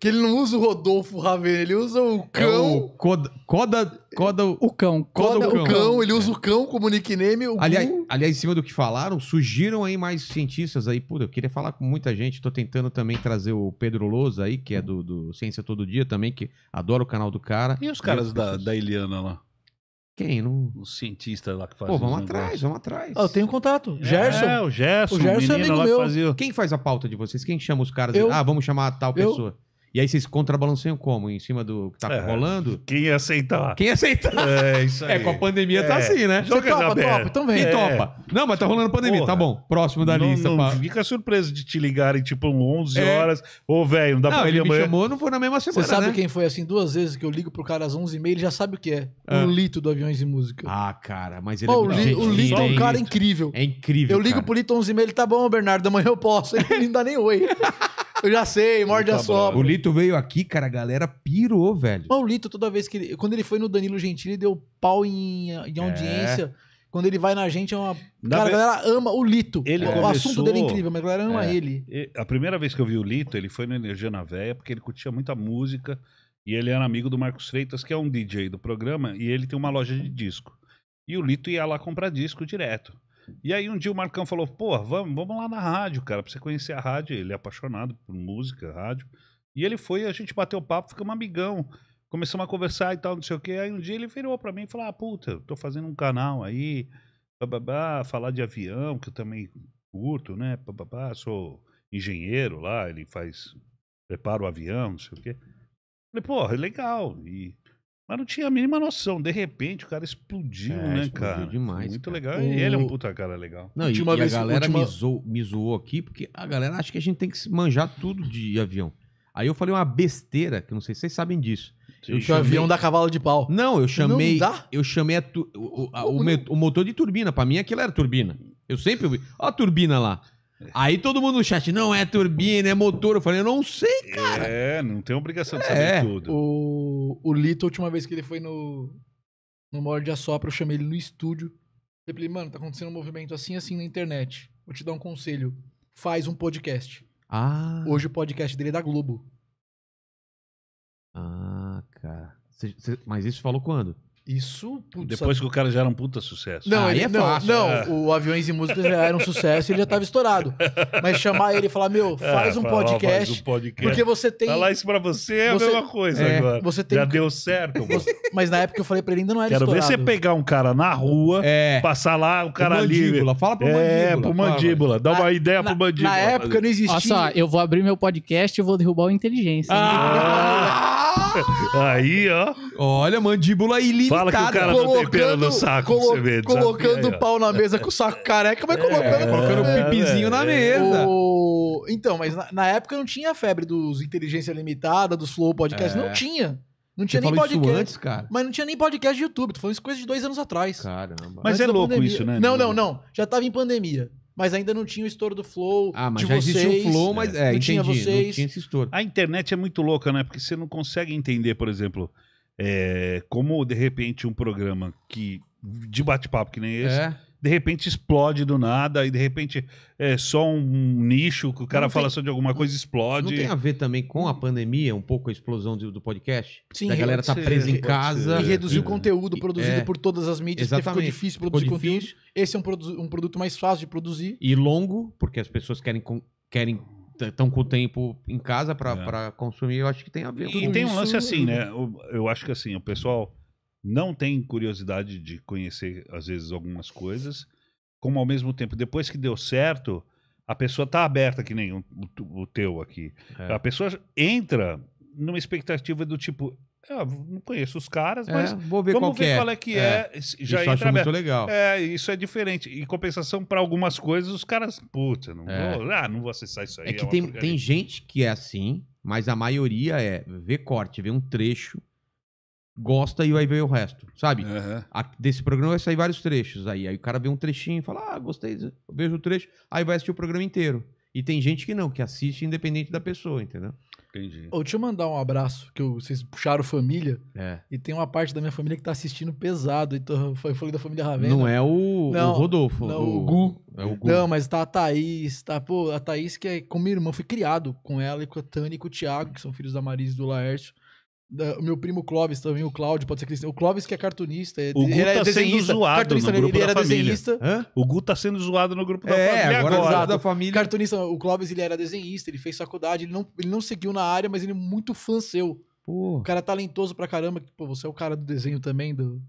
[SPEAKER 2] que ele não usa o Rodolfo Raven, ele usa o cão. É o Coda,
[SPEAKER 1] Coda, Coda. O cão. Coda, Coda o, cão. o cão. Ele usa é.
[SPEAKER 2] o cão como nickname. O aliás,
[SPEAKER 1] aliás, em cima do que falaram, surgiram aí mais cientistas aí. Pô, eu queria falar com muita gente. Tô tentando também trazer o Pedro Lousa aí, que é do, do Ciência Todo Dia também, que adora o canal do cara. E os caras e da, pessoas... da Eliana lá? Quem? no O cientista lá que faz Pô, vamos atrás, vamos atrás. Ah, eu tenho contato. É, Gerson. É, o Gerson. O Gerson é amigo meu. Fazia... Quem faz a pauta de vocês? Quem chama os caras? Eu... Ah, vamos chamar a tal pessoa. E aí vocês contrabalanceiam como? Em cima do que tá é, rolando? Quem
[SPEAKER 4] aceitar. Quem aceitar. É, isso é, aí. É, com a pandemia tá é. tá assim, né? Joga topa, topa, então vem. Quem é. topa? Não, mas tá rolando pandemia, tá Porra. tá bom. Próximo da não, lista. Não, pra... fica surpreso de te ligarem, tipo, 11 é. horas. Ô, velho, não dá não, pra ele me amanhã. chamou, não foi na mesma semana, Você sabe né? quem
[SPEAKER 2] foi, assim, duas vezes que eu ligo pro cara às 11h30, ele já sabe o que é. O ah. um Lito do Aviões e Música. Ah, cara, mas ele é muito li, O Lito é um cara incrível.
[SPEAKER 1] É incrível, Eu ligo pro
[SPEAKER 2] Lito 11h30, ele tá bom, Bernardo, amanhã eu posso. Ele não dá nem oi.
[SPEAKER 1] Eu já sei, morde a sobra. O Lito veio aqui, cara, a galera pirou, velho.
[SPEAKER 2] Mas o Lito, toda vez que ele. Quando ele foi no Danilo Gentili, deu pau em, em é. audiência. É. Quando ele vai na gente, é uma. cara, vez... a galera ama o Lito. Ele o começou... assunto dele é incrível, mas a galera ama é. ele.
[SPEAKER 4] A primeira vez que eu vi o Lito, ele foi no Energia na Véia, porque ele curtia muita música. E ele era amigo do Marcos Freitas, que é um DJ do programa, e ele tem uma loja de disco. E o Lito ia lá comprar disco direto. E aí um dia o Marcão falou, pô, vamos, vamos lá na rádio, cara, pra você conhecer a rádio. Ele é apaixonado por música, rádio. E ele foi, a gente bateu papo, ficamos amigão. Começamos a conversar e tal, não sei o quê. Aí um dia ele virou pra mim e falou, ah, puta, tô fazendo um canal aí, bababá, falar de avião, que eu também curto, né, bababá, sou engenheiro lá, ele faz, prepara o avião, não sei o quê. falei, porra, legal. E mas não tinha a mínima noção. De repente, o cara explodiu, é, né, explodiu cara? demais. Muito cara. legal. O... E ele é um puta cara
[SPEAKER 1] legal. Não, última e, vez, a galera última... me, zoou, me zoou aqui, porque a galera acha que a gente tem que se manjar tudo de avião. Aí eu falei uma besteira, que não sei se vocês sabem disso. eu chamei... o avião da cavalo de pau. Não, eu chamei. Não eu chamei tu... o, a, o, o, motor de turbina. Pra mim aquilo era turbina. Eu sempre ouvi. Ó a turbina lá. É. Aí todo mundo no chat, não, é turbina, é motor. Eu falei, eu não sei, cara. É, não tem obrigação de é, saber tudo. O, o Lito, a última vez que ele foi
[SPEAKER 2] no, no Morde a Sopra, eu chamei ele no estúdio. Eu falei, mano, tá acontecendo um movimento assim, assim na internet. Vou te dar um conselho. Faz um podcast.
[SPEAKER 1] Ah. Hoje o
[SPEAKER 2] podcast dele é da Globo.
[SPEAKER 1] Ah, cara. Cê- cê- mas isso falou quando? Isso, putz, Depois que o cara já era um puta sucesso. Não, ah, ele, é não, fácil. não é.
[SPEAKER 2] o Aviões e Música já era um sucesso, ele já estava estourado. Mas chamar ele e falar, meu, é, faz, é, um, fala, podcast, faz um
[SPEAKER 4] podcast. Porque você tem. Falar isso
[SPEAKER 2] pra você é você, a mesma coisa é, agora. Você tem... Já deu certo.
[SPEAKER 3] Mas na época eu falei pra ele, ainda não era Quero estourado. Quero ver você
[SPEAKER 4] pegar um cara na rua, é. passar lá, o é cara ali. Mandíbula, fala pro mandíbula. É, pro mandíbula. Dá uma ideia na, pro mandíbula. Na época não existia. Olha só, eu
[SPEAKER 3] vou abrir meu podcast e vou derrubar o inteligência. Ah! ah!
[SPEAKER 4] Aí, ó. Olha, mandíbula
[SPEAKER 3] ilimitada. Fala que o cara não tem
[SPEAKER 2] pelo no
[SPEAKER 4] saco. Colo você vê,
[SPEAKER 2] colocando
[SPEAKER 3] o pau na mesa com o saco
[SPEAKER 2] careca, mas colocando, é, colocando
[SPEAKER 1] o pipizinho é, na mesa.
[SPEAKER 2] O... Então, mas na, na, época não tinha a febre dos inteligência limitada, dos flow podcast. É. Não tinha. Não tinha Você nem podcast. Antes, cara. Mas não tinha nem podcast de YouTube. Tu falou isso coisa de dois anos atrás. Caramba. Mas antes é louco pandemia. isso, né? Não, não, não. Já tava em pandemia mas ainda não tinha o estouro do Flow. Ah, mas de já vocês, existia o Flow, mas é, é não entendi, tinha vocês. Não tinha
[SPEAKER 4] esse estouro. A internet é muito louca, né? Porque você não consegue entender, por exemplo, é, como de repente um programa que de bate-papo que nem esse. É de repente explode do nada, e de repente é só um nicho que o cara não fala tem, só de alguma coisa e explode. Não
[SPEAKER 1] tem a ver também com a pandemia, um pouco a explosão do, do podcast? Sim, A galera tá presa em casa. E reduzir o conteúdo produzido é, por todas as mídias, exatamente, porque ficou difícil produzir ficou conteúdo.
[SPEAKER 2] Difícil. Esse é um, produ um produto
[SPEAKER 1] mais fácil de produzir. E longo, porque as pessoas querem, querem estão com o tempo em casa para é. consumir, eu acho que tem a ver. E, e tem um lance assim, né?
[SPEAKER 4] Eu, eu acho que assim, o pessoal não tem curiosidade de conhecer, às vezes, algumas coisas, como ao mesmo tempo, depois que deu certo, a pessoa tá aberta, que nem o, o teu aqui. É. A pessoa entra numa expectativa do tipo. Ah, não conheço os caras, é, mas vou ver vamos ver é. qual é que é. é já isso entra muito legal. É, isso é diferente. Em compensação,
[SPEAKER 1] para algumas coisas, os caras, puta, não, é. vou,
[SPEAKER 4] ah, não vou acessar isso é aí. É que tem, tem gente que é
[SPEAKER 1] assim, mas a maioria é ver corte, ver um trecho gosta e vai ver o resto, sabe? Uhum. A, desse programa vai sair vários trechos aí. Aí o cara vê um trechinho e fala, ah, gostei, vejo o trecho, aí vai assistir o programa inteiro. E tem gente que não, que assiste independente da pessoa, entendeu? Entendi.
[SPEAKER 2] Ou oh, deixa eu mandar um abraço, que eu, vocês puxaram família. É. E tem uma parte da minha família que tá assistindo pesado. Então, foi falei da família Ravena. Não é o, não, o Rodolfo. Não, o, o Gu. É o Gu. Não, mas tá a Thaís. Tá, pô, a Thaís que é com minha irmã, fui criado com ela e com a Tânia e com o Thiago, que são filhos da Marisa e do Laércio o meu primo Clóvis também, o Cláudio, pode ser cristão. O Clóvis que é cartunista, tá o Gu tá sendo zoado no grupo da é, família.
[SPEAKER 4] O Gu tá sendo zoado no grupo
[SPEAKER 2] da família agora. Da família. Cartunista, o Clóvis ele era desenhista, ele fez faculdade, ele não, ele não seguiu na área, mas ele é muito fã seu. Pô. O cara é talentoso pra caramba, pô, você é o cara do desenho também, do...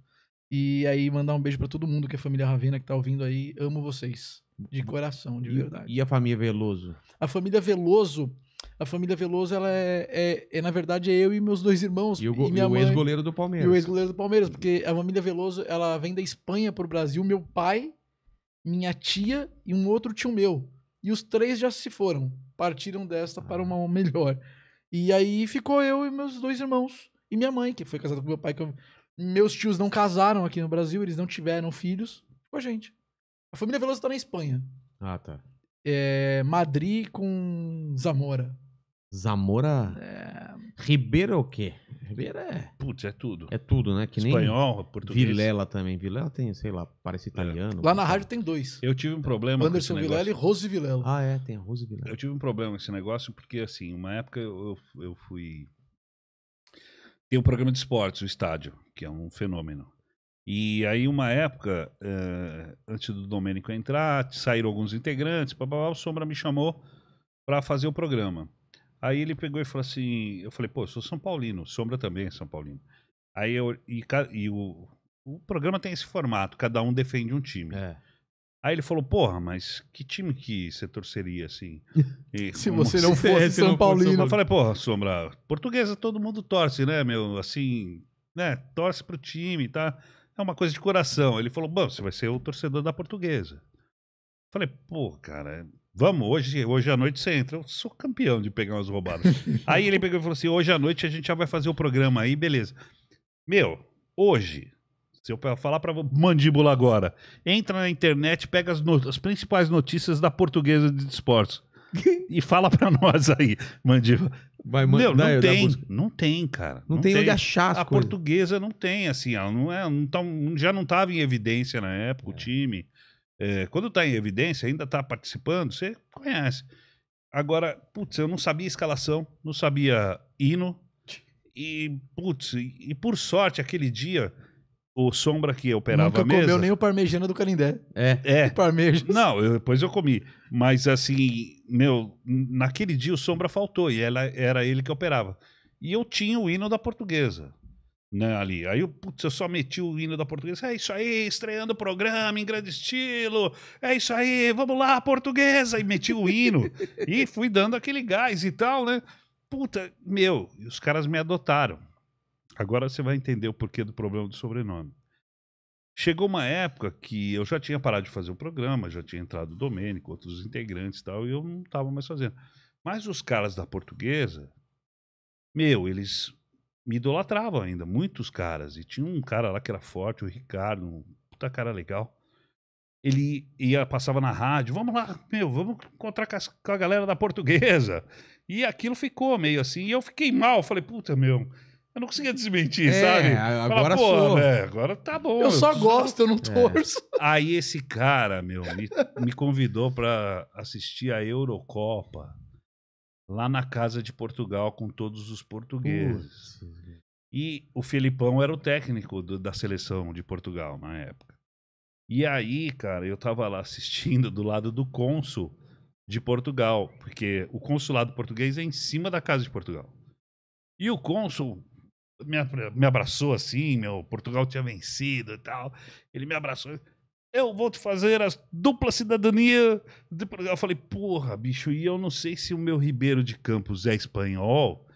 [SPEAKER 2] E aí mandar um beijo para todo mundo que é família Ravena que tá ouvindo aí, amo vocês. De hum. coração, de verdade.
[SPEAKER 1] e a família Veloso?
[SPEAKER 2] A família Veloso a família Veloso, ela é, é, é, na verdade, é eu e meus dois irmãos. E o, e o ex-goleiro do Palmeiras. E o ex-goleiro do Palmeiras, porque a família Veloso, ela vem da Espanha pro Brasil. Meu pai, minha tia e um outro tio meu. E os três já se foram. Partiram desta para uma melhor. E aí ficou eu e meus dois irmãos. E minha mãe, que foi casada com meu pai. Eu... Meus tios não casaram aqui no Brasil, eles não tiveram filhos. Ficou a gente. A família Veloso tá na Espanha. Ah, tá é, eh, Madrid com Zamora.
[SPEAKER 1] Zamora. É... Ribeiro é o quê? Ribeiro é. Putz, é tudo. É tudo, né? Que nem Espanhol, português. Vilela também. Vilela tem, sei lá, parece é. italiano. É. Lá na rádio tem dois. Eu tive um problema. Anderson com Anderson Vilela
[SPEAKER 4] e Rose Vilela. Ah, é, tem Rose Vilela. Eu tive um problema com esse negócio porque, assim, uma época eu, eu fui. Tem um programa de esportes, o estádio, que é um fenômeno. E aí, uma época, eh, antes do Domênico entrar, saíram alguns integrantes, blá, o Sombra me chamou para fazer o programa. Aí ele pegou e falou assim, eu falei, pô, eu sou São Paulino, Sombra também é São Paulino. Aí eu, e, e o, o programa tem esse formato, cada um defende um time. É. Aí ele falou, porra, mas que time que você torceria, assim? E, se você não é, fosse é, São, São Paulino. Paulino. Eu falei, porra, Sombra, portuguesa todo mundo torce, né, meu? Assim, né, torce pro time, tá? é uma coisa de coração. Ele falou: Bom, você vai ser o torcedor da portuguesa. Falei, pô, cara, vamos, hoje, hoje à noite você entra. Eu sou campeão de pegar umas roubadas. aí ele pegou e falou assim: hoje à noite a gente já vai fazer o programa aí, beleza. Meu, hoje, se eu falar pra mandíbula agora, entra na internet, pega as, as principais notícias da portuguesa de esportes. e fala pra nós aí, mandíbula vai mandar. Não, né, tem, não tem, cara. Não, não tem, tem, onde achar as A coisas. portuguesa não tem, assim, ela não é, não tá, já não estava em evidência na época, é. o time. É, quando está em evidência, ainda está participando, você conhece. Agora, putz, eu não sabia escalação, não sabia hino. E, putz, e, e por sorte, aquele dia o Sombra que operava Nunca a mesa... comeu nem
[SPEAKER 2] o parmegiana do Canindé.
[SPEAKER 4] É. É. Parmejo. Não, eu, depois eu comi. Mas assim, meu, naquele dia o Sombra faltou e ela, era ele que operava. E eu tinha o hino da portuguesa. Né, ali. Aí eu, putz, eu só meti o hino da portuguesa. É isso aí, estreando o programa em grande estilo. É isso aí, vamos lá, portuguesa. E meti o hino. e fui dando aquele gás e tal, né? Puta, meu, os caras me adotaram. Agora você vai entender o porquê do problema do sobrenome. Chegou uma época que eu já tinha parado de fazer o programa, já tinha entrado o Domênico, outros integrantes e tal, e eu não estava mais fazendo. Mas os caras da portuguesa, meu, eles me idolatravam ainda, muitos caras. E tinha um cara lá que era forte, o Ricardo, um puta cara legal. Ele ia, passava na rádio, vamos lá, meu, vamos encontrar com a galera da portuguesa. E aquilo ficou meio assim, e eu fiquei mal, falei, puta, meu, eu não conseguia desmentir, é, sabe? Agora Fala, sou. Né, agora tá bom. Eu só gosto, eu não é. torço. É. Aí esse cara, meu, me, me convidou para assistir a Eurocopa lá na casa de Portugal com todos os portugueses. Putz. E o Felipão era o técnico do, da seleção de Portugal na época. E aí, cara, eu tava lá assistindo do lado do cônsul de Portugal, porque o consulado português é em cima da casa de Portugal. E o cônsul me, me abraçou assim, meu Portugal tinha vencido e tal. Ele me abraçou. Eu vou te fazer a dupla cidadania. De... Eu falei, porra, bicho, e eu não sei se o meu Ribeiro de Campos é espanhol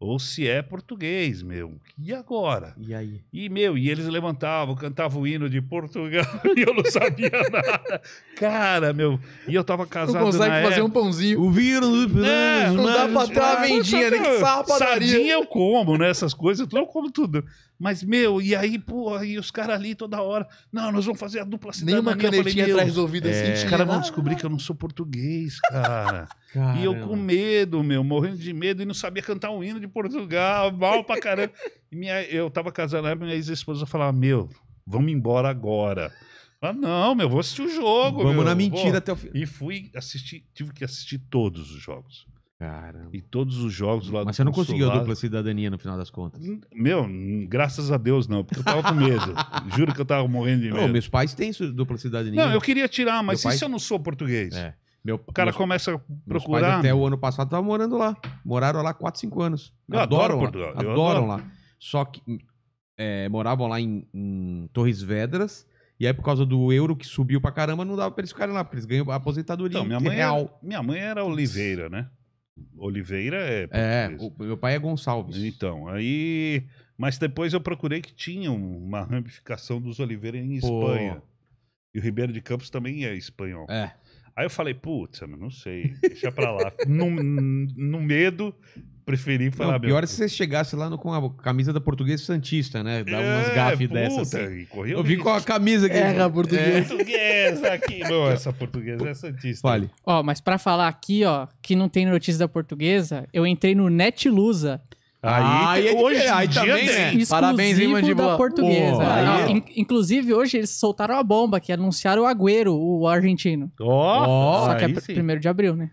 [SPEAKER 4] ou se é português, meu. E agora? E aí? E, meu, e eles levantavam, cantavam o hino de Portugal e eu não sabia nada. Cara, meu, e eu tava casado não consegue na fazer época. um pãozinho. O vírus... É, não dá pra ter uma vendinha, nem Que né, Sardinha eu como, né? Essas coisas, então eu como tudo. Mas, meu, e aí, pô, e os caras ali toda hora. Não, nós vamos fazer a dupla cidadania. Nenhuma canetinha falei, atrás do ouvido assim, é, assim. Os caras vão descobrir né? que eu não sou português, cara. Caramba. E eu com medo, meu, morrendo de medo e não sabia cantar um hino de Portugal, mal pra caramba. E minha, eu tava casado minha ex-esposa falava: Meu, vamos embora agora. Ah, não, meu, vou assistir o jogo. Vamos meu, na mentira até o fim. E fui assistir, tive que assistir todos os jogos. Caramba. E todos os jogos lá Mas você não conseguiu a dupla cidadania no final das contas? Meu, graças a Deus não, porque eu tava com medo.
[SPEAKER 1] Juro que eu tava morrendo de medo. Não, meus pais têm dupla cidadania. Não, eu queria tirar, mas Meu e pai... se eu não sou português? É. Meu, o cara meus, começa a procurar. até o ano passado estava morando lá. Moraram lá 4, 5 anos. Eu adoram adoro lá. Portugal. Adoram lá. Só que é, moravam lá em, em, Torres Vedras. E aí, por causa do euro que subiu pra caramba, não dava pra eles ficarem lá, porque eles ganham aposentadoria então, minha mãe real. Era, minha mãe era Oliveira, né? Oliveira
[SPEAKER 4] é. É, o, meu pai é Gonçalves. Então, aí. Mas depois eu procurei que tinha uma ramificação dos Oliveira em Pô. Espanha. E o Ribeiro de Campos também é espanhol. É. Aí eu falei, puta, não sei,
[SPEAKER 1] deixa pra lá. no, no medo, preferi falar não, Pior é se você chegasse lá no, com a camisa da portuguesa Santista, né? Dá é, umas gafes dessas. Assim. Eu vi com a camisa que era é, portuguesa. Portuguesa aqui. essa portuguesa é Santista. Vale.
[SPEAKER 3] Ó, mas pra falar aqui, ó, que não tem notícia da portuguesa, eu entrei no Netlusa.
[SPEAKER 1] Aí, ah, aí é hoje é, aí também, né? Parabéns, hein, Mandíbula? da portuguesa.
[SPEAKER 3] Pô, aí... É. inclusive, hoje eles soltaram a bomba que anunciaram o Agüero, o argentino. Ó! Oh, Só que é primeiro de abril, né?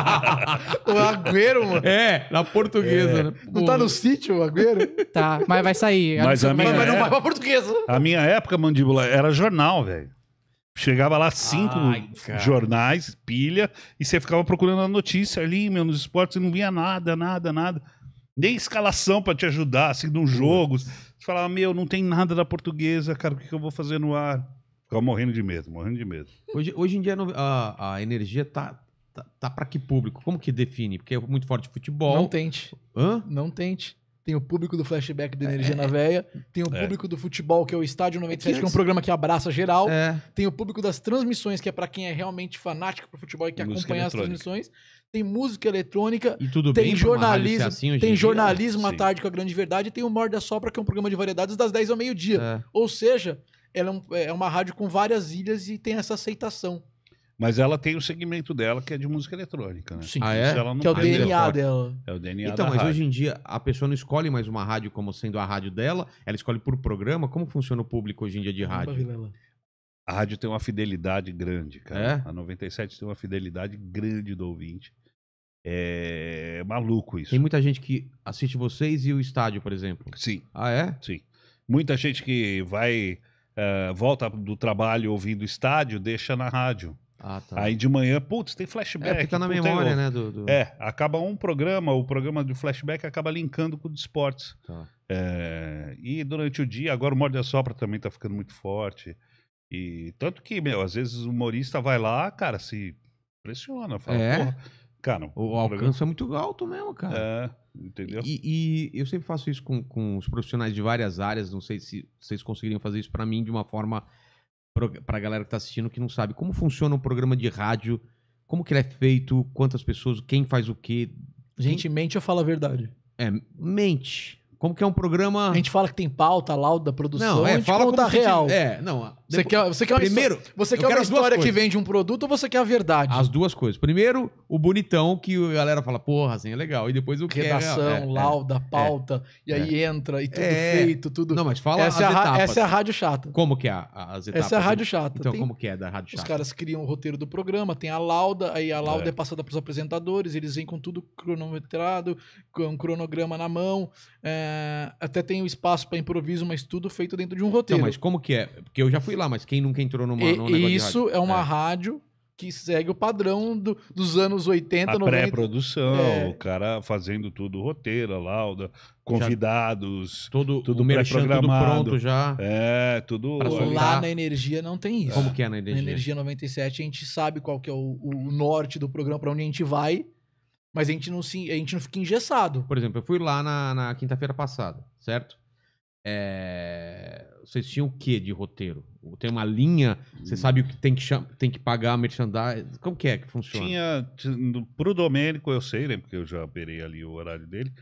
[SPEAKER 1] o Agüero, mano. É, na portuguesa, é. né? Não tá
[SPEAKER 3] no sítio o Agüero? Tá, mas vai sair. Mas, a minha mas época... não vai pra portuguesa.
[SPEAKER 4] A minha época, Mandíbula, era jornal, velho. Chegava lá cinco Ai, jornais, pilha, e você ficava procurando a notícia ali, meu, nos esportes, e não via nada, nada, nada nem escalação para te ajudar, assim, nos jogos Você falava, meu, não tem nada da portuguesa, cara, o que, que eu vou fazer no ar? Ficava morrendo de medo, morrendo de medo. Hoje,
[SPEAKER 1] hoje em dia a, a energia tá, tá, tá para que público? Como que define? Porque é muito forte futebol. Não tente. Hã? Não tente. Tem o público do flashback da é, Energia é. na Veia, tem o é. público
[SPEAKER 2] do futebol, que é o Estádio 97, é que, que é um programa que abraça geral, é. tem o público das transmissões, que é para quem é realmente fanático pro futebol e que acompanhar acompanha as transmissões, tem música eletrônica, tem jornalismo, assim tem jornalismo à tarde com a grande verdade e tem o Morda Sopra, que é um programa de variedades das 10 ao meio-dia. É. Ou seja, ela é, um, é, uma rádio com várias ilhas e tem essa aceitação.
[SPEAKER 1] Mas ela tem o segmento dela que é de
[SPEAKER 4] música eletrônica, né? Sim. Ah, é? que é o DNA
[SPEAKER 1] dela. É o DNA Então, mas rádio. hoje em dia a pessoa não escolhe mais uma rádio como sendo a rádio dela, ela escolhe por programa. Como funciona o público hoje em dia de rádio? A rádio tem uma fidelidade grande,
[SPEAKER 4] cara. É? A 97 tem uma fidelidade grande do ouvinte. É, é maluco isso. Tem muita gente que assiste vocês e o estádio, por exemplo. Sim. Ah, é? Sim. Muita gente que vai, uh, volta do trabalho ouvindo estádio, deixa na rádio. Ah, tá. Aí de manhã, putz, tem é, flashback. É, porque tá na memória, né? Do, do, É, acaba um programa, o programa do flashback acaba linkando com o de esportes. Tá. É... e durante o dia, agora o Morde a Sopra também tá ficando muito forte. E tanto que, meu, às vezes o humorista
[SPEAKER 1] vai lá, cara, se pressiona, fala, é? porra Cara, o alcance é muito alto mesmo, cara. É, entendeu? E, e eu sempre faço isso com, com, os profissionais de várias áreas. Não sei se vocês conseguiriam fazer isso para mim de uma forma para a galera que está assistindo que não sabe como funciona um programa de rádio, como que ele é feito, quantas pessoas, quem faz o quê. Gente, quem...
[SPEAKER 2] mente ou fala a verdade?
[SPEAKER 1] É, mente. Como que é um programa. A gente
[SPEAKER 2] fala que tem pauta, lauda,
[SPEAKER 1] produção. Não, é, a gente fala conta real. Se... É, não. Você quer, você quer uma Primeiro, história, você quer uma história que vende um produto ou você quer a verdade? As duas coisas. Primeiro, o bonitão que a galera fala, porra, assim é legal. E depois o que é, Redação, é, é, lauda, é, pauta,
[SPEAKER 2] é, e aí entra, e tudo é. feito,
[SPEAKER 1] tudo. Não, mas fala essa as etapas. Essa é a rádio chata. Como que é a, as etapas? Essa é a rádio chata. Então, tem, como que é da rádio chata? Os
[SPEAKER 2] caras criam o roteiro do programa, tem a lauda, aí a lauda é, passada para os apresentadores, eles vêm com tudo cronometrado, com um cronograma na mão. até tem o espaço para improviso, mas tudo feito dentro de um então, roteiro. Então, mas
[SPEAKER 1] como que é? Porque eu já fui lá lá, mas quem nunca entrou numa, e, num negócio Isso
[SPEAKER 2] é uma é. rádio que segue o padrão do, dos anos 80, a 90. Pré-produção, é. o
[SPEAKER 1] cara
[SPEAKER 4] fazendo tudo, roteiro, lauda, convidados, já, todo, tudo o programado tudo pronto já. É, tudo. Lá na
[SPEAKER 2] energia não tem isso. Como que é na energia? Na energia 97 a gente sabe qual que é o, o norte do programa para onde a gente vai. Mas a gente, não se, a gente não
[SPEAKER 1] fica engessado. Por exemplo, eu fui lá na, na quinta-feira passada, certo? É vocês tinham o que de roteiro? Tem uma linha? Você sabe o que tem que, tem que pagar, merchandising? Como que é que funciona?
[SPEAKER 4] Tinha, pro Domênico, eu sei, né? Porque eu já operei ali o horário dele.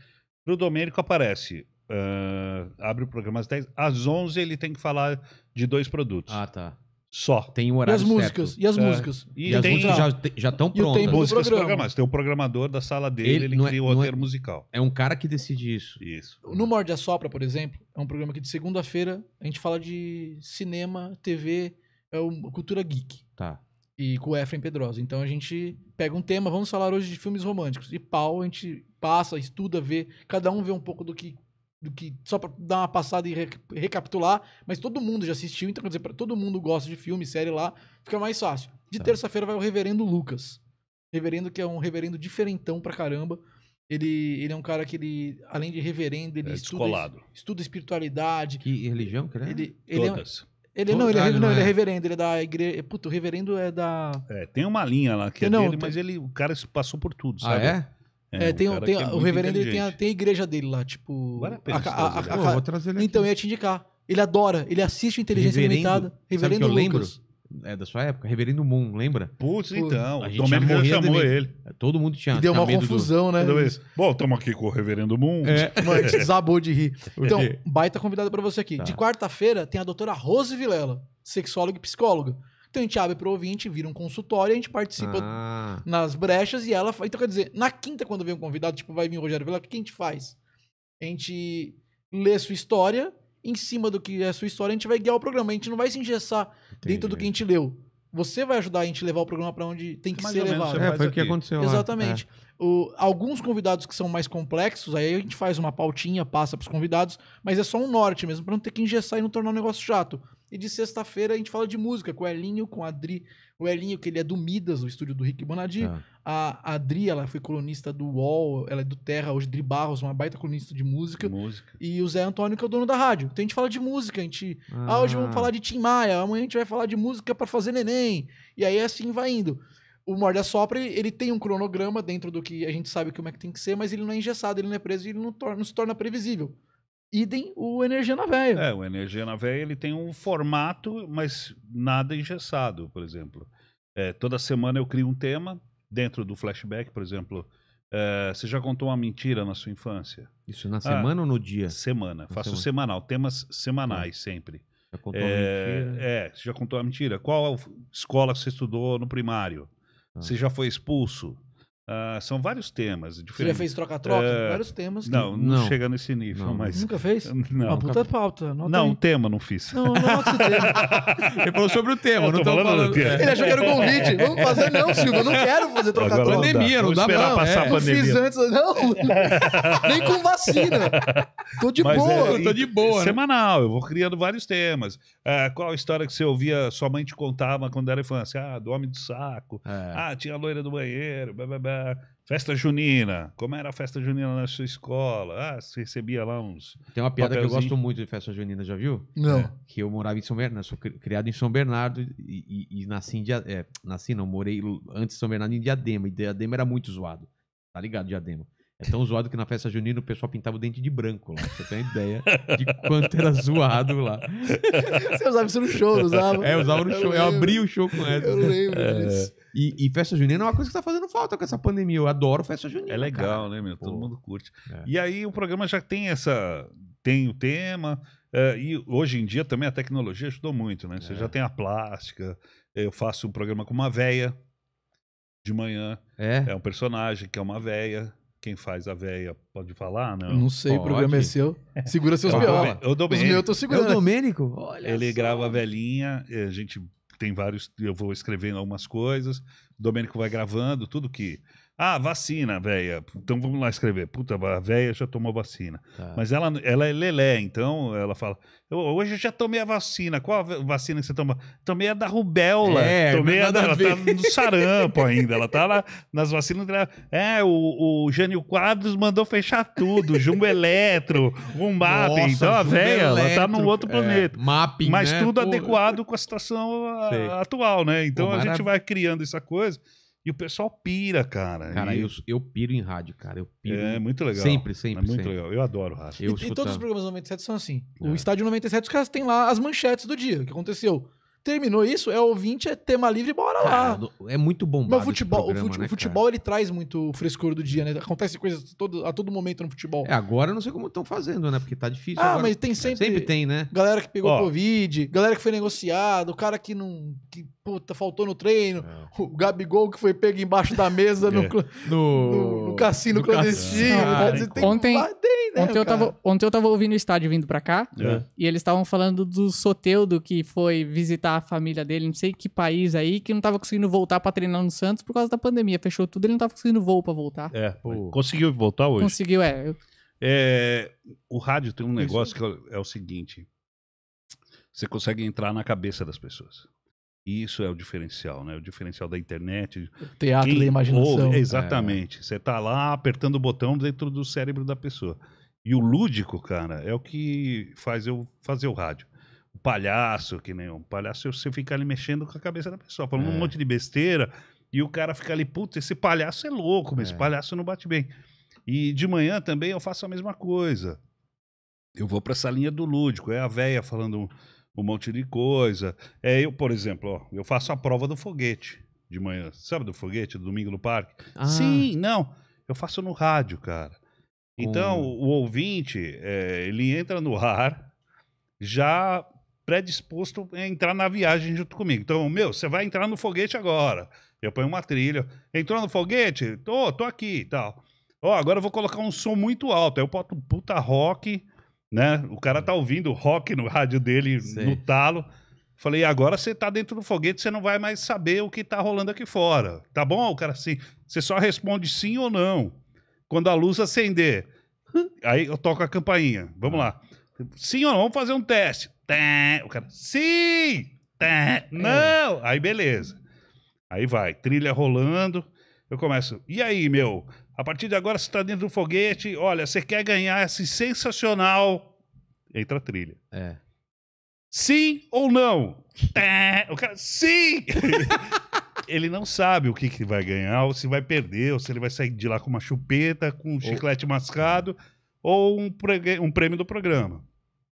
[SPEAKER 4] Pro Domênico aparece, uh, abre o programa às 10, às 11 ele tem que falar de dois produtos. Ah, tá. Só. Tem um horário e as músicas, certo. E as é. músicas. É.
[SPEAKER 1] E, e as tem, músicas já
[SPEAKER 4] já estão prontas. Tem músicas programa. programadas. Tem o programador da sala dele, ele, ele cria é, o é-
[SPEAKER 1] roteiro é, musical. É um cara que decide isso. Isso.
[SPEAKER 2] No Morde a Sopra, por exemplo, é um programa que de segunda-feira a gente fala de cinema, TV, é o cultura geek. Tá. E com o Efraim Pedrosa. Então a gente pega um tema, vamos falar hoje de filmes românticos. E pau, a gente passa, estuda, vê, cada um vê um pouco do que do que só para dar uma passada e recapitular, mas todo mundo já assistiu, então quer dizer, para todo mundo gosta de filme, série lá, fica mais fácil. De tá. terça-feira vai o Reverendo Lucas. Reverendo que é um reverendo diferentão pra caramba. Ele, ele é um cara que ele, além de reverendo, ele é estuda, estuda espiritualidade.
[SPEAKER 1] Que religião que ele, ele Todas. É, ele, Não, ele, ah, não, é, ele é
[SPEAKER 2] reverendo, ele é da igreja. Puto, o reverendo é da.
[SPEAKER 4] É, tem uma linha lá que é não, dele, tem... mas ele, o cara passou por tudo, ah, sabe? Ah, é? É, tem, é, o, tem,
[SPEAKER 2] é o reverendo ele tem, a, tem a igreja dele lá, tipo. Vale a pena. vou trazer ele então, eu ia te indicar. Ele adora, ele assiste o Inteligência reverendo, Limitada. Reverendo Sabe que eu Lucas.
[SPEAKER 1] lembro? É da sua época, Reverendo Moon, lembra? Putz, então. A gente chamou ele. Todo mundo tinha. E deu uma confusão, do... né?
[SPEAKER 4] Bom, estamos aqui com o Reverendo Moon. É. Mas desabou
[SPEAKER 2] de rir. Então, baita convidado para você aqui. Tá. De quarta-feira tem a doutora Rose Vilela, sexóloga e psicóloga. Então a gente abre para o ouvinte, vira um consultório, a gente participa ah. nas brechas e ela. Então quer dizer, na quinta, quando vem um convidado, tipo, vai vir o Rogério Vila, o que a gente faz? A gente lê sua história, em cima do que é a sua história, a gente vai guiar o programa. A gente não vai se engessar Entendi. dentro do que a gente leu. Você vai ajudar a gente a levar o programa para onde tem que, ser levado. É, foi o que aconteceu. Né? Exatamente. É. O, alguns convidados que são mais complexos, aí a gente faz uma pautinha, passa para os convidados, mas é só um norte mesmo, para não ter que engessar e não tornar o um negócio chato. E de sexta-feira a gente fala de música com o Elinho, com a Adri. O Elinho, que ele é do Midas, o estúdio do Rick Bonadinho. Tá. A, Adri, ela foi colunista do UOL, ela é do Terra, hoje Dri Barros, uma baita colunista de música. música. E o Zé Antônio, que é o dono da rádio. Então a gente fala de música, a gente. Ah, ah hoje vamos ah. falar de Tim Maia, amanhã a gente vai falar de música para fazer neném. E aí assim vai indo. O Morda Sopra, ele, ele, tem um cronograma dentro do que a gente sabe como é que tem que ser, mas ele não é engessado, ele não é preso e ele não, torna, não se torna previsível. Idem o Energia na Véia. É,
[SPEAKER 4] o Energia na Véia ele tem um formato, mas nada engessado, por exemplo. É, toda semana eu crio um tema dentro do flashback, por exemplo. É, você já contou uma mentira na sua infância? Isso na ah, semana ah, ou no dia? Semana. Na Faço semana. semanal, temas semanais tá. sempre. Já contou é, uma mentira? É, é, você já contou uma mentira. Qual escola você estudou no primário? Ah. Você já foi expulso? Uh, são vários temas diferentes. Você já fez troca-troca? Uh, vários temas. Que... Não, não, não, chega nesse nível, não. mas... Nunca fez? Não. Uma puta
[SPEAKER 2] pauta. Não, aí. um
[SPEAKER 4] tema não fiz. Não, não Ele falou sobre o tema, eu não estamos falando... falando... Ele achou que era o convite. Vamos fazer? Não, Silvio. eu não quero
[SPEAKER 2] fazer troca-troca. Pandemia, não dá, não. passar é. Eu fiz antes, não. Nem com vacina. Tô de mas boa. É, tô de boa. É né?
[SPEAKER 4] Semanal, né? eu vou criando vários temas. Uh, qual a história que você ouvia, sua mãe te contava quando era infância? Ah, do homem do saco. É. Ah, tinha a loira do banheiro, blá, blá, blá era festa junina. Como era a festa
[SPEAKER 1] junina na sua escola? Ah, você recebia lá uns. Tem uma piada papelzinho. que eu gosto muito de festa junina, já viu? Não. É, que eu morava em São Bernardo, sou criado em São Bernardo e, e, e nasci em Diadema. É, nasci, não, morei antes de São Bernardo em Diadema. E Diadema era muito zoado. Tá ligado, Diadema? É tão zoado que na festa junina o pessoal pintava o dente de branco lá. Você tem ideia de quanto era zoado lá. Você usava isso no show, não usava? É, usava no show. Eu abri o show com essa. Eu lembro é. disso. É. E, e, festa junina é uma coisa que tá fazendo falta com essa pandemia. Eu adoro festa junina. É legal, cara. né, meu? Pô. Todo
[SPEAKER 4] mundo curte. É. E aí o programa já tem essa. Tem o tema. É, e hoje em dia também a tecnologia ajudou muito, né? Você é. já tem a plástica. Eu faço um programa com uma véia de manhã. É. É um personagem que é uma véia. Quem faz a véia pode falar, né? Não sei, pode. o programa é seu. Segura seus é, Eu, Os meus eu tô segurando. É o Domênico? Olha Ele só. grava a velhinha, a gente tem vários, eu vou escrevendo algumas coisas, o Domênico vai gravando tudo que ah, vacina, velha. Então vamos lá escrever. Puta, a velha já tomou vacina. Tá. Mas ela, ela é lelé, então ela fala: eu, Hoje eu já tomei a vacina. Qual a vacina que você toma? Tomei a da rubéola. É, tomei a da, ela tá no sarampo ainda. Ela tá lá nas vacinas É, o, o Jânio Quadros mandou fechar tudo. Jumbo Eletro, um mapping. Nossa, então a velha, ela tá num outro é, planeta. É, mapping, Mas né? tudo Pô. adequado com a situação ah, atual, né? Então Pô, a gente vai criando essa coisa. E o pessoal pira, cara. Cara, e... eu, eu piro em rádio, cara. Eu piro. É muito legal. Sempre, sempre. É muito sempre. legal. Eu adoro rádio. Eu e, e, todos os
[SPEAKER 2] programas 97 são assim. É. O Estádio 97, os caras têm lá as manchetes do dia. O que aconteceu? Terminou isso, é ouvinte, é tema livre, bora lá.
[SPEAKER 1] é muito bom. Mas o futebol, programa, né, o futebol, né, ele
[SPEAKER 2] traz muito o frescor do dia, né? Acontece coisas todo, a todo momento no futebol. É, agora
[SPEAKER 1] eu não sei como estão fazendo, né? Porque tá difícil. Ah, agora. mas tem é, sempre. Sempre tem, né? Galera que pegou Ó,
[SPEAKER 2] Covid, galera que foi negociado, o cara que não. Que puta, faltou no treino. É. O Gabigol que foi pego embaixo da mesa no, é. no,
[SPEAKER 1] no, no,
[SPEAKER 2] cassino no clandestino.
[SPEAKER 5] Cassino.
[SPEAKER 3] ontem, tem, né, ontem, eu tava, ontem eu tava ouvindo o estádio vindo pra cá é. e eles estavam falando do Soteudo que foi visitar a família dele, não sei que país aí, que não tava conseguindo voltar pra treinar no Santos por causa da pandemia. Fechou tudo, ele não tava conseguindo voo pra voltar.
[SPEAKER 4] É, conseguiu voltar hoje? Conseguiu, é. Eu... é o rádio tem um negócio Isso. que é o seguinte. Você consegue entrar na cabeça das pessoas. E isso é o diferencial, né? O diferencial da internet. Teatro Quem da imaginação. Ouve, é. exatamente. É. Você está lá apertando o botão dentro do cérebro da pessoa. E o lúdico, cara, é o que faz eu fazer o rádio. O palhaço, que nem um palhaço, você fica ali mexendo com a cabeça da pessoa, falando é. um monte de besteira, e o cara fica ali, puta, esse palhaço é louco, mas é. esse palhaço não bate bem. E de manhã também eu faço a mesma coisa. Eu vou para essa linha do lúdico, é a véia falando um monte de coisa. É, eu, por exemplo, ó, eu faço a prova do foguete de manhã. Sabe do foguete, do domingo no parque? Ah. Sim, não. Eu faço no rádio, cara. Então, hum. o, ouvinte, é, ele entra no ar já predisposto a entrar na viagem junto comigo. Então, meu, você vai entrar no foguete agora. Eu ponho uma trilha. Entrou no foguete? Tô, tô aqui e tal. Ó, agora eu vou colocar um som muito alto. Aí eu boto um puta rock né? O cara tá ouvindo rock no rádio dele, no talo. Falei, agora você tá dentro do foguete, você não vai mais saber o que tá rolando aqui fora. Tá bom? O cara assim, você só responde sim ou não. Quando a luz acender, aí eu toco a campainha. Vamos lá. Sim ou não? Vamos fazer um teste. O cara, sim! Não! Aí beleza. Aí vai, trilha rolando. Eu começo, e aí, meu? A partir de agora você está dentro do foguete. Olha, você quer ganhar esse sensacional. Entra a trilha. É. Sim ou não? É. O cara, sim! ele não sabe o que, que vai ganhar, ou se vai perder, ou se ele vai sair de lá com uma chupeta, com um ou... chiclete mascado, ou um, um prêmio do programa.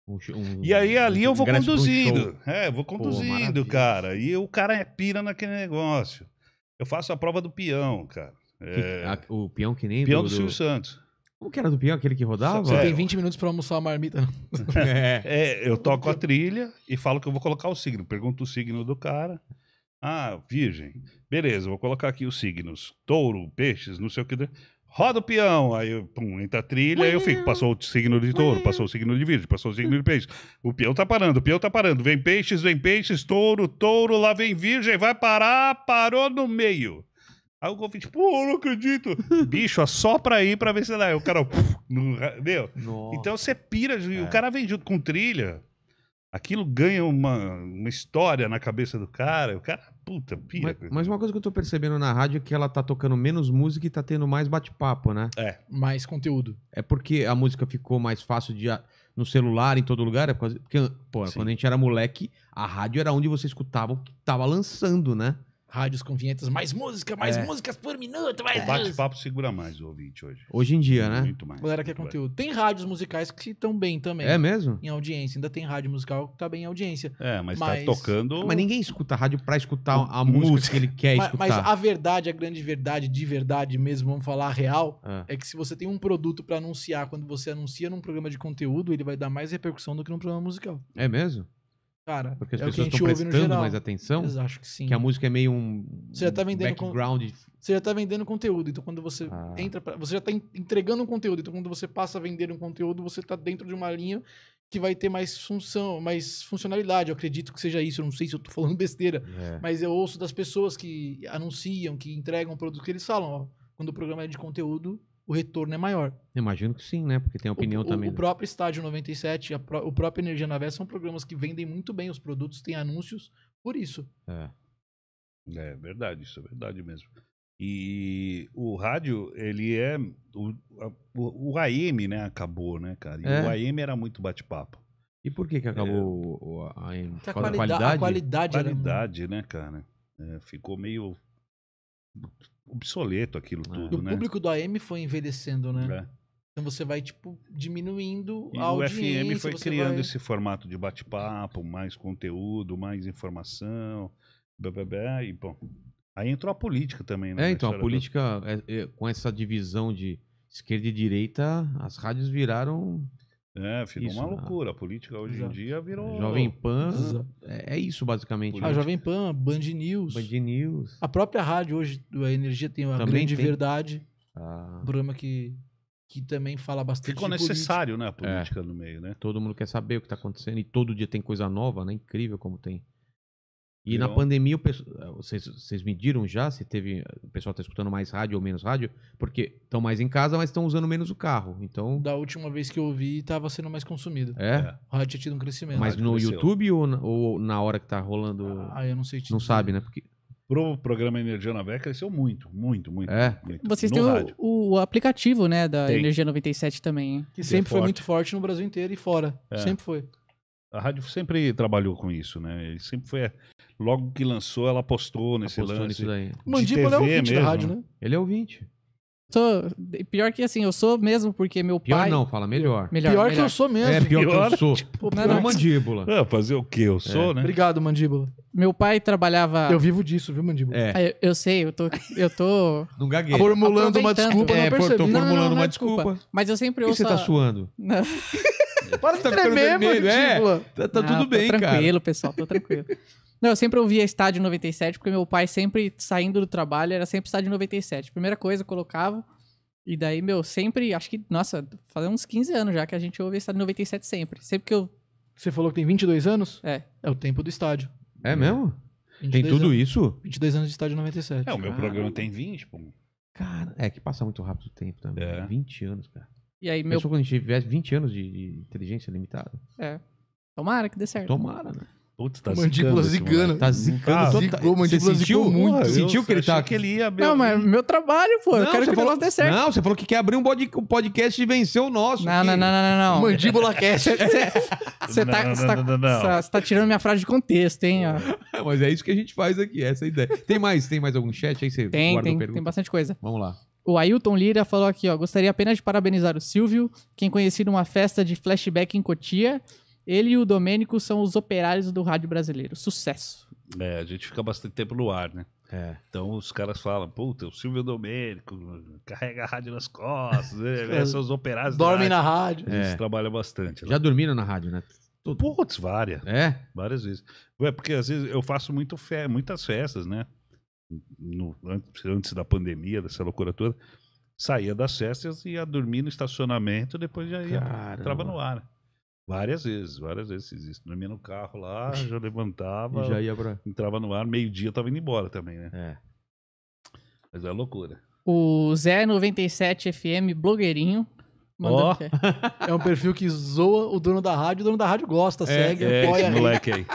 [SPEAKER 4] Um, um, e aí ali eu vou conduzindo. É, eu vou conduzindo, Pô, cara. E o cara é pira naquele negócio. Eu faço a prova do peão, cara. Que, é.
[SPEAKER 1] a, o peão que nem. Peão do, do Silvio Santos. Como que era do peão, aquele que rodava? Você é, tem
[SPEAKER 4] 20 minutos para almoçar a marmita.
[SPEAKER 1] é. é. eu toco a
[SPEAKER 4] trilha e falo que eu vou colocar o signo. Pergunto o signo do cara. Ah, virgem. Beleza, vou colocar aqui os signos. Touro, peixes, não sei o que. Roda o peão. Aí, eu, pum, entra a trilha, e eu fico. Passou o signo de touro, passou o signo de virgem, passou o signo de peixe. O peão tá parando, o peão tá parando. Vem peixes, vem peixes, touro, touro, lá vem virgem, vai parar, parou no meio. Aí o golfe, tipo, pô, não acredito. Bicho, assopra é aí pra ver se dá. Aí o cara, puf, não, meu. Nossa. Então você pira, é. o cara vem junto com trilha. Aquilo ganha uma, uma história na cabeça do cara. O cara, puta, pira.
[SPEAKER 1] Mas, mas, uma coisa que eu tô percebendo na rádio é que ela tá tocando menos música e tá tendo mais bate-papo, né? É. Mais conteúdo. É porque a música ficou mais fácil de no celular, em todo lugar. É porque, pô, quando a gente era moleque, a rádio era onde você escutava o que tava lançando, né? rádios com vinhetas, mais música, mais é. músicas
[SPEAKER 2] por minuto, mais. O bate-papo
[SPEAKER 4] segura mais o ouvinte hoje.
[SPEAKER 1] Hoje em dia, né? Muito mais. Galera quer conteúdo.
[SPEAKER 2] Tem rádios musicais que estão bem também. É mesmo? Em audiência. Ainda tem rádio musical que tá bem em audiência. É, mas, tá mas... tá tocando. Mas ninguém
[SPEAKER 1] escuta rádio para escutar a música, música, que ele quer mas, escutar. Mas
[SPEAKER 2] a verdade, a grande verdade, de verdade mesmo, vamos falar real, ah. é que se você tem um produto para anunciar, quando você anuncia num programa de conteúdo, ele vai dar mais repercussão do que num programa musical.
[SPEAKER 1] É mesmo? Cara, Porque as é pessoas estão prestando mais atenção. acho que sim. Que a música é meio um, você já tá vendendo background.
[SPEAKER 2] Você já está vendendo conteúdo, então quando você ah. entra. Pra... Você já está entregando um conteúdo, então quando você passa a vender um conteúdo, você está dentro de uma linha que vai ter mais função, mais funcionalidade. Eu acredito que seja isso. Eu não sei se eu estou falando besteira, é. mas eu ouço das pessoas que anunciam, que entregam produto, que eles falam, ó, quando o programa é de conteúdo, o retorno é maior.
[SPEAKER 1] imagino que sim, né? Porque tem opinião o, também. O, né?
[SPEAKER 2] próprio Estádio 97, pró o próprio Energia na Veste são programas que vendem muito bem os produtos, têm anúncios por isso.
[SPEAKER 1] É.
[SPEAKER 4] É verdade, isso é verdade mesmo. E o rádio, ele é. O, o, o AM, né? Acabou, né, cara? E é. o AM era muito bate-papo. E por que, que acabou é. o, AM? Por a qualidade, da qualidade? A qualidade, qualidade né, cara? É, ficou meio obsoleto aquilo é. tudo, o né? O público
[SPEAKER 2] do AM foi envelhecendo, né? É. Então você vai, tipo, diminuindo e a audiência. o FM foi criando vai... esse
[SPEAKER 4] formato de bate-papo, mais conteúdo, mais informação, blá, blá, blá, e bom... Aí
[SPEAKER 1] entrou a política também, né? É, então, a política, do... é, é, com essa divisão de esquerda e direita, as rádios viraram é, virou isso, uma loucura.
[SPEAKER 4] A política hoje Exato. em dia virou.
[SPEAKER 2] Jovem Pan. Exato. É, é isso, basicamente. Política. Jovem Pan, Band News. Band News. A própria rádio hoje, a Energia tem uma também grande tem. verdade. Ah. Um programa que, que também fala bastante. Ficou necessário,
[SPEAKER 1] política. né? A é. política é. no meio, né? Todo mundo quer saber o que está acontecendo e todo dia tem coisa nova, né? Incrível como tem. E na pandemia, pessoal, eh, vocês, vocês mediram já se teve. Eh, o pessoal está escutando mais rádio ou menos rádio? Porque estão mais em casa, mas estão usando menos o carro. Então. Da última vez que eu ouvi, estava sendo mais consumido. É?
[SPEAKER 2] O rádio tinha tido um crescimento. Mas ah, no cresceu. YouTube
[SPEAKER 1] ou na, ou na, hora que está rolando. Ah, eu não sei. Te não dizer. sabe, né? Porque. Pro programa
[SPEAKER 4] Energia na Vé cresceu muito, muito, muito. É. Muito. Vocês têm o,
[SPEAKER 3] o, aplicativo, né, da Tem. Energia 97 também. Que sempre foi forte. muito forte no Brasil inteiro e fora. É. Sempre foi.
[SPEAKER 4] A rádio sempre trabalhou com isso, né? E sempre foi. Logo que lançou, ela postou nesse Apostou lance. Nisso daí.
[SPEAKER 1] de Mandíbula é ouvinte mesmo. da rádio, né? Ele é ouvinte.
[SPEAKER 3] Tô... Pior que assim, eu sou mesmo, porque meu Pior pai. não, fala melhor. Melhor, pior melhor. que eu sou
[SPEAKER 1] mesmo. É, pior, pior que eu sou. Tipo, não, não. mandíbula. É, fazer o que eu é. sou, é. né?
[SPEAKER 4] Obrigado,
[SPEAKER 2] mandíbula.
[SPEAKER 3] Meu pai trabalhava. Eu vivo disso, viu, mandíbula? É. eu, eu, sei, eu tô. Eu tô...
[SPEAKER 1] não gaguei. Formulando uma desculpa, é, não percebi. Tô formulando não, uma é desculpa. desculpa.
[SPEAKER 3] Mas eu sempre ouço. Por que você tá suando? Não. Para de tá tremer, vermelho, é. Tipo- tá, tá ah, tudo bem, tranquilo, cara. Tranquilo, pessoal, tô tranquilo. Não, eu sempre ouvia Estádio 97, porque meu pai sempre, saindo do trabalho, era sempre Estádio 97. Primeira coisa, eu colocava. E daí, meu, sempre, acho que, nossa, faz uns 15 anos já que a gente ouve Estádio 97 sempre. Sempre que eu... Você falou que tem 22 anos? É. É o tempo do estádio. É mesmo? Tem tudo anos. isso? 22 anos de estádio
[SPEAKER 1] 97. É, o meu ah.
[SPEAKER 4] programa tem 20, pô.
[SPEAKER 3] Cara,
[SPEAKER 1] é que passa muito rápido o tempo também. É. 20 anos, cara. E aí meu. quando a gente tivesse 20 anos de, inteligência limitada.
[SPEAKER 3] É. Tomara que dê certo. Tomara, né?
[SPEAKER 1] Putz, tá mandíbula zicando. Tá zicando. Tá, zicou, mandíbula sentiu, zicou muito. sentiu que ele tá... Que ele ia abrir... Não, mas meu trabalho, pô. Não, eu quero que falou, o negócio dê certo. Não, você falou que quer abrir um podcast e vencer o nosso. Não, não, não, não, não, Mandíbula cast.
[SPEAKER 3] Você tá, tá, tá tirando minha frase de contexto, hein?
[SPEAKER 1] Mas é isso que a gente faz aqui, essa é ideia. Tem mais, tem mais algum chat aí? Você tem, tem, tem bastante coisa. Vamos lá.
[SPEAKER 3] O Ailton Lira falou aqui, ó. Gostaria apenas de parabenizar o Silvio, quem conheci numa festa de flashback em Cotia. Ele e o Domênico são os operários do rádio brasileiro. Sucesso.
[SPEAKER 4] É, a gente fica bastante tempo no ar, né? É. Então os caras falam, puta, é o Silvio Domênico carrega a rádio nas costas, né? são os operários Dormem na rádio. É. trabalham bastante. Já lá. Né? dormiram na rádio, né? Putz, várias. É? Várias vezes. Ué, porque às vezes eu faço muito fe muitas festas, né? no, antes, da pandemia, dessa loucura toda, saía das festas e ia dormir no estacionamento, depois já ia, entrava no ar. Várias vezes, várias vezes isso. Dormia no carro lá, já levantava, já ia pra... entrava no ar, meio-dia estava indo embora também, né? É. Mas é loucura.
[SPEAKER 3] O Zé 97 FM, blogueirinho, Oh. É um
[SPEAKER 2] perfil que zoa o dono da rádio, o dono da rádio gosta, é, segue, é, apoia.
[SPEAKER 4] Esse moleque aí.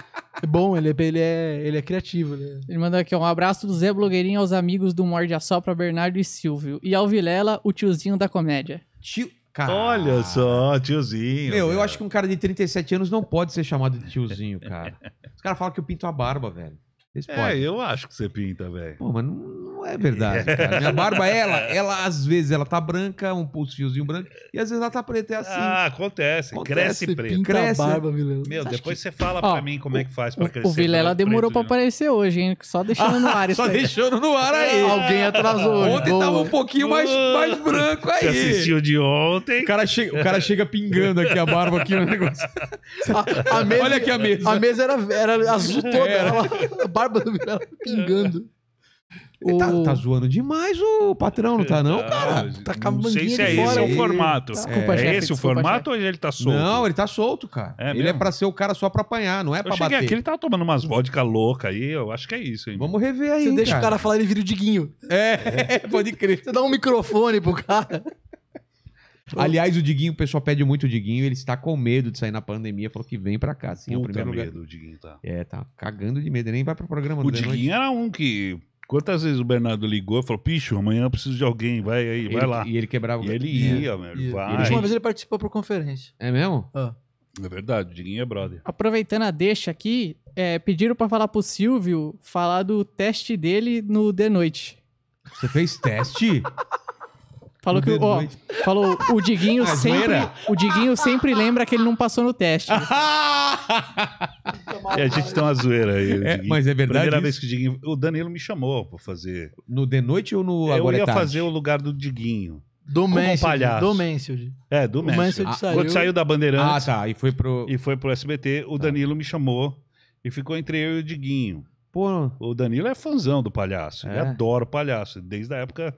[SPEAKER 3] É bom, ele é, ele é, ele é criativo. Ele, né? ele mandou aqui um abraço do Zé Blogueirinho aos amigos do Morde a Sopra, Bernardo e Silvio. E ao Vilela, o tiozinho da comédia. Tio.
[SPEAKER 1] Cara. Olha só, tiozinho. Meu, cara. eu acho que um cara de 37 anos não pode ser chamado de tiozinho, cara. Os caras falam que eu pinto a barba, velho. Eles é, podem. eu acho que você pinta, velho. Pô, mas não, não é verdade, cara. Minha barba, ela, ela, às vezes, ela tá branca, um fiozinho branco, e às vezes ela tá preta, é assim. Ah, acontece. acontece cresce preto. Cresce. A barba, Vilela. Meu, Acho depois que... você
[SPEAKER 4] fala
[SPEAKER 3] pra Ó, mim como o, é que faz pra o, crescer. O Vilela demorou preto, pra aparecer hoje, hein? Só deixando no ar isso Só aí. deixando
[SPEAKER 2] no ar aí. Alguém atrasou. Ontem Boa. tava um pouquinho mais, mais branco aí. Você assistiu
[SPEAKER 1] de ontem. O cara, chega, o cara chega pingando aqui a barba aqui no negócio.
[SPEAKER 4] A, a mesa, Olha aqui a
[SPEAKER 2] mesa. A mesa
[SPEAKER 1] era, era azul toda. É. Era. a barba do Vilela pingando. Tá, o... tá, tá, zoando demais o patrão, não tá não, ah, cara? Tá com a não sei se é esse fora. o formato. Desculpa, é, chefe, é esse desculpa, o formato chefe. ou ele tá solto? Não, ele tá solto, cara. É ele é mesmo? é pra ser o cara só pra
[SPEAKER 4] apanhar, não é eu pra bater. Aqui, ele tava tomando umas vodka louca aí, eu acho que é isso. Hein, Vamos rever aí, Você cara. deixa o cara falar, ele
[SPEAKER 2] vira o Diguinho. É, pode crer. Você dá um microfone
[SPEAKER 4] pro cara.
[SPEAKER 2] Aliás,
[SPEAKER 1] o Diguinho, o pessoal pede muito o Diguinho, ele está com medo de sair na pandemia, falou que vem para cá, assim, Puta é o primeiro medo, lugar. o Diguinho tá. É, tá cagando de medo, ele nem vai pro programa. O Diguinho noite. era um que Quantas
[SPEAKER 4] vezes o Bernardo ligou e falou, picho, amanhã eu preciso de alguém, vai aí, vai lá. E ele quebrava o E ele ia, é. vai. A última vez ele
[SPEAKER 3] participou por conferência.
[SPEAKER 4] É mesmo? Ah. É verdade, o Diguinho é brother.
[SPEAKER 3] Aproveitando a deixa aqui, é, pediram pra falar pro Silvio falar do teste dele no The Noite.
[SPEAKER 1] Você fez teste?
[SPEAKER 3] Falou que ó, falou, o Diguinho A sempre. Zoeira? O Diguinho sempre lembra que ele não passou no teste. a
[SPEAKER 4] gente tem uma zoeira aí. É, mas é verdade. Primeira isso? vez que o Diguinho. O Danilo me chamou pra fazer. No de noite ou no é, agora? Eu ia é tarde? fazer o lugar do Diguinho. Do Mansfield, um palhaço. Do Mansfield. É, do o Mansfield. saiu... Quando saiu da Bandeirantes. Ah, tá. E foi pro. E foi pro SBT, o tá. Danilo me chamou e ficou entre eu e o Diguinho. Pô. O Danilo é fãzão do palhaço. É. Ele adora o palhaço. Desde a época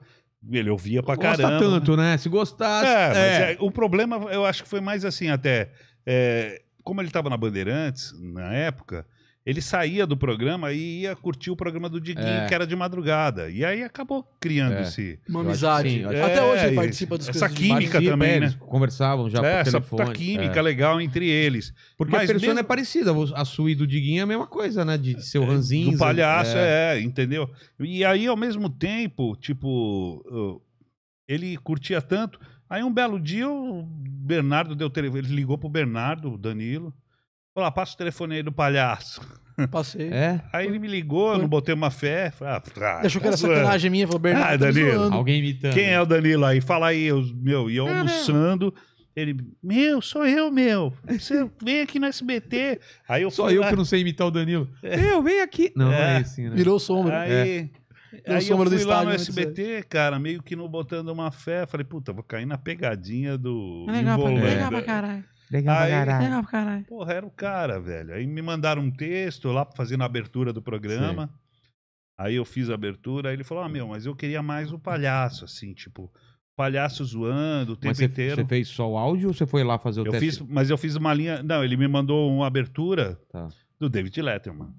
[SPEAKER 4] ele ouvia pra Gosta caramba. Gosta tanto,
[SPEAKER 1] né? Se gostasse. É, é, é.
[SPEAKER 4] o problema eu acho que foi mais assim, até. É, como ele estava na Bandeirantes, na época, ele saía do programa e ia curtir o programa do Diguinho, é. que era de madrugada. E aí acabou criando é. esse. Uma amizade. É, Até hoje ele é participa dos Essa química também, né? eles né? Conversavam
[SPEAKER 1] já é, por telefone. Essa química é.
[SPEAKER 4] legal entre eles. Porque Mas a persona mesmo... é
[SPEAKER 1] parecida. A sua e do Diguinho é a mesma coisa, né? De seu ranzinho. É, do palhaço, é. entendeu? E aí,
[SPEAKER 4] ao mesmo tempo, tipo, ele curtia tanto. Aí um belo dia o Bernardo deu telefone. Ele ligou pro Bernardo, o Danilo. Falou, ah, passa o telefone aí do palhaço. Passei. É? Aí ele me ligou, eu não botei uma fé. Falei, ah, tá, Deixou que era tá sacanagem minha, falou, Bernardo. Ah, tá Danilo. zoando. Alguém imitando. Quem é o Danilo aí? Fala aí, eu, meu, e eu ah, almoçando. Ele, meu, sou eu, meu. Você vem aqui no SBT. Aí eu
[SPEAKER 1] Só eu que não sei imitar o Danilo. É. Eu, vem aqui. Não, é É. assim, né? Virou sombra. Aí, É. aí eu Sombra do fui lá estádio, no né, disso
[SPEAKER 4] SBT, cara, meio que não botando uma fé. Falei, puta, vou cair na pegadinha do pra caralho.
[SPEAKER 1] Legal aí, pra caralho. Legal caralho.
[SPEAKER 4] Porra, era o cara, velho. Aí me mandaram um texto lá fazendo a abertura do programa. Sim. Aí eu fiz a abertura, aí ele falou: Ah, meu, mas eu queria mais o palhaço, assim, tipo, palhaço zoando o tempo mas você, inteiro. Você
[SPEAKER 1] fez só o áudio ou você foi lá fazer o eu teste? Fiz,
[SPEAKER 4] mas eu fiz uma linha. Não, ele me mandou uma abertura tá. do David Letterman.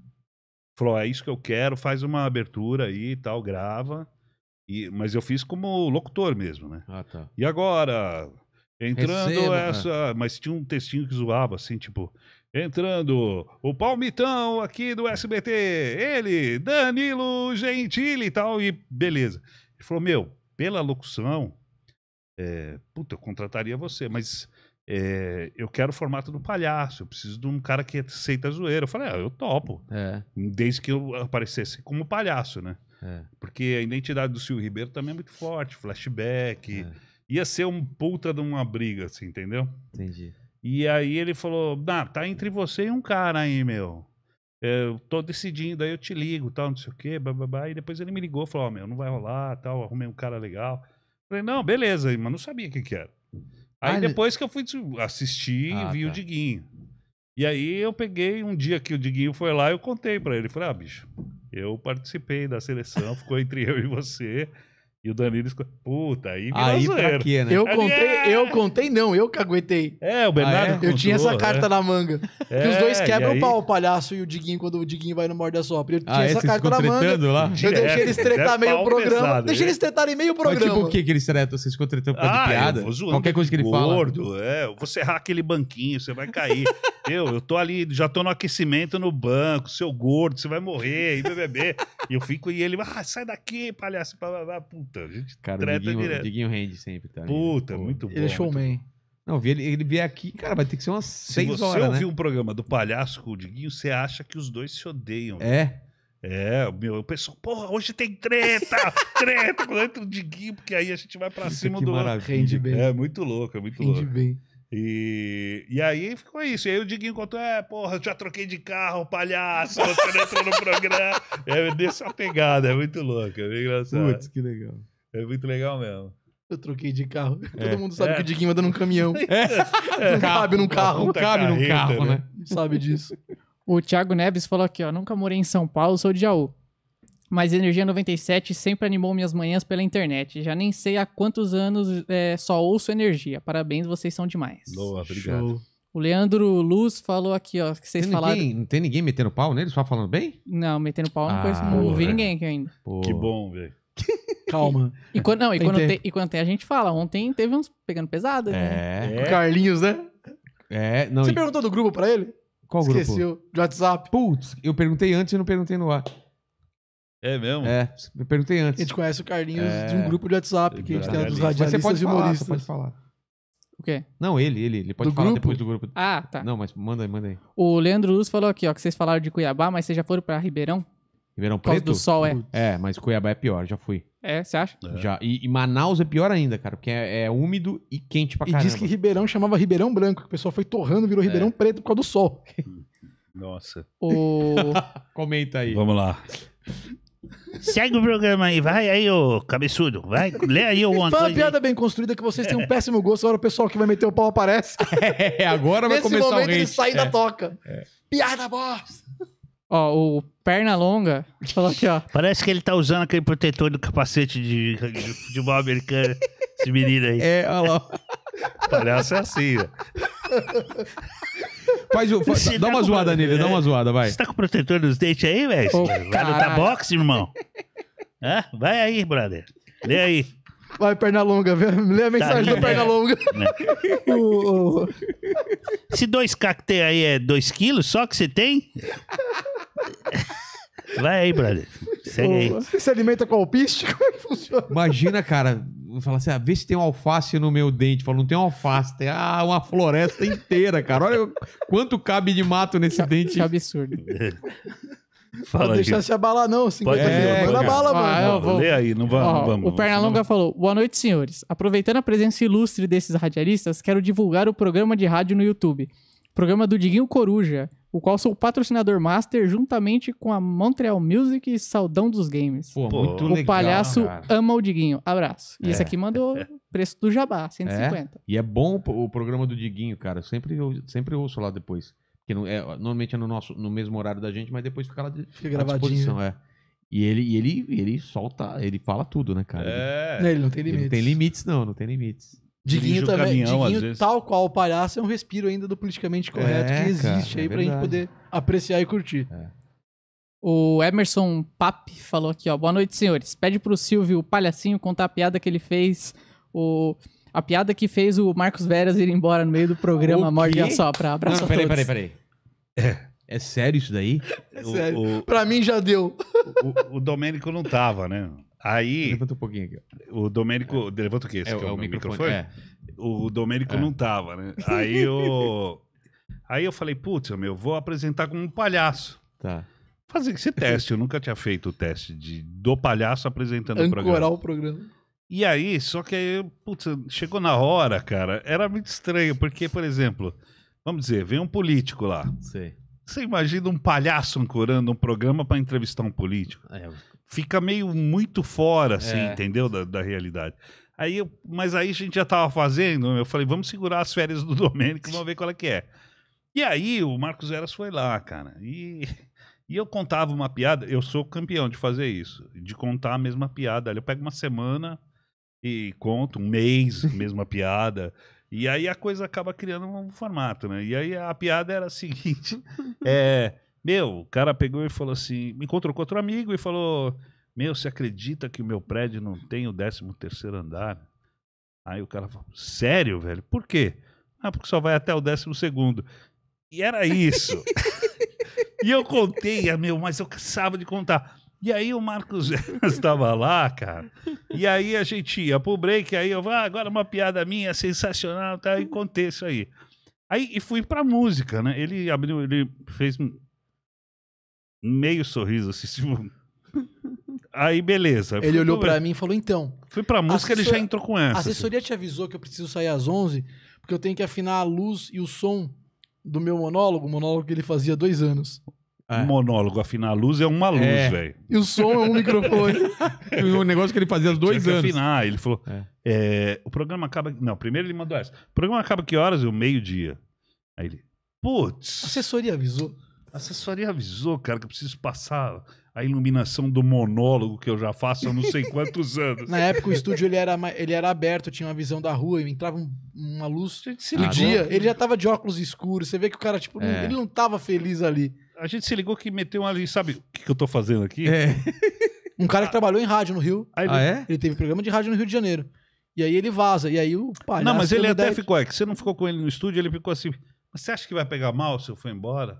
[SPEAKER 4] Falou: é isso que eu quero, faz uma abertura aí e tal, grava. E, mas eu fiz como locutor mesmo, né? Ah, tá. E agora, Entrando Receba. Né? essa. Mas tinha um textinho que zoava, assim, tipo. Entrando, o palmitão aqui do SBT, ele, Danilo Gentili e tal, e beleza. Ele falou: Meu, pela locução, é, puta, eu contrataria você, mas é, eu quero o formato do palhaço, eu preciso de um cara que aceita zoeira. Eu falei, ah, eu topo. É. Desde que eu aparecesse como palhaço, né? É. Porque a identidade do Silvio Ribeiro também é muito forte, flashback. É ia ser um puta de uma briga, assim, entendeu? Entendi. E aí ele falou, ah, tá entre você e um cara aí, meu. Eu tô decidindo, aí eu te ligo, tal, não sei o quê, blá. E depois ele me ligou, falou, ó, oh, meu, não vai rolar, tal, arrumei um cara legal. falei, não, beleza, mas não sabia o que que era. Aí ah, depois que eu fui assistir, ah, vi tá. o Diguinho. E aí eu peguei um dia que o Diguinho foi lá, eu contei para ele, falei, ah, bicho, eu participei da seleção, ficou entre eu e você. E o Danilo escolheu. Puta, aí virou aí zoeiro. Quê, né? Eu contei,
[SPEAKER 2] é... eu contei não, eu aguentei. É, o Bernardo ah, é? Contou, Eu tinha essa carta é. na manga. É, que os é, dois quebram aí... o pau, o palhaço e o Diguinho, quando o Diguinho vai no Morde a Sopra. Eu ah, tinha ah, essa carta na manga. Lá? Eu deixei eles é, tretar meio o programa. Pesado, deixei é. eles tretarem meio o programa. Mas tipo o
[SPEAKER 1] que que eles tretam? Vocês ficam tretando por ah, de piada? Qualquer coisa
[SPEAKER 2] que
[SPEAKER 4] ele gordo, fala. É, eu vou serrar aquele banquinho, você vai cair. eu, eu tô ali, já tô no aquecimento no banco, seu gordo, você vai morrer, e bebê. E eu fico e ele, ah, sai daqui, palhaço, Puta, a gente cara, treta Diguinho, direto.
[SPEAKER 1] Diguinho rende sempre, tá? Puta, Pô, muito bom. Ele é showman. Não, ele, ele vier aqui, cara, vai ter que ser umas se seis horas. Se né? você ouvir um
[SPEAKER 4] programa do Palhaço com o Diguinho, você acha que os dois se odeiam. É. Né? É, meu, o pessoal, porra, hoje tem treta, treta, quando entra o Diguinho, porque aí a gente vai pra Isso cima do maravilha. Rende bem. É, muito louco, é muito rende louco. Rende bem. E, e aí ficou isso. E aí o Diguinho contou: é, porra, eu já troquei de carro, palhaço, você não entrou no programa. É dessa pegada, é muito louco é bem engraçado. Putz, que legal. É muito legal mesmo. Eu troquei de carro. É, Todo mundo sabe é. que o Diguinho anda num caminhão.
[SPEAKER 2] É. Não é. cabe num carro. Não cabe num carro, né? né? Sabe
[SPEAKER 4] disso.
[SPEAKER 3] O Thiago Neves falou aqui, ó, nunca morei em São Paulo, sou de Jaú mas Energia 97 sempre animou minhas manhãs pela internet. Já nem sei há quantos anos é, só ouço Energia. Parabéns, vocês são demais. Boa, obrigado. Show. O Leandro Luz falou aqui, ó, que vocês tem falaram. Ninguém,
[SPEAKER 1] não tem ninguém metendo pau nele? Só falando bem?
[SPEAKER 3] Não, metendo pau ah, não, conheço, não ouvi ninguém aqui ainda. Porra. Que
[SPEAKER 1] bom, velho. Calma.
[SPEAKER 3] E, quando, não, e, tem quando tem, e quando tem, a gente fala. Ontem teve uns pegando pesado. Né? É.
[SPEAKER 1] Né? é. Carlinhos, né? É, não. Você e... perguntou do grupo pra ele? Qual Esqueceu, grupo? Esqueceu, de WhatsApp. Putz, eu perguntei antes e não perguntei no ar. É mesmo? É, eu perguntei antes. A gente conhece o Carlinhos é... de um grupo de WhatsApp que a gente tem dos radialistas Mas você pode falar, você pode falar. O quê? Não, ele, ele. Ele pode do falar grupo? depois do grupo. Ah, tá. Não, mas manda aí, manda aí.
[SPEAKER 3] O Leandro Luz falou aqui, ó, que vocês falaram de Cuiabá, mas vocês já foram pra Ribeirão? Ribeirão Preto? Por causa do sol, é.
[SPEAKER 1] É, mas Cuiabá é pior, já fui. É, você acha? É. Já. E, e, Manaus é pior ainda, cara, porque é, é, úmido e quente pra caramba. E diz que
[SPEAKER 2] Ribeirão chamava Ribeirão Branco, que o pessoal foi torrando, virou é. Ribeirão é. Preto por causa do sol.
[SPEAKER 4] Nossa. O... Comenta aí. Vamos lá. Segue o programa aí, vai aí, ô cabeçudo. Vai, lê aí o. Fala uma piada
[SPEAKER 2] aí. bem construída que vocês têm um péssimo gosto, agora o
[SPEAKER 3] pessoal que vai meter o pau aparece.
[SPEAKER 1] É, agora vai Nesse começar o momento hate. ele sai da é.
[SPEAKER 2] toca. É. Piada bosta.
[SPEAKER 3] Ó, o perna longa falou aqui, ó. Parece que ele tá usando aquele protetor
[SPEAKER 4] do capacete de, de futebol americano. Esse menino aí. É, olha lá. Palhaço é assim, ó. Faz, faz, tá dá, uma zoada nele, é, dá uma zoada, vai. Você tá com protetor nos dentes aí, velho? tá lutar boxe, irmão? Hã? Vai aí, brother. Lê aí. Vai, perna longa, vê. lê a tá mensagem tá, do é, perna né? longa. Né? Se 2K que tem aí é 2 quilos só que você tem?
[SPEAKER 1] Vai aí, brother. Segue aí.
[SPEAKER 4] Você se alimenta com
[SPEAKER 1] alpiste? Como é que funciona? Imagina, cara, falar assim: ah, vê se tem um alface no meu dente. Fala, não tem um alface, tem ah, uma floresta inteira, cara. Olha quanto cabe de mato nesse que, dente. Que absurdo.
[SPEAKER 3] Fala, Vou
[SPEAKER 2] deixar
[SPEAKER 1] se
[SPEAKER 3] abalar, não. Assim, Pode
[SPEAKER 1] Vai é, manda bala, ah, mano.
[SPEAKER 3] Vê Lê aí, não vamos. Ó, vamos o Pernalonga vamos. falou: Boa noite, senhores. Aproveitando a presença ilustre desses radialistas, quero divulgar o programa de rádio no YouTube. Programa do Diguinho Coruja o qual sou patrocinador master juntamente com a Montreal Music e Saudão dos Games. Pô, muito o legal. O palhaço cara. ama o Diguinho. Abraço. E é. esse aqui mandou preço do Jabá, 150. É.
[SPEAKER 1] E é bom o programa do Diguinho, cara. Sempre eu sempre ouço lá depois. Porque não é, normalmente é no nosso no mesmo horário da gente, mas depois fica lá de, fica à disposição, é. E ele, e ele, ele solta, ele fala tudo, né, cara? É. Ele, ele não tem limites. Ele não tem limites, não, não tem limites. Diguinho também. Diguinho,
[SPEAKER 3] tal qual o palhaço, é um respiro ainda do politicamente
[SPEAKER 1] correto é, que existe cara, aí é pra gente poder
[SPEAKER 3] apreciar e curtir. É. O Emerson Pap falou aqui, ó. Boa noite, senhores. Pede pro Silvio, o palhacinho, contar a piada que ele fez. O... A piada que fez o Marcos Veras ir embora no meio do programa Morde Só pra Abraço Não, peraí, peraí, peraí.
[SPEAKER 1] É
[SPEAKER 4] sério isso daí? É o, sério. O, pra mim já deu. O, o Domênico não tava, né? Aí. Levanta um pouquinho aqui. O Domênico. É. Levanta o quê? Esse é, que é, é o, microfone? microfone? É. O Domênico é. não tava, né? Aí eu. aí eu falei, putz, meu, vou apresentar como um palhaço. Tá. Fazer esse teste. Eu nunca tinha feito o teste de, do palhaço apresentando Ancorar o programa. Ancorar o programa. E aí, só que aí, putz, chegou na hora, cara, era muito estranho, porque, por exemplo, vamos dizer, vem um político lá. Sei. Você imagina um palhaço ancorando um programa para entrevistar um político? É, fica meio muito fora, assim, é. entendeu? Da, da, realidade. Aí eu, mas aí a gente já tava fazendo, eu falei, vamos segurar as férias do Domênico, vamos ver qual é que é. E aí o Marcos Eras foi lá, cara, e, e eu contava uma piada, eu sou campeão de fazer isso, de contar a mesma piada. Eu pego uma semana e conto, um mês, mesma piada. E aí a coisa acaba criando um formato, né? E aí a piada era a seguinte, é... Meu, o cara pegou e falou assim, me encontrou com outro amigo e falou: Meu, você acredita que o meu prédio não tem o 13 terceiro andar? Aí o cara falou, sério, velho? Por quê? Ah, porque só vai até o 12 segundo.
[SPEAKER 1] E era isso.
[SPEAKER 4] e eu contei, ah, meu, mas eu cansava de contar. E aí o Marcos estava lá, cara. E aí a gente ia pro break, aí eu, ah, agora uma piada minha sensacional, tá? E contei isso aí. Aí e fui pra música, né? Ele abriu, ele fez meio sorriso, assim, tipo... Aí, beleza. Ele olhou pra mim e falou,
[SPEAKER 2] então... Fui pra música, ele já entrou com essa. A assim. assessoria assim. te avisou que eu preciso sair às 11, porque eu tenho que afinar a luz e o som do meu monólogo, monólogo que ele fazia há dois anos.
[SPEAKER 4] É. Monólogo, afinar a luz é uma luz, é. velho.
[SPEAKER 5] E o som é um microfone.
[SPEAKER 4] o negócio que ele fazia há dois Tinha anos. Que afinar, ele falou. É. É, o programa acaba. Não, primeiro ele mandou essa. O programa acaba que horas? o meio-dia. Aí ele. Putz. Assessoria avisou. A assessoria avisou, cara, que eu preciso passar a iluminação do monólogo que eu já faço há não sei quantos anos. Na época o estúdio
[SPEAKER 2] ele era, ele era aberto, tinha uma visão da rua, entrava um, uma luz. Ah, dia, ele já tava de óculos escuros, você vê que o cara, tipo, é. não, ele não tava feliz ali.
[SPEAKER 4] A gente se ligou que meteu ali, sabe o que, que eu tô fazendo aqui?
[SPEAKER 2] É. Um cara que ah, trabalhou em rádio no Rio. Ele, ah, é? Ele teve programa de rádio no Rio de Janeiro. E aí ele vaza. E aí o palhaço... Não, mas ele até ficou...
[SPEAKER 4] É que você não ficou com ele no estúdio, ele ficou assim... você acha que vai pegar mal se eu for embora?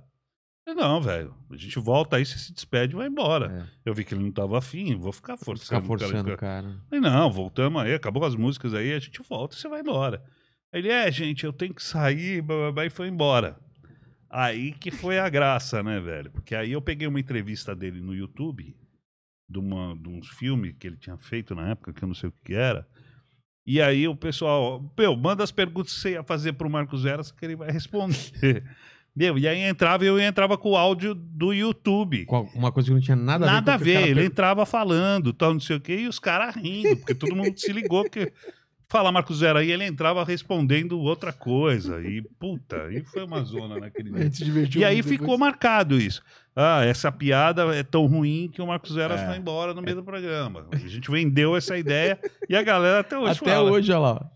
[SPEAKER 4] Não, velho. A gente volta aí, você se despede e vai embora. É. Eu vi que ele não tava afim, vou ficar forçando. Ficar forçando, o cara. cara. não, voltamos aí, acabou as músicas aí, a gente volta e você vai embora. Ele, é, gente, eu tenho que sair, blá, blá, blá, e foi embora. Aí que foi a graça, né, velho? Porque aí eu peguei uma entrevista dele no YouTube, de, uma, de uns filmes que ele tinha feito na época, que eu não sei o que era. E aí o pessoal, meu, manda as perguntas que você ia fazer pro Marcos Veras que ele vai responder. Meu, e aí entrava eu entrava com o áudio do YouTube.
[SPEAKER 1] Uma coisa que não tinha nada, nada a ver. Nada a ver. Ele
[SPEAKER 4] entrava falando, tal, não sei o quê, e os caras rindo, porque todo mundo se ligou, porque. falar Marcos Zero, aí ele entrava respondendo outra coisa. E puta, aí foi uma zona naquele dia. E aí ficou marcado isso. Ah, essa piada é tão ruim que o Marcos Zero é. foi embora no meio do programa. A
[SPEAKER 1] gente vendeu
[SPEAKER 4] essa ideia e a galera até
[SPEAKER 1] hoje. Até fala. hoje, olha lá.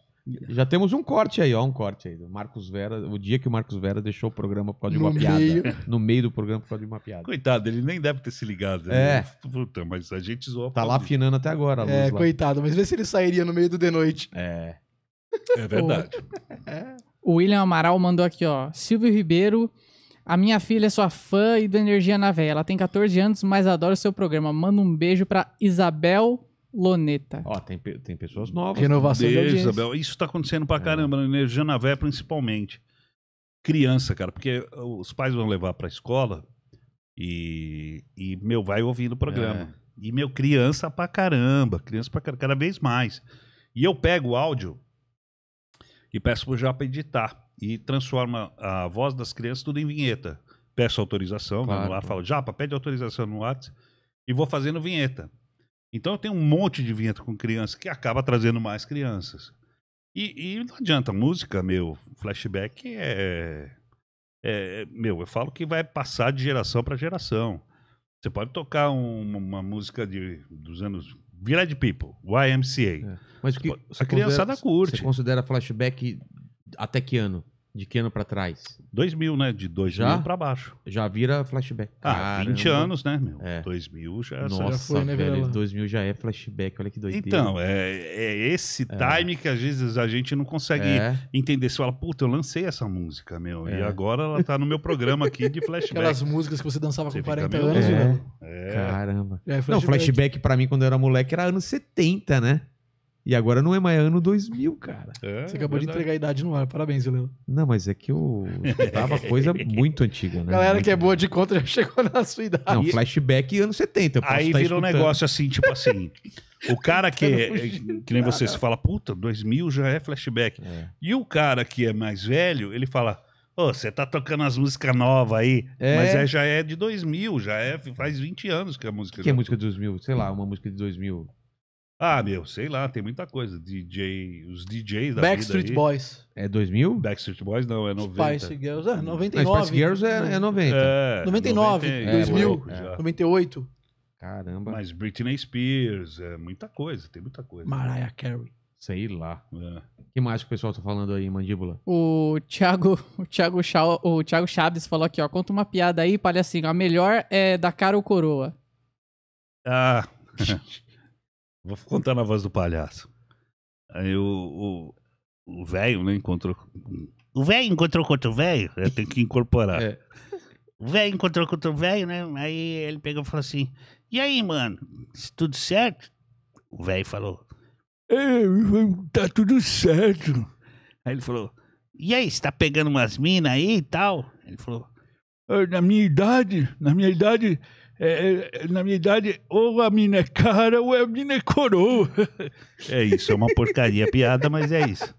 [SPEAKER 1] Já temos um corte aí, ó, um corte aí do Marcos Vera, o dia que o Marcos Vera deixou o programa por causa de uma no piada. Meio. No meio do programa por causa de uma piada. Coitado, ele nem deve ter se ligado. É. Né? Puta, mas a gente zoa. Tá lá afinando até
[SPEAKER 4] agora,
[SPEAKER 3] a É, lá.
[SPEAKER 2] coitado, mas vê se ele sairia no meio do de noite. É. É verdade.
[SPEAKER 3] o William Amaral mandou aqui, ó. Silvio Ribeiro, a minha filha é sua fã e do Energia na Véia. Ela tem 14 anos, mas adora o seu programa. Manda um beijo pra Isabel Loneta. Ó, tem,
[SPEAKER 4] tem pessoas novas. Renovação de Isabel. Isso tá acontecendo pra é. caramba, né? na Energia principalmente. Criança, cara, porque uh, os pais vão levar pra escola e, e meu, vai ouvindo o programa. É. E, meu, criança pra caramba, criança pra caramba, cada vez mais. E eu pego o áudio e peço pro Japa editar. E transforma a voz das crianças tudo em vinheta. Peço autorização, vamos Claro. lá, falo, Japa, pede autorização no WhatsApp e vou fazendo vinheta. Então eu tenho um monte de vinheta com criança que acaba trazendo mais crianças. E, e não adianta, música, meu, flashback é, é, Meu, eu falo que vai passar de geração para geração. Você pode tocar um, uma música de, dos anos de
[SPEAKER 1] People, YMCA. É. Mas que, a criançada curte. Você considera flashback até que ano? De que ano pra trás? 2000, né? De 2000 Já? pra baixo. Já vira flashback. Ah, Caramba. 20 anos, né, meu? É. 2000 já, essa Nossa, já foi, né, velho? 2000 já é flashback, olha que doideira. Então,
[SPEAKER 4] é, é esse é. time que às vezes a gente não consegue É. entender. Você fala, puta, eu lancei essa música, meu, e é. agora ela tá no meu programa aqui de flashback. Aquelas músicas que você dançava Você com
[SPEAKER 2] 40 anos, é. né?
[SPEAKER 1] É. Caramba. É, Não, flashback pra mim, quando eu era moleque, era anos 70, né? E agora não é mais ano 2000, cara.
[SPEAKER 2] É, é, Você acabou é de entregar a idade no ar. Parabéns, Leandro.
[SPEAKER 1] Não, mas é que eu tava coisa muito antiga, né? Galera muito que
[SPEAKER 2] é boa de conta
[SPEAKER 4] já chegou na
[SPEAKER 2] sua idade. Não,
[SPEAKER 1] flashback anos 70. Aí tá virou um negócio assim, tipo assim.
[SPEAKER 4] O cara que, é, que nem você, se fala, puta, 2000 já é flashback. É. E o cara que é mais velho, ele fala, ô, você tá tocando as músicas novas aí, é. mas é, já é de 2000, já é, faz 20 anos que a música... O que, que é música de 2000? Sei lá, uma música de 2000... Ah, meu, sei lá, tem muita coisa. DJ, os DJs da Backstreet vida aí. Boys. É 2000? Backstreet Boys não, é 90. É, Spice Girls, é 99. Não, Spice Girls é, é 90. É, 99, 90, 2000, é,
[SPEAKER 2] 98.
[SPEAKER 4] Caramba. Mas Britney Spears, é muita coisa, tem muita coisa. Mariah Carey.
[SPEAKER 1] Sei lá. É. que mais que o pessoal tá falando aí, mandíbula?
[SPEAKER 3] O Thiago, o Thiago, Chau, o Thiago Chaves falou aqui, ó. Conta uma piada aí, palhacinho. A melhor é da cara ou coroa.
[SPEAKER 4] Ah. Vou contar na voz do palhaço. Aí o velho, né, encontrou. O velho encontrou com outro velho, é, tem que incorporar. É. O velho encontrou com outro velho, né? Aí ele pegou e falou assim: E aí, mano, tudo certo? O velho falou: É, Tá tudo certo. Aí ele falou: E aí, você tá pegando umas minas aí e tal? Ele falou: ah, Na minha idade, na minha idade, é, é, na minha idade, ou a mina é cara ou é a mina é coroa. É isso, é uma porcaria piada, mas é isso.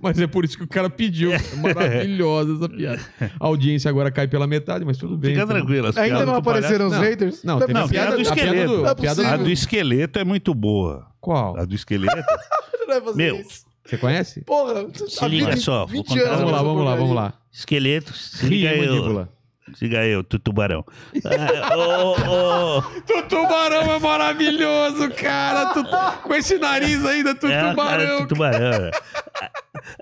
[SPEAKER 1] Mas é por isso que o cara pediu. É maravilhosa essa piada. A audiência agora cai pela metade, mas tudo bem. Fica então. tranquilo. Ainda não apareceram os haters? Não, não, não, piada, piada, do esqueleto. A, do, é a do esqueleto é muito
[SPEAKER 4] boa. Qual? A do esqueleto. Meu, isso. Você conhece?
[SPEAKER 1] Porra, tá se liga
[SPEAKER 4] só. 20 vamos lá, vamos lá, vamos lá. Esqueleto, se liga aí. Diga eu, Tutubarão. Ah,
[SPEAKER 1] oh, oh. Tutubarão é maravilhoso, cara. Com esse nariz ainda, é, Tutubarão. É
[SPEAKER 4] tutubarão.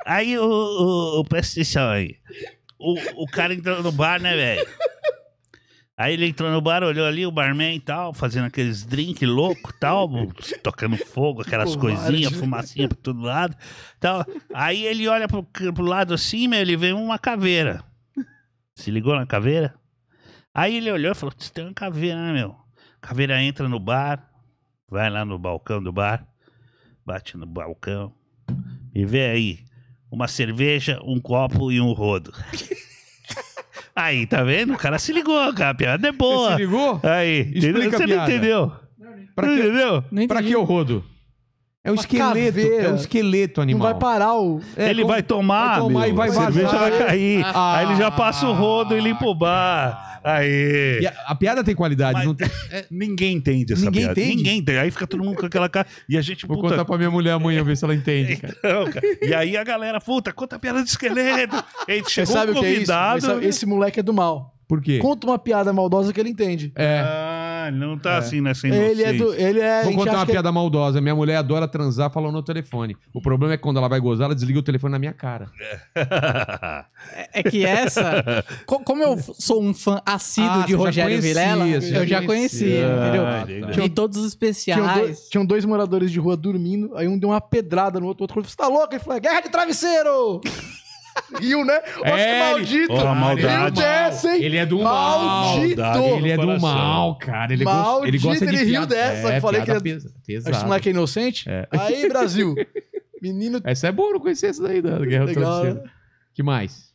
[SPEAKER 4] aí o, o, o presta atenção aí. O, o cara entrou no bar, né, velho? Aí ele entrou no bar, olhou ali o barman e tal, fazendo aqueles drink louco tal, tocando fogo, aquelas coisinhas, fumacinha pra todo lado. Tal. Aí ele olha pro, pro lado assim, meu, ele vê uma caveira. Se ligou na caveira? Aí ele olhou e falou: Você tem uma caveira, né, meu? caveira entra no bar, vai lá no balcão do bar, bate no balcão, e vê aí uma cerveja, um copo e um rodo. Aí, tá vendo? O cara se ligou, cara. A piada é boa. Você se ligou? Aí, Explica você não entendeu? Pra que, entendeu? pra que o
[SPEAKER 1] rodo? É um esqueleto, caveira. é um esqueleto animal. Não vai
[SPEAKER 4] parar o. É, ele como... vai tomar, vai tomar meu, e vai vazar. cerveja vai cair. Ah, aí ele já passa o rodo, o bar. Aí. A, a, piada tem qualidade. Mas, não tem... É, ninguém entende essa ninguém piada. Entende. Ninguém entende. Aí fica todo mundo com aquela
[SPEAKER 1] cara. E a gente. Vou puta... contar pra minha mulher amanhã, ver se ela entende. Então,
[SPEAKER 4] cara. Então, cara. E aí a galera, puta, conta a piada do esqueleto. Ele chegou é convidado. É esse moleque é do mal. Por quê? Conta uma piada
[SPEAKER 2] maldosa que ele entende. É.
[SPEAKER 1] Ah ele não tá é. assim, né? Sem Ele é vocês. do. Ele é, Vou contar uma piada maldosa. Minha mulher adora transar falando no telefone. O problema é que quando ela vai gozar, ela desliga o telefone na minha cara. É,
[SPEAKER 3] é, é que essa, co- como eu sou um fã assíduo Ah, de Rogério Vilela, eu já conhecia, conhecia. Ah, entendeu? Ah, tá. E todos os Tinham dois, especiais. tinham dois
[SPEAKER 2] moradores de rua dormindo, aí um deu uma pedrada no outro, o outro falou, você tá louco? Ele falou, guerra de travesseiro! Rio, né? Nossa, é, que maldito. Porra, maldade. Rio dessa, hein? Ele é do mal. Maldito. Ele é do mal, cara. Ele, maldito, gosta, ele gosta de ele riu dessa. É, falei que era... é pesado. Acho
[SPEAKER 1] que é inocente. É. Aí, Brasil.
[SPEAKER 3] Menino...
[SPEAKER 1] Essa é boa, não conhecia essa daí da Guerra Legal. Travesseira. Né? que mais?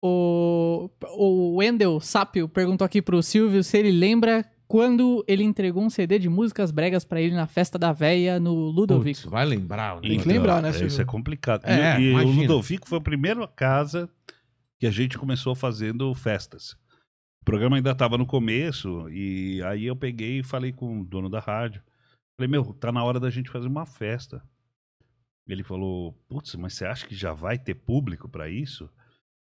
[SPEAKER 3] O, o Wendel Sápio perguntou aqui pro Silvio se ele lembra quando ele entregou um CD de músicas bregas para ele na festa da véia no Ludovico.
[SPEAKER 1] Puts, vai lembrar, né? Tem que lembrar, né? Isso é complicado. É, e, e o Ludovico foi
[SPEAKER 4] a primeira casa que a gente começou fazendo festas. O programa ainda estava no começo e aí eu peguei e falei com o dono da rádio. Falei, meu, tá na hora da gente fazer uma festa. Ele falou, putz, mas você acha que já vai ter público para isso? Eu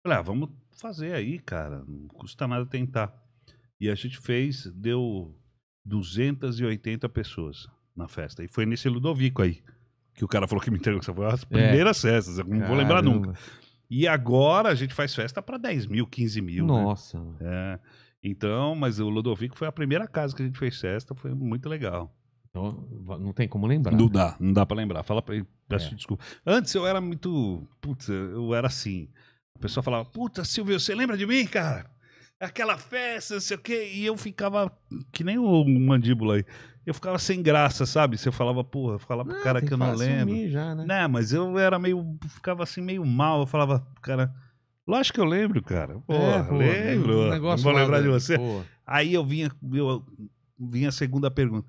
[SPEAKER 4] falei, ah, vamos fazer aí, cara. Não custa nada tentar. E a gente fez, deu 280 pessoas na festa. E foi nesse Ludovico aí, que o cara falou que me entregou. Essa foi as é. primeiras é. festas, eu não Caramba. vou lembrar nunca. E agora a gente faz festa para 10 mil, 15 mil. Né? Nossa. Né? É. Então, mas o Ludovico foi a primeira casa que a gente fez festa, foi muito legal. Então, não tem como lembrar. Não né? dá, não dá pra lembrar. Fala pra ele, peço é. desculpa. Antes eu era muito. Putz, eu era assim. A pessoa falava, puta, Silvio, você lembra de mim, cara? aquela festa, não sei o quê. E eu ficava que nem o mandíbula aí. Eu ficava sem graça, sabe? Você falava, porra, falar pro ah, cara que eu não lembro. Já, né? Não, mas eu era meio. Ficava assim, meio mal. Eu falava, cara. Lógico que eu lembro, cara. É, porra, é, porra lembro. Um vou lembrar de você. Porra. Aí eu vinha, eu vinha a segunda pergunta.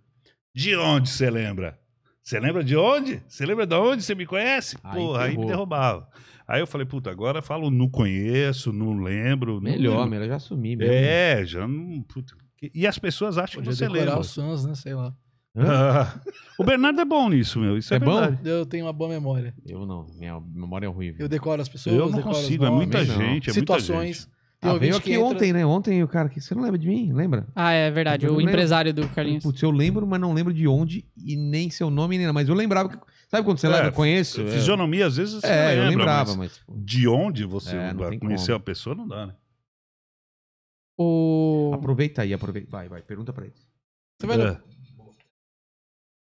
[SPEAKER 4] De onde você lembra? Você lembra de onde? Você lembra de onde você me conhece? Porra, aí, aí me derrubava. Aí eu falei, puta, agora falo não conheço, não lembro. Não melhor, lembro. melhor já assumi mesmo. É, já não. Puta. E as pessoas acham Podia que você lembra. os sons, né? Sei lá. Ah, o Bernardo
[SPEAKER 1] é bom nisso, meu. Isso é, é bom?
[SPEAKER 2] Eu tenho uma boa memória.
[SPEAKER 1] Eu não, minha memória é ruim Eu decoro as pessoas. Eu não consigo, é nomes, é muita gente. É Situações. Muita gente. Ah, veio aqui entra... ontem, né? Ontem o cara que. Você não lembra de mim? Lembra? Ah, é verdade. Eu o empresário lembro. do Carlinhos. Putz, eu lembro, mas não lembro de onde e nem seu nome, nem nada. Mas eu lembrava. Que... Sabe quando você é, lembra? Conheço. Fisionomia, às vezes você é, lembra, eu lembrava, mas. mas... Tipo, de onde você é, conheceu a
[SPEAKER 4] pessoa, não dá, né?
[SPEAKER 1] O... Aproveita aí, aproveita. Vai, vai. Pergunta pra ele. Você vai. É.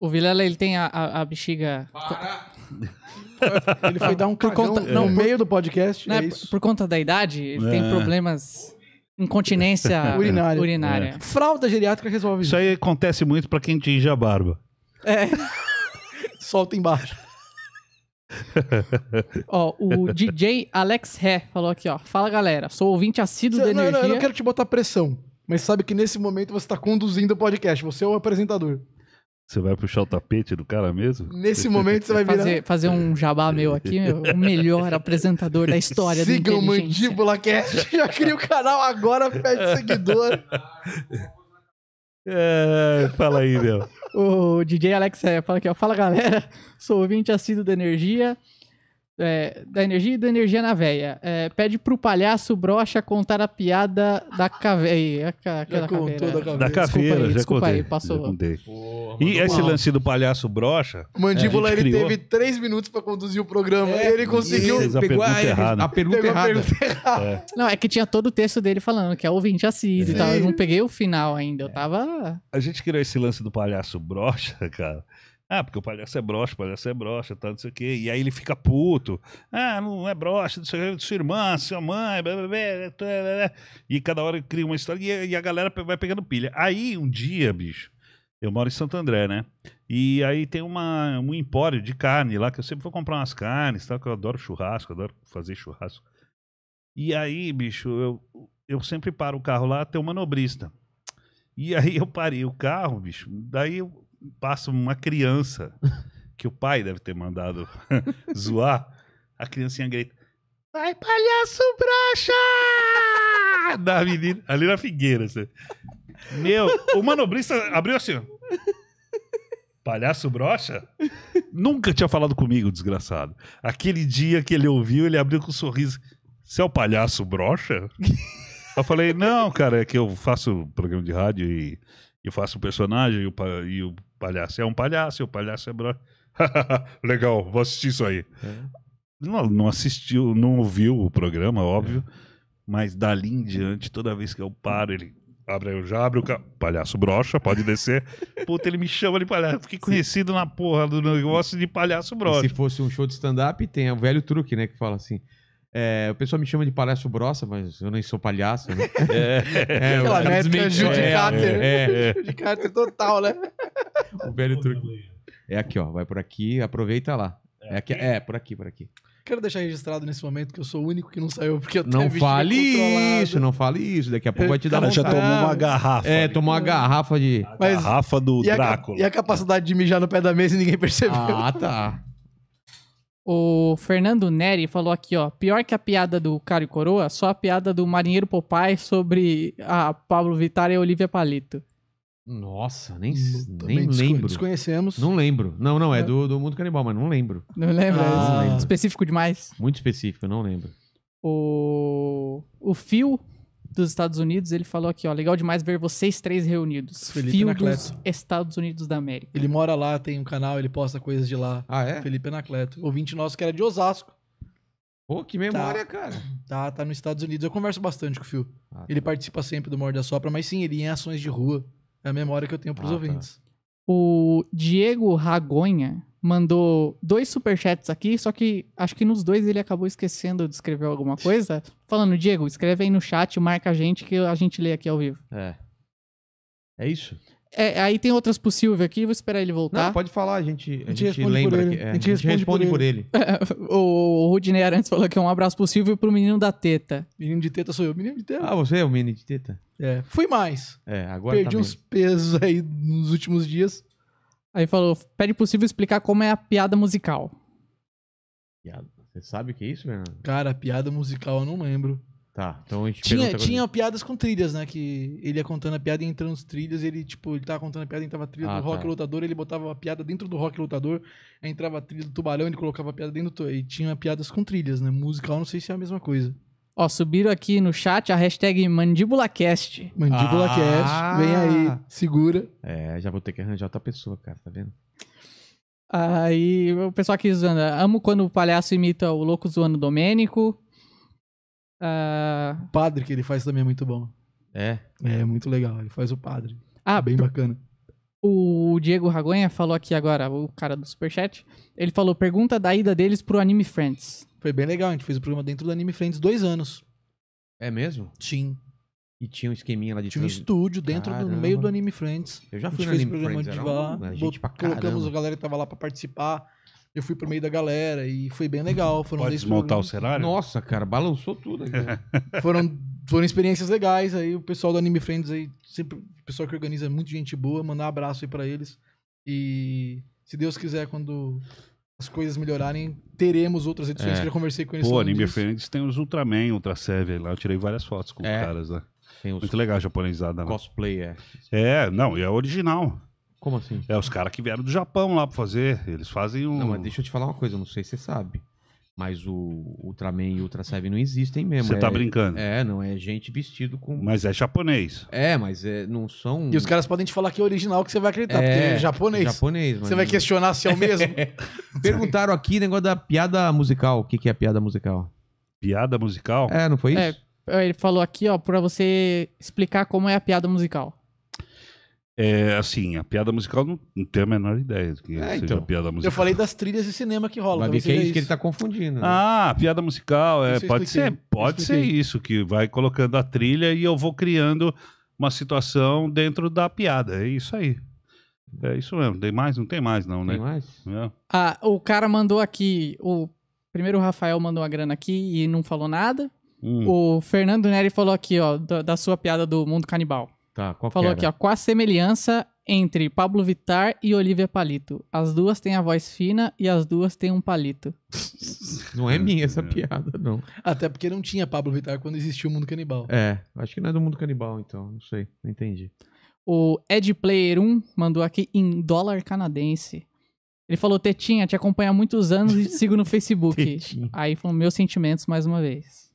[SPEAKER 1] O Vilela, ele
[SPEAKER 3] tem a, a, a bexiga. Para! Ele foi dar um cagão conta, não, no por, meio do podcast. É, é por, por conta da idade, ele tem é. problemas incontinência urinária. urinária. É.
[SPEAKER 4] Fralda geriátrica resolve isso. Isso aí acontece muito para quem tinge a barba.
[SPEAKER 3] É. Solta embaixo.
[SPEAKER 4] ó, o DJ
[SPEAKER 3] Alex Ré falou aqui, ó. Fala galera, sou ouvinte assíduo da energia. Não, eu não quero
[SPEAKER 2] te botar pressão, mas sabe que nesse momento você tá conduzindo o podcast, você é o apresentador.
[SPEAKER 4] Você vai puxar o tapete do cara mesmo?
[SPEAKER 3] Nesse momento você vai virar... fazer, fazer um jabá meu aqui, meu, o melhor apresentador da história Siga da o
[SPEAKER 2] Mandíbula Cast,
[SPEAKER 3] já cria o canal agora, pede
[SPEAKER 2] seguidor.
[SPEAKER 3] É, fala aí, meu. o DJ Alex é, fala aqui, ó. Fala galera, sou ouvinte assíduo da Energia. É, da energia e da energia na veia. É, pede pro palhaço brocha contar a piada da caveira. Ca, contou caveira. da caveira. Da caveira, desculpa aí, já desculpa
[SPEAKER 4] contei, aí, passou. e esse mal. lance do palhaço brocha... É, Mandíbula, é, ele criou... teve três
[SPEAKER 2] minutos pra conduzir o programa. É, ele conseguiu... Ele pegou a pergunta a, errada. A pergunta
[SPEAKER 4] errada. É.
[SPEAKER 3] Não, é que tinha todo o texto dele falando que é ouvinte assíduo e tal. Eu não peguei o final ainda, eu é. tava...
[SPEAKER 4] A gente criou esse lance do palhaço brocha, cara ah, porque o palhaço é broxa, o palhaço é broxa, tá, não sei o quê. E aí ele fica puto. Ah, não é broxa, não sei o quê, sua irmã, sua mãe, blá, blá, blá, E cada hora cria uma história e, e a galera vai pegando pilha. Aí um dia, bicho, eu moro em Santo André, né? E aí tem uma, um empório de carne lá, que eu sempre vou comprar umas carnes, tá? Que eu adoro churrasco, adoro fazer churrasco. E aí, bicho, eu, eu sempre paro o carro lá, tem um manobrista. E aí eu parei o carro, bicho. Daí eu passa uma criança que o pai deve ter mandado zoar. A criancinha grita: Vai, palhaço broxa! Da menina, ali na Figueira. Assim. Meu, o manobrista abriu assim: Palhaço broxa? Nunca tinha falado comigo, desgraçado. Aquele dia que ele ouviu, ele abriu com um sorriso: Você é o palhaço broxa? Eu falei: Não, cara, é que eu faço programa de rádio e eu faço um personagem e o, e o palhaço é um palhaço, e o palhaço é brother. Legal, vou assistir isso aí. É. Não, não, assistiu, não ouviu o programa, óbvio, é. mas dali em diante, toda vez que eu paro, ele abre, eu já abro o palhaço brocha, pode descer. Puta, ele me chama de palhaço. Fiquei conhecido Sim. na
[SPEAKER 1] porra do negócio de palhaço brocha. E se fosse um show de stand-up, tem o velho truque, né, que fala assim é, o pessoal me chama de palhaço brossa, mas eu nem sou palhaço, né? É, é, né? Aquela métrica Judicater. É, é. é. Judicater
[SPEAKER 2] total, né?
[SPEAKER 1] O velho truque. Né? É aqui, ó. Vai por aqui, aproveita lá. É. é, aqui, é por aqui, por aqui.
[SPEAKER 2] Quero deixar registrado nesse momento que eu sou o único que não saiu porque eu Não fale isso, não fale isso. Daqui a pouco vai te dar Cara, já tomou uma garrafa. É, ali. tomou uma é. garrafa
[SPEAKER 1] de... Mas, garrafa do e A, e
[SPEAKER 2] a capacidade de mijar no pé da mesa e
[SPEAKER 1] ninguém percebeu. Ah, tá.
[SPEAKER 3] O Fernando Neri falou aqui, ó, pior que a piada do Caro Coroa, só a piada do marinheiro Popeye sobre a Pablo Vittar e a Olivia Palito.
[SPEAKER 1] Nossa, nem, hum, nem lembro. Desconhecemos. Não lembro. Não, não, é, é do, do Mundo Canibal, mas não lembro. Não ah, ah, lembro? Ah. Específico demais. Muito específico, não lembro.
[SPEAKER 3] O, o dos Estados Unidos, ele falou aqui, ó, legal demais ver vocês três reunidos. Felipe dos Estados Unidos da América. Ele mora lá, tem um canal,
[SPEAKER 2] ele posta coisas de lá. Ah, é? Felipe Anacleto. Ouvinte nosso que era de Osasco. Pô, que memória, tá, cara. Tá, tá nos Estados Unidos. Eu converso bastante com o Fio. Ah, tá. Ele participa sempre do Morde a Sopra, mas sim, ele em ações de rua. É a memória que eu tenho pros ah, tá. ouvintes.
[SPEAKER 3] Tá. O Diego Ragonha mandou dois superchats aqui, só que acho que nos dois ele acabou esquecendo de escrever alguma coisa. Falando, Diego, escreve aí no chat, marca a gente que a gente lê aqui ao vivo. É. É isso? É, aí tem outras pro Silvio aqui, vou esperar ele voltar. Não, pode falar, a
[SPEAKER 1] gente, a, a gente, gente lembra. Que, é, a, gente a, gente responde, responde por ele. Por
[SPEAKER 3] ele. o, Rudinei Arantes falou que é um abraço pro Silvio e pro menino da teta. Menino de teta sou eu, menino de teta.
[SPEAKER 1] Ah, você é o menino de teta? É,
[SPEAKER 3] fui mais.
[SPEAKER 2] É, agora
[SPEAKER 1] Perdi tá uns
[SPEAKER 3] pesos aí nos últimos dias. Aí falou, pede possível explicar como é a piada musical.
[SPEAKER 1] Piada. Você sabe o que é isso, Fernando? Cara,
[SPEAKER 2] piada musical eu não lembro. Tá, então a gente Tinha, tinha
[SPEAKER 3] piadas com trilhas, né? Que ele ia
[SPEAKER 2] contando a piada e entrando nos trilhas, ele, tipo, ele tava contando a piada, entrava a trilha Ah, do rock tá. lutador, ele botava a piada dentro do rock lutador, entrava a trilha do tubarão, ele colocava a piada dentro do. E tinha piadas com trilhas, né? Musical, não sei se é a mesma coisa.
[SPEAKER 3] Ó, subiram aqui no chat a hashtag MandíbulaCast. MandíbulaCast, ah! vem aí,
[SPEAKER 1] segura. É, já vou ter que arranjar outra pessoa, cara, tá vendo?
[SPEAKER 3] Aí o pessoal aqui zoando. Amo quando o palhaço imita o louco zoando Domênico. Uh... Ah, o padre que ele faz também é muito bom. É? É, é muito
[SPEAKER 2] legal. Ele faz o padre. Ah, bem bacana.
[SPEAKER 3] O Diego Ragonha falou aqui agora, o cara do Superchat. Ele falou: pergunta da ida deles pro Anime Friends. Foi bem legal. A gente fez o programa dentro do Anime Friends dois anos.
[SPEAKER 1] É mesmo? Sim. E tinha um esqueminha lá de Tinha um estúdio dentro do, no meio do
[SPEAKER 2] Anime Friends. Eu já fui no Anime programa Friends. De lá, um... gente pra caramba. colocamos a galera que tava lá pra participar. Eu fui pro meio da galera e foi bem legal. Foram Pode desmontar programas. o cenário? Nossa,
[SPEAKER 1] cara, balançou tudo.
[SPEAKER 2] foram, foram experiências legais. Aí o pessoal do Anime Friends aí, sempre, o pessoal que organiza é muito gente boa, mandar um abraço aí pra eles. E se Deus quiser, quando as coisas melhorarem, teremos outras edições é. que eu conversei com eles. Pô, Anime Friends
[SPEAKER 4] tem os Ultraman, Ultra Seven lá. Eu tirei várias fotos com é. os caras lá. Né? Muito legal japonesada.
[SPEAKER 1] Cosplay, é.
[SPEAKER 4] É, não, e é original. Como assim? É os caras que vieram do Japão lá pra fazer.
[SPEAKER 1] Eles fazem um. Não, mas deixa eu te falar uma coisa, não sei se você sabe. Mas o Ultraman e o Ultra Seven não existem mesmo. Você tá é, brincando? É, não é gente vestido com. Mas é japonês. É, mas é, não são. E os caras
[SPEAKER 2] podem te falar que é original que você vai acreditar, é, porque é japonês. japonês, Você vai questionar se é o
[SPEAKER 1] mesmo. É. Perguntaram aqui negócio da piada musical. O que, que é piada musical? Piada musical? É, não foi é, isso?
[SPEAKER 3] É, ele falou aqui, ó, pra você explicar como é a piada musical.
[SPEAKER 4] É, assim, a piada musical não, não tem a menor ideia do que é, seja então. piada musical. Eu falei
[SPEAKER 2] das trilhas de cinema que rolam. Mas ver que é isso que ele está confundindo. Né?
[SPEAKER 4] Ah, piada musical, é, pode ser, pode ser isso, que vai colocando a trilha e eu vou criando uma situação dentro da piada. É isso aí. É isso mesmo. Tem mais? Não tem mais, não, né? Tem mais? É.
[SPEAKER 3] Ah, o cara mandou aqui. O... Primeiro o Rafael mandou uma grana aqui e não falou nada. Hum. O Fernando Neri falou aqui, ó, da, da sua piada do mundo canibal.
[SPEAKER 1] Tá, qual Falou que aqui, ó.
[SPEAKER 3] Qual a semelhança entre Pablo Vitar e Olivia Palito? As duas têm a voz fina e as duas têm um palito.
[SPEAKER 1] Não é minha essa é. piada, não.
[SPEAKER 3] Até porque não tinha Pablo Vittar quando existiu o mundo canibal. É,
[SPEAKER 1] acho que não é do mundo canibal, então. Não sei, não entendi.
[SPEAKER 3] O Ed Player 1 mandou aqui em dólar canadense. Ele falou, Tetinha, te acompanho há muitos anos e te sigo no Facebook. Aí foram meus sentimentos mais uma vez.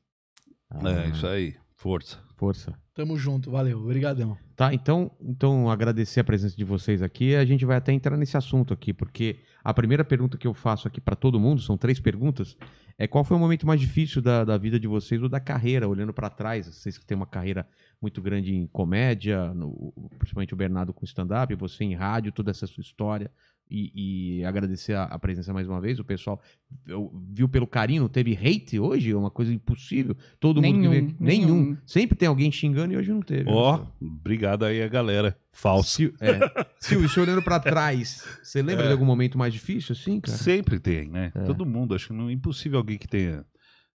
[SPEAKER 1] É, isso aí. Força. Força.
[SPEAKER 2] Tamo junto, valeu, obrigadão.
[SPEAKER 1] Tá, então, então agradecer a presença de vocês aqui. A gente vai até entrar nesse assunto aqui, porque a primeira pergunta que eu faço aqui para todo mundo, são três perguntas, é qual foi o momento mais difícil da, da vida de vocês ou da carreira, olhando para trás? Vocês que têm uma carreira muito grande em comédia, no, principalmente o Bernardo com stand-up, você em rádio, toda essa sua história, e, e agradecer a, a, presença mais uma vez. O pessoal eu, viu pelo carinho, teve hate hoje, é uma coisa impossível. Todo nenhum, mundo que veio nenhum. nenhum. Sempre tem alguém xingando e hoje não teve. Né, Ó, oh, obrigado
[SPEAKER 4] aí a galera. Falso. é.
[SPEAKER 1] Silvio, se olhando para trás, você lembra é. de algum momento
[SPEAKER 4] mais difícil assim, cara? Sempre tem, né? É. Todo mundo, acho que não é impossível alguém que tenha.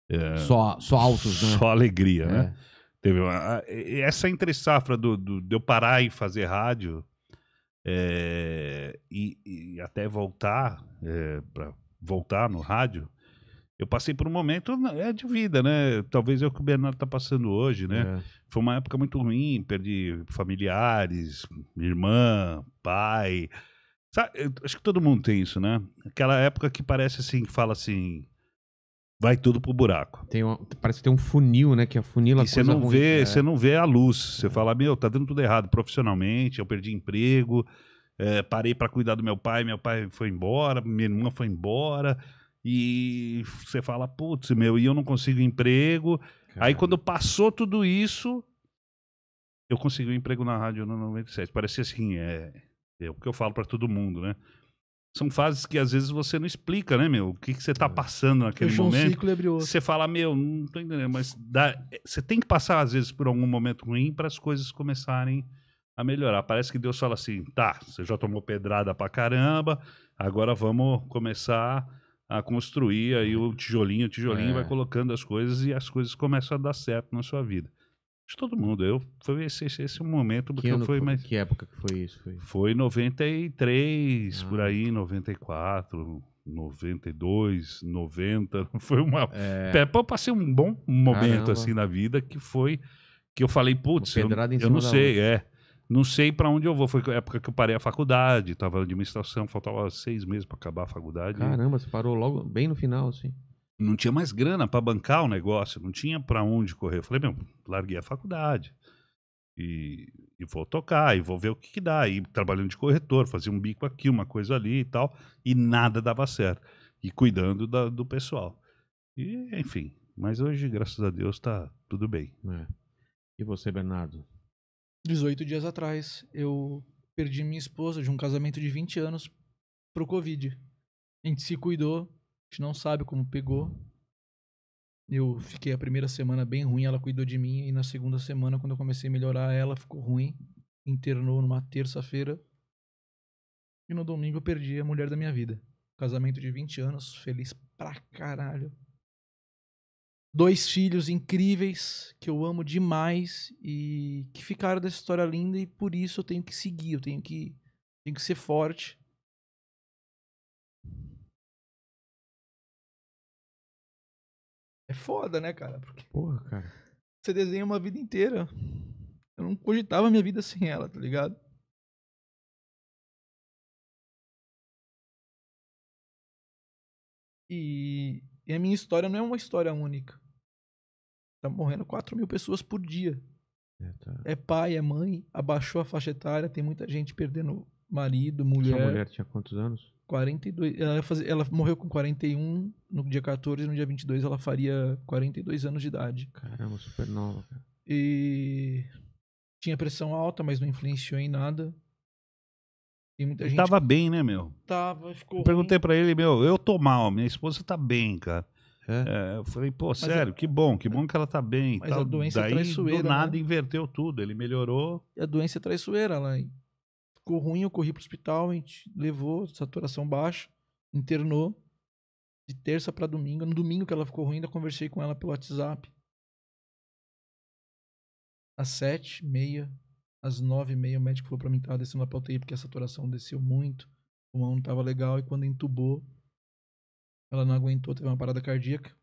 [SPEAKER 4] É, só, só altos, né? Só alegria, né? É. Teve uma, essa entre safra do, do, de eu parar e fazer rádio é, e, e, até voltar, é, eh, para voltar no rádio, eu passei por um momento né, é de vida, né? Talvez é o que o Bernardo está passando hoje, né? É. Foi uma época muito ruim, perdi familiares, irmã, pai. Sabe, acho que todo mundo tem isso, né? Aquela época que parece assim, que fala assim, vai tudo pro buraco. Tem
[SPEAKER 1] um, parece que tem um funil, né? Que a e você não ruim, vê, é. você não
[SPEAKER 4] vê a luz. Você é. fala, meu, tá dando tudo errado profissionalmente, eu perdi emprego, é, parei para cuidar do meu pai, meu pai foi embora, minha irmã foi embora. E você fala, putz, meu, e eu não consigo emprego. Caramba. Aí quando passou tudo isso, eu consegui um emprego na rádio no 97. Parecia assim, é, é o que eu falo para todo mundo, né? são fases que às vezes você não explica, né, meu? O que, que você tá é. passando naquele Fechou momento. Um ciclo e abriu outro. Você fala, meu, não tô entendendo, mas dá... É, você tem que passar às vezes por algum momento ruim para as coisas começarem a melhorar. Parece que Deus fala assim, tá, você já tomou pedrada pra caramba, agora vamos começar a construir aí o tijolinho, o tijolinho é. vai colocando as coisas e as coisas começam a dar certo na sua vida. De todo mundo. Eu, foi esse, esse, esse é momento que, que eu fui foi, mais. Que época que foi isso? Foi, foi 93, ah. por aí, 94. 92, 90, foi uma. É... Eu passei um bom momento Caramba. assim na vida que foi que eu falei, putz, eu, eu não sei, é. Não sei para onde eu vou. Foi a época que eu parei a faculdade, tava na administração, faltava seis meses para acabar a faculdade. Caramba,
[SPEAKER 1] você parou logo bem no final, assim
[SPEAKER 4] não tinha mais grana para bancar o negócio, não tinha para onde correr. Eu falei, meu, larguei a faculdade e, e vou tocar e vou ver o que, que dá. E trabalhando de corretor, fazia um bico aqui, uma coisa ali e tal, e nada dava certo. E cuidando da, do pessoal. E, enfim, mas hoje, graças a Deus, tá tudo bem. É. E você, Bernardo?
[SPEAKER 2] 18 dias atrás, eu perdi minha esposa de um casamento de 20 anos pro Covid. A gente se cuidou, a gente não sabe como pegou. Eu fiquei a primeira semana bem ruim, ela cuidou de mim. E na segunda semana, quando eu comecei a melhorar, ela ficou ruim. Internou numa terça-feira. E no domingo eu perdi a mulher da minha vida. Casamento de 20 anos, feliz pra caralho. Dois filhos incríveis que eu amo demais e que ficaram dessa história linda e por isso eu tenho que seguir, eu tenho que, tenho que ser forte foda, né, cara? Porque Porra, cara. Você desenha uma vida inteira. Eu não cogitava minha vida sem ela, tá ligado? E, e a minha história não é uma história única. Tá morrendo 4 mil pessoas por dia. É, tá. é pai, é mãe, abaixou a faixa etária, tem muita gente perdendo
[SPEAKER 1] marido, mulher. Sua mulher tinha quantos anos?
[SPEAKER 2] 42, ela, fazer, ela morreu com 41 no dia 14 no dia 22 ela faria 42 anos de idade.
[SPEAKER 1] Caramba, super nova.
[SPEAKER 2] E tinha pressão alta, mas não influenciou em nada. E muita gente... Tava bem, né, meu?
[SPEAKER 4] Tava, ficou. Eu perguntei para ele, meu, eu tô mal, minha esposa tá bem, cara. É. É, eu falei, pô, mas é sério, a... que bom, que bom que ela tá bem. Mas tal. a doença é Daí, é traiçoeira. Do nada né? inverteu tudo, ele melhorou. E a doença
[SPEAKER 2] é traiçoeira, lá ficou ruim, eu corri pro hospital, a gente levou, saturação baixa, internou. De terça para domingo. No domingo que ela ficou ruim, ainda conversei com ela pelo WhatsApp. Às sete, meia, às nove e meia, o médico falou pra mim que tava descendo a pra porque a saturação desceu muito, o pulmão não tava legal, e quando entubou, ela não aguentou, teve uma parada cardíaca.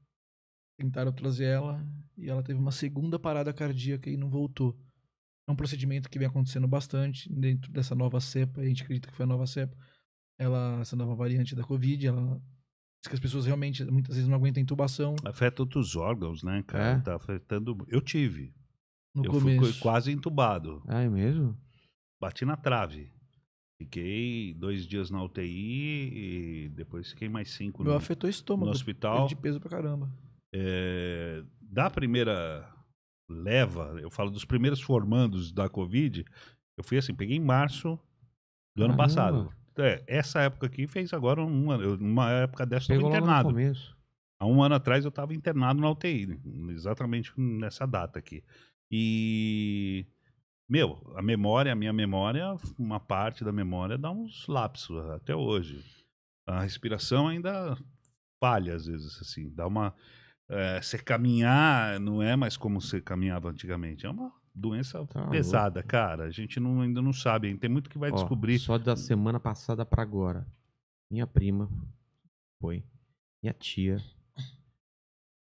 [SPEAKER 2] Tentaram trazer ela, e ela teve uma segunda parada cardíaca e não voltou. É um procedimento que vem acontecendo bastante dentro dessa nova cepa, a gente acredita que foi a nova cepa, ela, essa nova variante da Covid, ela que as pessoas realmente muitas vezes não aguentam intubação.
[SPEAKER 4] Afeta outros órgãos, né, cara? É. Tá afetando. Eu tive. No eu começo. fui quase entubado. Ah, é mesmo? Bati na trave. Fiquei dois dias na UTI e depois fiquei mais cinco Meu no, afetou
[SPEAKER 2] o estômago, no hospital. Perdi peso pra caramba.
[SPEAKER 4] É, da primeira leva, eu falo dos primeiros formandos da Covid, eu fui assim, peguei em março
[SPEAKER 1] do ano passado.
[SPEAKER 4] É, essa época aqui fez agora um ano, uma época dessa eu estava internado. Há um ano atrás eu estava internado na UTI, exatamente nessa data aqui. E meu, a memória, a minha memória, uma parte da memória dá uns lapsos até hoje. A respiração ainda falha às vezes assim, dá uma é, você caminhar não é mais como você caminhava antigamente. É uma doença tá pesada, louco. cara. A gente
[SPEAKER 1] não, ainda não sabe. Tem muito que vai Ó, descobrir. Só da semana passada para agora. Minha prima foi. Minha tia.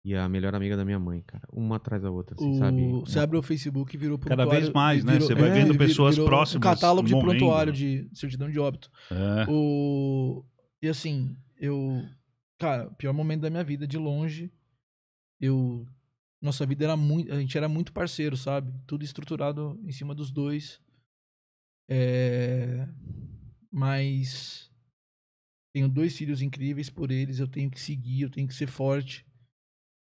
[SPEAKER 1] E a melhor amiga da minha mãe, cara. Uma atrás da outra, assim, o... sabe? Você abre o
[SPEAKER 2] Facebook e virou prontuário. Cada vez mais, né? virou... né? Você vai é, vendo pessoas virou próximas. Um catálogo de morrendo. prontuário né? de certidão de óbito. É. O... E assim, eu. Cara, pior momento da minha vida, de longe eu nossa vida era muito a gente era muito parceiro sabe tudo estruturado em cima dos dois é, mas tenho dois filhos incríveis por eles eu tenho que seguir eu tenho que ser forte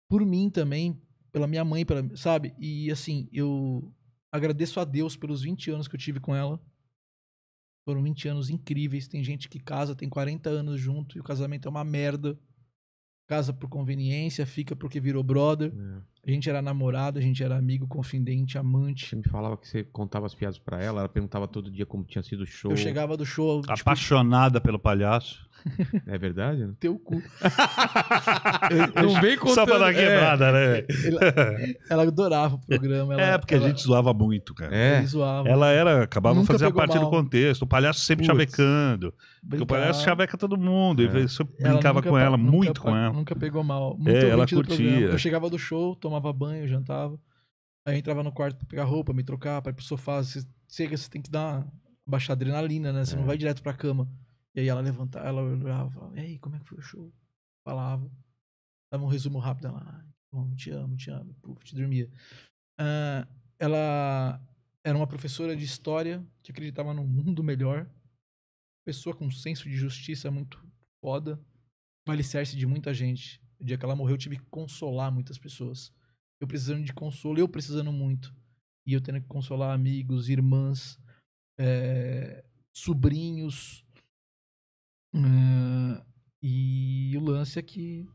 [SPEAKER 2] por mim também pela minha mãe pela sabe e assim eu agradeço a Deus pelos 20 anos que eu tive com ela foram 20 anos incríveis tem gente que casa tem 40 anos junto e o casamento é uma merda casa por conveniência, fica porque virou brother. É. A gente era namorado, a gente era amigo, confidente, amante. Você me
[SPEAKER 1] falava que você contava as piadas para ela, ela perguntava todo dia como tinha sido o show. Eu chegava do show. Tipo... Apaixonada pelo palhaço. É verdade? Né? Teu cu. não eu, não vem contando. Só pra dar quebrada, né? é.
[SPEAKER 2] né? Ela, ela, adorava o programa. Ela, é, porque ela, a gente
[SPEAKER 4] zoava muito, cara. É. Zoava, ela era, acabava fazendo a parte mal. do contexto. O palhaço sempre Puts. chavecando. Porque o palhaço chaveca todo mundo. É. E você brincava com ela, muito com ela. Nunca pegou mal. É, muito é, ela curtia. Eu
[SPEAKER 2] chegava do show, tomava tomava banho, jantava. Aí entrava no quarto pra pegar roupa, me trocar, pra ir pro sofá. Você, chega, você tem que dar baixar adrenalina, né? Você é. não vai direto pra cama. E aí ela levantava, ela olhava, falava, e aí, como é que foi o show? Falava. Dava um resumo rápido, ela, bom, te amo, te amo, puf, te dormia. Uh, ela era uma professora de história que acreditava num mundo melhor. Pessoa com um senso de justiça muito foda. Alicerce de muita gente. O dia que ela morreu, eu tive que consolar muitas pessoas eu precisando de consolo, eu precisando muito. E eu tendo que consolar amigos, irmãs, é, sobrinhos. É, e o lance é que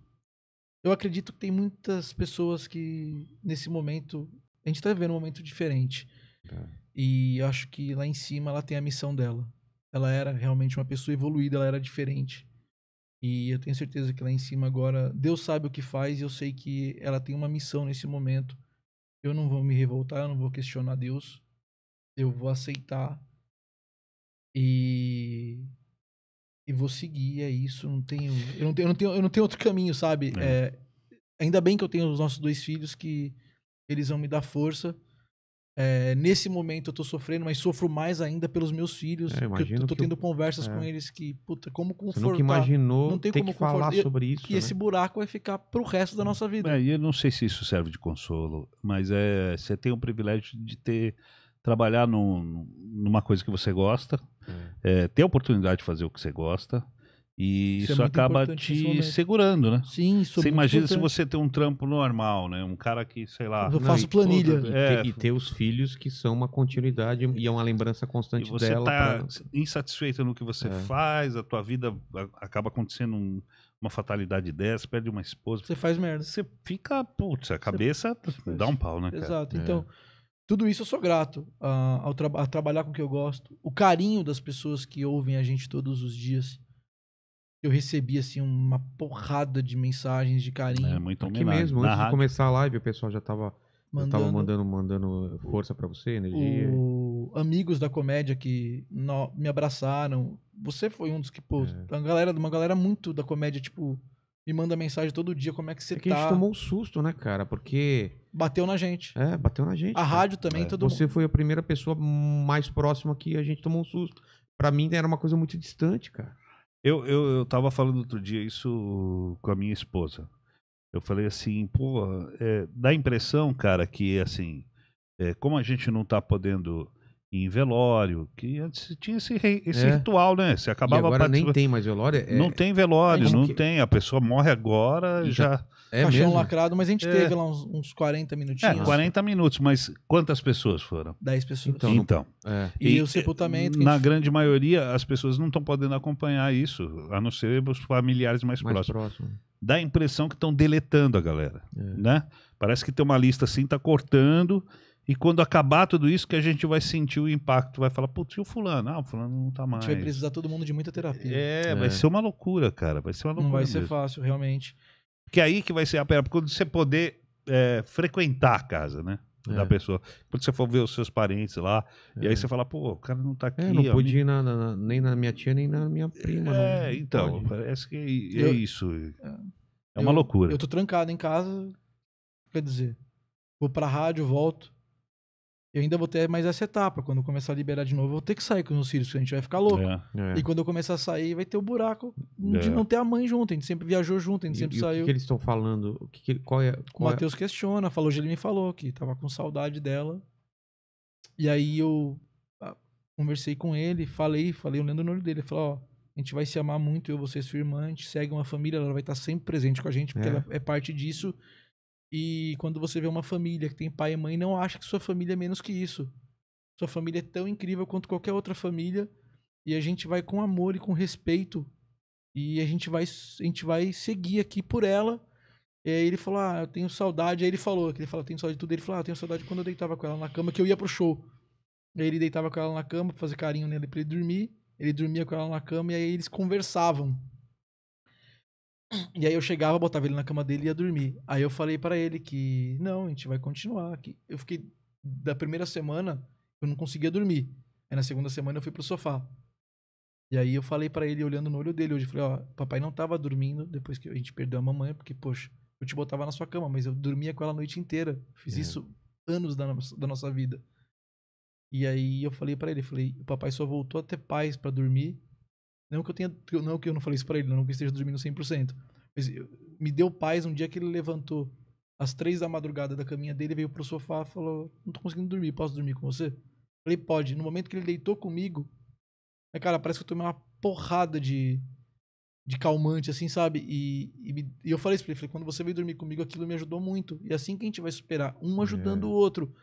[SPEAKER 2] eu acredito que tem muitas pessoas que nesse momento. A gente está vivendo um momento diferente. É. E acho que lá em cima ela tem a missão dela. Ela era realmente uma pessoa evoluída, ela era diferente. E eu tenho certeza que lá em cima agora Deus sabe o que faz e eu sei que ela tem uma missão nesse momento. Eu não vou me revoltar, eu não vou questionar Deus. Eu vou aceitar e e vou seguir, é isso, não tenho, eu não tenho, eu não tenho, eu não tenho outro caminho, sabe? É. É, ainda bem que eu tenho os nossos dois filhos que eles vão me dar força é, nesse momento eu tô sofrendo, mas sofro mais ainda pelos meus filhos. É, porque eu tô tendo eu, conversas é. com eles que, puta, como confortar. Você nunca imaginou não tem ter como que falar sobre isso. E né? esse
[SPEAKER 4] buraco vai ficar pro resto da nossa vida. É, e eu não sei se isso serve de consolo, mas é você tem o privilégio de ter trabalhar num, numa coisa que você gosta, é. É, ter a oportunidade de fazer o que você gosta. E isso, é isso é acaba te segurando, né? Sim, isso é Você imagina se você tem um trampo normal, né? Um cara que, sei lá. Eu faço não, planilha. E, é,
[SPEAKER 1] e ter os filhos que são uma continuidade e é uma lembrança constante você dela. Você tá
[SPEAKER 4] pra... insatisfeito no que você é. faz, a tua vida acaba acontecendo um, uma fatalidade dessa, perde uma esposa. Você faz merda. Você fica, putz, a cabeça você... dá um pau, né? Cara? Exato. É. Então,
[SPEAKER 2] tudo isso eu sou grato a, ah, ao tra a trabalhar com o que eu gosto, o carinho das pessoas que ouvem a gente todos os dias eu recebi assim uma porrada de mensagens de carinho. É muito Aqui mesmo, antes rádio. de
[SPEAKER 1] começar a live, o pessoal já tava mandando, já tava mandando, mandando força para você, energia.
[SPEAKER 2] O... Amigos da comédia que no... me abraçaram. Você foi um dos que, pô, é. a galera, uma galera muito da comédia, tipo, me manda mensagem todo dia, como é que você é que tá? a gente tá? tomou
[SPEAKER 1] um susto, né, cara? Porque bateu na gente. É, bateu na gente. A cara. rádio também, é. todo Você mundo. foi a primeira pessoa mais próxima que a gente tomou um susto. Para mim era uma coisa muito distante, cara. Eu, eu, eu tava
[SPEAKER 4] falando outro dia isso com a minha esposa. Eu falei assim, pô, é, dá a impressão, cara, que assim, é, como a gente não tá podendo em velório, que antes tinha esse, esse é. ritual, né? Você acabava e agora nem tem mais velório. É... Não tem velório, não que... tem. A pessoa morre agora, já... já... É Caixão mesmo?
[SPEAKER 2] lacrado, mas a gente é. teve lá uns, uns 40 minutinhos. É, 40
[SPEAKER 4] minutos, mas quantas pessoas foram? 10 pessoas. Então. então. É. E, e, o sepultamento... Na gente... grande maioria, as pessoas não estão podendo acompanhar isso, a não ser os familiares mais, mais próximos. Próximo. Dá a impressão que estão deletando a galera, é. né? Parece que tem uma lista assim, tá cortando... E quando acabar tudo isso, que a gente vai sentir o impacto. Vai falar, putz, e o fulano? Ah, o fulano não tá mais. A gente vai
[SPEAKER 2] precisar todo mundo de muita terapia. É, é. vai ser
[SPEAKER 4] uma loucura, cara. Vai ser uma loucura. Não vai mesmo. ser
[SPEAKER 2] fácil, realmente.
[SPEAKER 4] Que é aí que vai ser a pena. Quando você poder é, frequentar a casa, né? É. Da pessoa. Quando você for ver os seus parentes lá, e aí é. você fala,
[SPEAKER 1] pô, o cara não tá é, aqui. É, não pude ir na, na, nem na minha tia, nem na minha prima. É, não. então,
[SPEAKER 4] pode. parece que
[SPEAKER 2] é, eu, isso. É uma eu, loucura. Eu tô trancado em casa, quer dizer, vou pra rádio, volto eu ainda vou ter mais essa etapa. Quando eu começar a liberar de novo, eu vou ter que sair com os meus filhos, porque a gente vai ficar louco. É, é. E quando eu começar a sair, vai ter o um buraco de é. não ter a mãe junto. A gente sempre viajou junto, a gente e, sempre e saiu. O que, que eles
[SPEAKER 1] estão falando? O que, que qual é, qual o é Matheus
[SPEAKER 2] questiona, falou, ele me falou que tava com saudade dela. E aí eu ah, conversei com ele, falei, falei olhando no olho dele, falou, ó, a gente vai se amar muito, eu, você, sua irmã, a gente segue uma família, ela vai estar sempre presente com a gente, porque é. ela é parte disso. E quando você vê uma família que tem pai e mãe, não acha que sua família é menos que isso. Sua família é tão incrível quanto qualquer outra família. E a gente vai com amor e com respeito. E a gente vai, a gente vai seguir aqui por ela. E aí ele falou, ah, eu tenho saudade. Aí ele falou, que ele falou tenho saudade de tudo. Ele falou, ah, eu tenho saudade quando eu deitava com ela na cama, que eu ia pro show. aí ele deitava com ela na cama pra fazer carinho nele pra ele dormir. Ele dormia com ela na cama e aí eles conversavam. E aí eu chegava, botava ele na cama dele e ia dormir. Aí eu falei para ele que não, a gente vai continuar. Que eu fiquei da primeira semana eu não conseguia dormir. Aí na segunda semana eu fui pro sofá. E aí eu falei para ele olhando no olho dele hoje, falei, ó, papai não tava dormindo depois que a gente perdeu a mamãe, porque poxa, eu te botava na sua cama, mas eu dormia com ela a noite inteira. Fiz é. isso anos da, nossa, da nossa vida. E aí eu falei para ele, falei, o papai só voltou a ter paz para dormir não que eu tenha, não que eu não falei isso para ele, não que esteja dormindo 100%. Mas me deu paz um dia que ele levantou às três da madrugada da caminha dele, veio pro sofá e falou: Não tô conseguindo dormir, posso dormir com você? Falei: Pode. No momento que ele deitou comigo, é, cara, parece que eu tomei uma porrada de, de calmante, assim, sabe? E, e, me, e eu falei isso pra ele: falei, Quando você veio dormir comigo, aquilo me ajudou muito. E é assim que a gente vai superar, um ajudando é. o outro.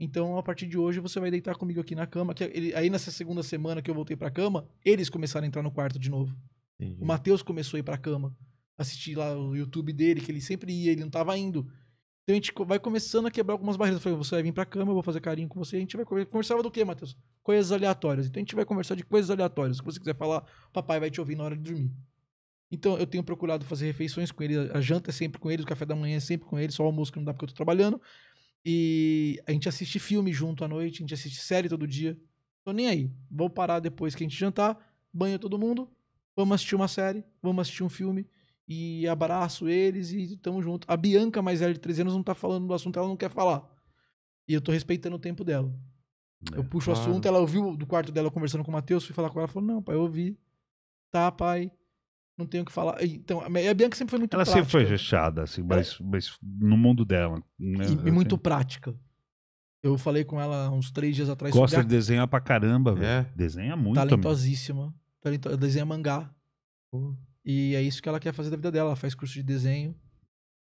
[SPEAKER 2] Então, a partir de hoje, você vai deitar comigo aqui na cama. Que ele, aí, nessa segunda semana que eu voltei pra cama, eles começaram a entrar no quarto de novo. Entendi. O Matheus começou a ir pra cama, assistir lá o YouTube dele, que ele sempre ia, ele não tava indo. Então, a gente vai começando a quebrar algumas barreiras. Eu falei, você vai vir pra cama, eu vou fazer carinho com você. A gente vai conversar. do quê, Matheus? Coisas aleatórias. Então, a gente vai conversar de coisas aleatórias. Se você quiser falar, papai vai te ouvir na hora de dormir. Então eu tenho procurado fazer refeições com ele, a janta é sempre com ele, o café da manhã é sempre com ele, só o almoço que não dá porque eu tô trabalhando. E a gente assiste filme junto à noite, a gente assiste série todo dia. Tô nem aí. Vou parar depois que a gente jantar, banho todo mundo, vamos assistir uma série, vamos assistir um filme e abraço eles e tamo junto. A Bianca, mais velha de 3 anos, não tá falando do assunto, ela não quer falar. E eu tô respeitando o tempo dela. É, eu puxo claro. o assunto, ela ouviu do quarto dela conversando com o Matheus, fui falar com ela, falou: "Não, pai, eu ouvi. Tá, pai não tenho o que falar. Então, a Bianca sempre foi muito ela prática. Ela sempre foi
[SPEAKER 4] fechada, assim, mas, mas no mundo dela. Né? E, e muito tenho...
[SPEAKER 2] prática. Eu falei com ela uns três dias atrás. Gosta sobre... de
[SPEAKER 4] desenhar pra caramba, velho. É. Desenha muito. Talentosíssima.
[SPEAKER 2] Talento... Desenha mangá. Uhum. E é isso que ela quer fazer da vida dela. Ela faz curso de desenho.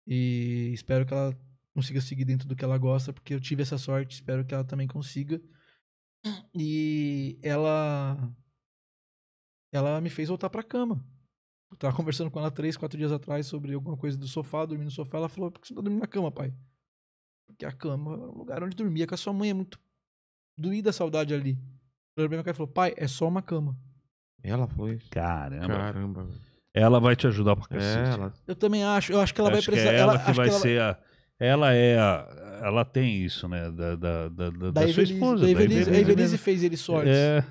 [SPEAKER 2] E espero que ela consiga seguir dentro do que ela gosta, porque eu tive essa sorte. Espero que ela também consiga. E ela. Ela me fez voltar pra cama eu tava conversando com ela três, quatro dias atrás sobre alguma coisa do sofá, dormir no sofá. Ela falou: por que você tá dormindo na cama, pai? Porque a cama era é um lugar onde dormia com é a sua mãe. É muito doída a saudade ali. Eu olhei pra e falou: pai, é só uma cama.
[SPEAKER 1] Ela foi. Caramba. Caramba. Ela
[SPEAKER 4] vai te ajudar pra cacete. É, ela...
[SPEAKER 2] Eu também acho. Eu acho que ela acho vai precisar. Que é ela, ela que vai que ela... ser
[SPEAKER 4] a. Ela é a. Ela tem isso, né? Da, da, da, da, da Evelise, sua esposa. Da Evelise, da Evelise. A Evelise fez ele sorte.
[SPEAKER 5] É.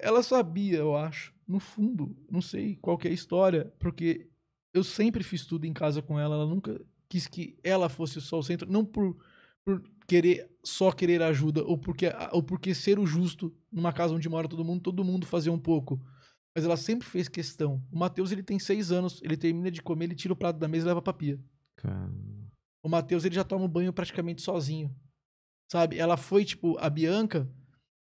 [SPEAKER 2] ela sabia, eu acho, no fundo, não sei qual é a história, porque eu sempre fiz tudo em casa com ela, ela nunca quis que ela fosse só o centro, não por, por querer só querer ajuda ou porque ou porque ser o justo numa casa onde mora todo mundo, todo mundo fazia um pouco. Mas ela sempre fez questão. O Matheus, ele tem seis anos, ele termina de comer, ele tira o prato da mesa e leva pra pia. Caramba. O Matheus, ele já toma o banho praticamente sozinho. Sabe? Ela foi, tipo, a Bianca,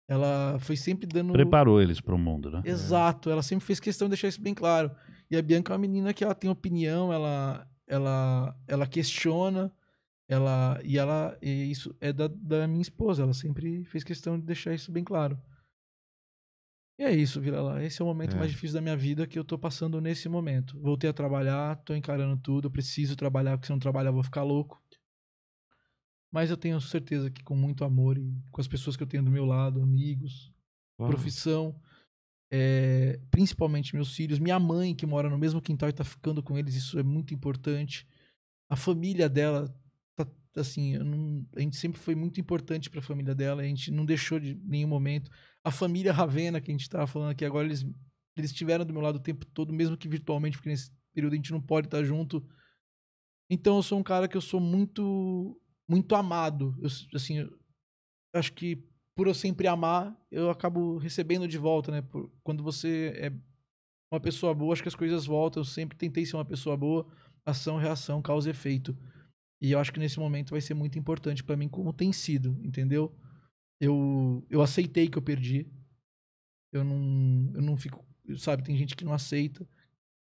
[SPEAKER 2] ela foi sempre dando. Preparou eles para o mundo, né? Exato, ela sempre fez questão de deixar isso bem claro. E a Bianca é uma menina que ela tem opinião, ela, ela, ela questiona, ela e ela e isso é da, da minha esposa. Ela sempre fez questão de deixar isso bem claro. E é isso, vira lá. Esse é o momento é. mais difícil da minha vida que eu tô passando nesse momento. Voltei a trabalhar, tô encarando tudo, preciso trabalhar, porque se não trabalhar eu vou ficar louco. Mas eu tenho certeza que com muito amor e com as pessoas que eu tenho do meu lado, amigos, profissão, é, principalmente meus filhos, minha mãe que mora no mesmo quintal e tá ficando com eles, isso é muito importante. A família dela tá, assim, não, a gente sempre foi muito importante para a família dela, a gente não deixou de nenhum momento. A família Ravena que a gente tava falando aqui agora, eles eles estiveram do meu lado o tempo todo, mesmo que virtualmente, porque nesse período a gente não pode estar tá junto. Então eu sou um cara que eu sou muito muito amado. Eu, assim, eu acho que por eu sempre amar, eu acabo recebendo de volta, né? Por, quando você é uma pessoa boa, acho que as coisas voltam. Eu sempre tentei ser uma pessoa boa, ação, reação, causa e efeito. E eu acho que nesse momento vai ser muito importante para mim, como tem sido, entendeu? Eu, eu aceitei que eu perdi. Eu não, eu não fico. Sabe, tem gente que não aceita.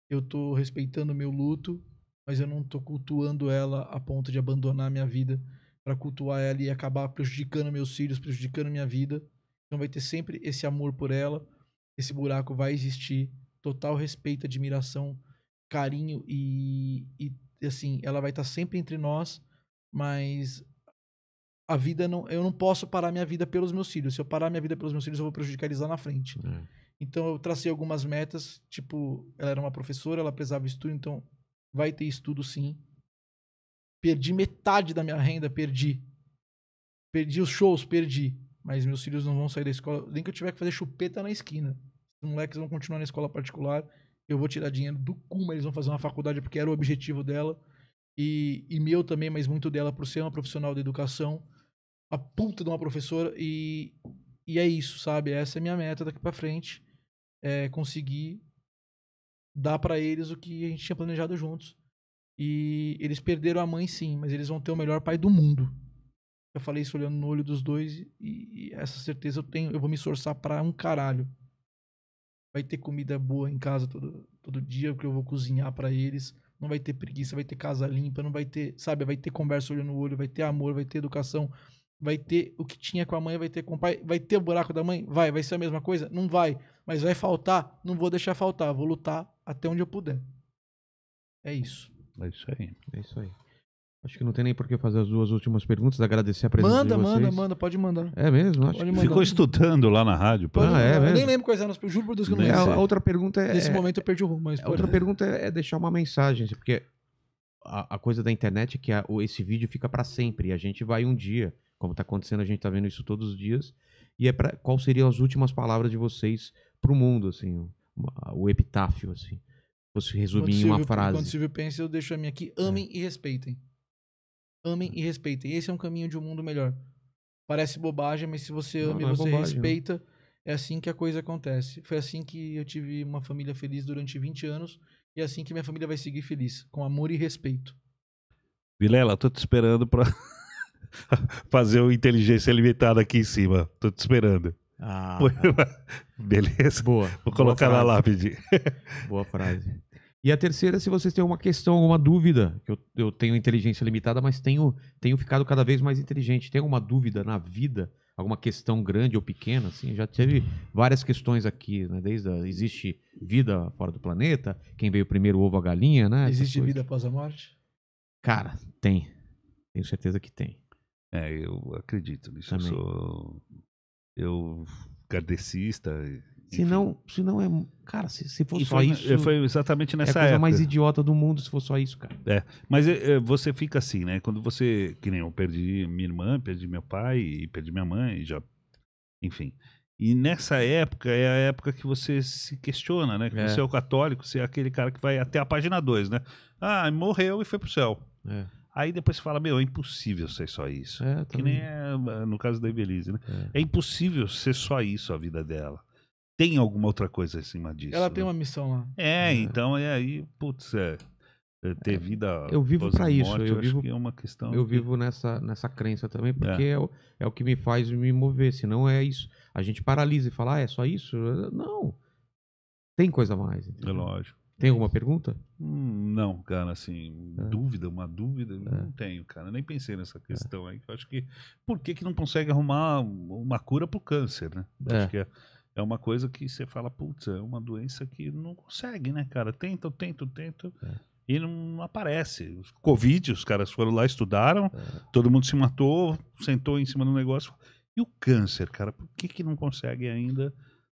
[SPEAKER 2] Eu tô respeitando o meu luto mas eu não tô cultuando ela a ponto de abandonar a minha vida para cultuar ela e acabar prejudicando meus filhos, prejudicando minha vida. Então vai ter sempre esse amor por ela, esse buraco vai existir, total respeito, admiração, carinho e, e assim, ela vai estar tá sempre entre nós, mas a vida não, eu não posso parar minha vida pelos meus filhos. Se eu parar minha vida pelos meus filhos, eu vou prejudicar eles lá na frente. É. Então eu tracei algumas metas, tipo, ela era uma professora, ela pesava estudo, então Vai ter estudo sim. Perdi metade da minha renda, perdi. Perdi os shows, perdi. Mas meus filhos não vão sair da escola. Nem que eu tiver que fazer chupeta na esquina. Os moleques vão continuar na escola particular. Eu vou tirar dinheiro do cu, mas eles vão fazer uma faculdade porque era o objetivo dela. E, e meu também, mas muito dela, por ser uma profissional de educação. A puta de uma professora. E, e é isso, sabe? Essa é a minha meta daqui para frente. É conseguir dar para eles o que a gente tinha planejado juntos. E eles perderam a mãe, sim, mas eles vão ter o melhor pai do mundo. Eu falei isso olhando no olho dos dois e, e essa certeza eu tenho, eu vou me esforçar para um caralho. Vai ter comida boa em casa todo, todo dia, porque eu vou cozinhar para eles. Não vai ter preguiça, vai ter casa limpa, não vai ter, sabe, vai ter conversa olho no olho, vai ter amor, vai ter educação, vai ter o que tinha com a mãe, vai ter com o pai, vai ter o buraco da mãe? Vai, vai ser a mesma coisa? Não vai, mas vai faltar, não vou deixar faltar, vou lutar até onde eu puder.
[SPEAKER 4] É isso. É isso aí. É isso aí.
[SPEAKER 1] Acho que não tem nem por que fazer as duas últimas perguntas, agradecer a presença manda, de vocês. Manda, manda, manda, pode mandar. É mesmo? Acho que... Ficou estudando lá na rádio. Pode ah, é, mesmo? nem
[SPEAKER 2] lembro quais eram as perguntas, juro por Deus que eu não é, lembro. a outra pergunta é... Nesse momento eu perdi o rumo, mas... A é, outra é.
[SPEAKER 1] pergunta é deixar uma mensagem, assim, porque a, a coisa da internet é que a, esse vídeo fica para sempre, e a gente vai um dia, como tá acontecendo, a gente tá vendo isso todos os dias, e é pra, qual seriam as últimas palavras de vocês pro mundo, assim, o epitáfio, assim. Fosse resumir em uma Silvio, frase. Quando
[SPEAKER 2] Silvio pensa, eu deixo a minha aqui. Amem é. e respeitem. Amem é. e respeitem. Esse é um caminho de um mundo melhor. Parece bobagem, mas se você ama e é você bobagem, respeita, não. é assim que a coisa acontece. Foi assim que eu tive uma família feliz durante 20 anos e é assim que minha família vai seguir feliz, com amor e respeito.
[SPEAKER 4] Vilela, tô te esperando pra fazer o Inteligência Limitada aqui em cima. Tô te esperando. Ah,
[SPEAKER 1] Beleza. Boa. Vou colocar boa na lápide. Boa frase. E a terceira, se vocês têm uma questão, alguma dúvida, eu, eu tenho inteligência limitada, mas tenho, tenho ficado cada vez mais inteligente. Tem alguma dúvida na vida, alguma questão grande ou pequena, assim, já teve várias questões aqui, né? Desde a, existe vida fora do planeta, quem veio primeiro, ovo a galinha, né? Existe vida
[SPEAKER 2] após a morte?
[SPEAKER 1] Cara, tem. Tenho certeza que tem. É,
[SPEAKER 4] eu acredito nisso. Também. Eu sou eu cardecista
[SPEAKER 1] Se não, se não é. Cara, se, se for e só foi, isso. Eh, foi exatamente nessa época. É a coisa época. mais idiota do mundo se for só isso, cara.
[SPEAKER 4] É. Mas é, você fica assim, né? Quando você. Que nem eu perdi minha irmã, perdi meu pai, perdi minha mãe, já. Enfim. E nessa época é a época que você se questiona, né? Que é. você é o católico, você é aquele cara que vai até a página 2, né? Ah, morreu e foi pro céu. É. Aí depois você fala, meu, é impossível ser só isso. É, que nem é, é, no caso da Evelise, né? É. é. impossível ser só isso a vida dela. Tem alguma outra coisa acima disso. Ela né? tem uma missão lá. É, é. então é aí, putz, é,
[SPEAKER 1] é ter vida. Eu vivo para isso. eu, eu vivo, que é uma questão. Eu que... vivo nessa, nessa crença também, porque é. o, é o que me faz me mover. Se não é isso. A gente paralisa e fala, ah, é só isso? Não. Tem coisa mais. Entendeu? É lógico. Tem alguma pergunta?
[SPEAKER 4] Hum, não, cara, assim, é. dúvida, uma dúvida, é. não tenho, cara. Nem pensei nessa é. questão é. aí. Eu acho que por que, que não consegue arrumar uma cura pro câncer, né? Acho é. que é, é uma coisa que você fala, putz, é uma doença que não consegue, né, cara? Tenta, tenta, tenta é. E não aparece. Covid, os caras foram lá, estudaram, todo mundo se matou, sentou em cima do negócio. E o câncer, cara, por que, que não consegue ainda?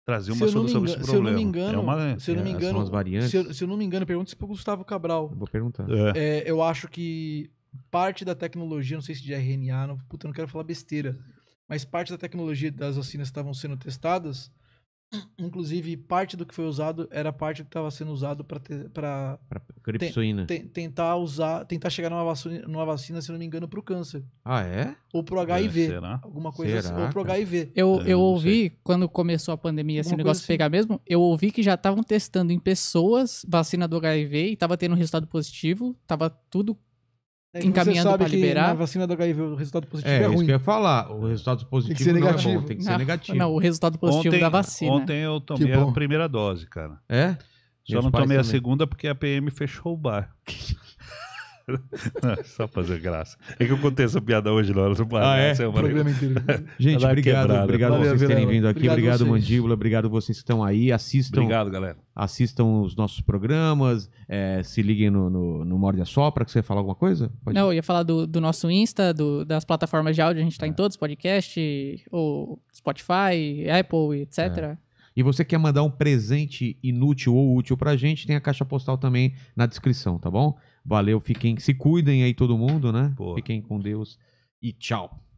[SPEAKER 4] trazer
[SPEAKER 1] uma solução para esse problema. Se eu não me engano, é uma, se eu não me engano, é é, é, variantes. Se
[SPEAKER 4] eu, se eu, não me engano, pergunta isso para o Gustavo Cabral.
[SPEAKER 1] Eu vou perguntar. É.
[SPEAKER 2] É, eu acho que parte da tecnologia, não sei se de RNA, não, puta, não quero falar besteira, mas parte da tecnologia das vacinas que estavam sendo testadas Inclusive, parte do que foi usado era parte que estava sendo usado para criptoína. Te, tentar usar, tentar chegar numa vacina, numa vacina se não me engano, para o câncer. Ah, é? Ou para o HIV. É, será? Alguma coisa será, assim. Ou para o HIV. Eu, é, eu, eu
[SPEAKER 3] ouvi, sei. quando começou a pandemia, esse negócio assim. pegar mesmo, eu ouvi que já estavam testando em pessoas vacina do HIV e estava tendo um resultado positivo, estava tudo é encaminhando que liberar. a
[SPEAKER 2] vacina do HIV,
[SPEAKER 3] o resultado positivo é, é ruim.
[SPEAKER 1] Isso que eu ia falar. O resultado positivo tem que ser negativo. não é bom, tem que não, negativo.
[SPEAKER 3] Não, o resultado positivo ontem, da vacina. Ontem eu tomei a
[SPEAKER 4] primeira dose, cara. É? Só Meus não tomei também. a segunda porque a PM fechou o bar. Não, só fazer graça. É que eu contei essa piada hoje, Laura. Ah, é? é Programa inteiro. Gente, obrigado. Quebrada. Obrigado Valeu, vocês terem vindo aqui. Obrigado, obrigado Mandíbula.
[SPEAKER 1] Obrigado vocês que estão aí. Assistam. Obrigado, galera. Assistam os nossos programas. É, se liguem no, no, no Morde a Sopra. Que você ia falar alguma coisa? Pode...
[SPEAKER 3] Não, eu ia falar do, do nosso Insta, do, das plataformas de áudio. A gente está é. em todos: podcast, ou Spotify, Apple, etc. É.
[SPEAKER 1] E você quer mandar um presente inútil ou útil pra gente, tem a caixa postal também na descrição, tá bom? Valeu, fiquem, se cuidem aí todo mundo, né? Boa. Fiquem com Deus e tchau.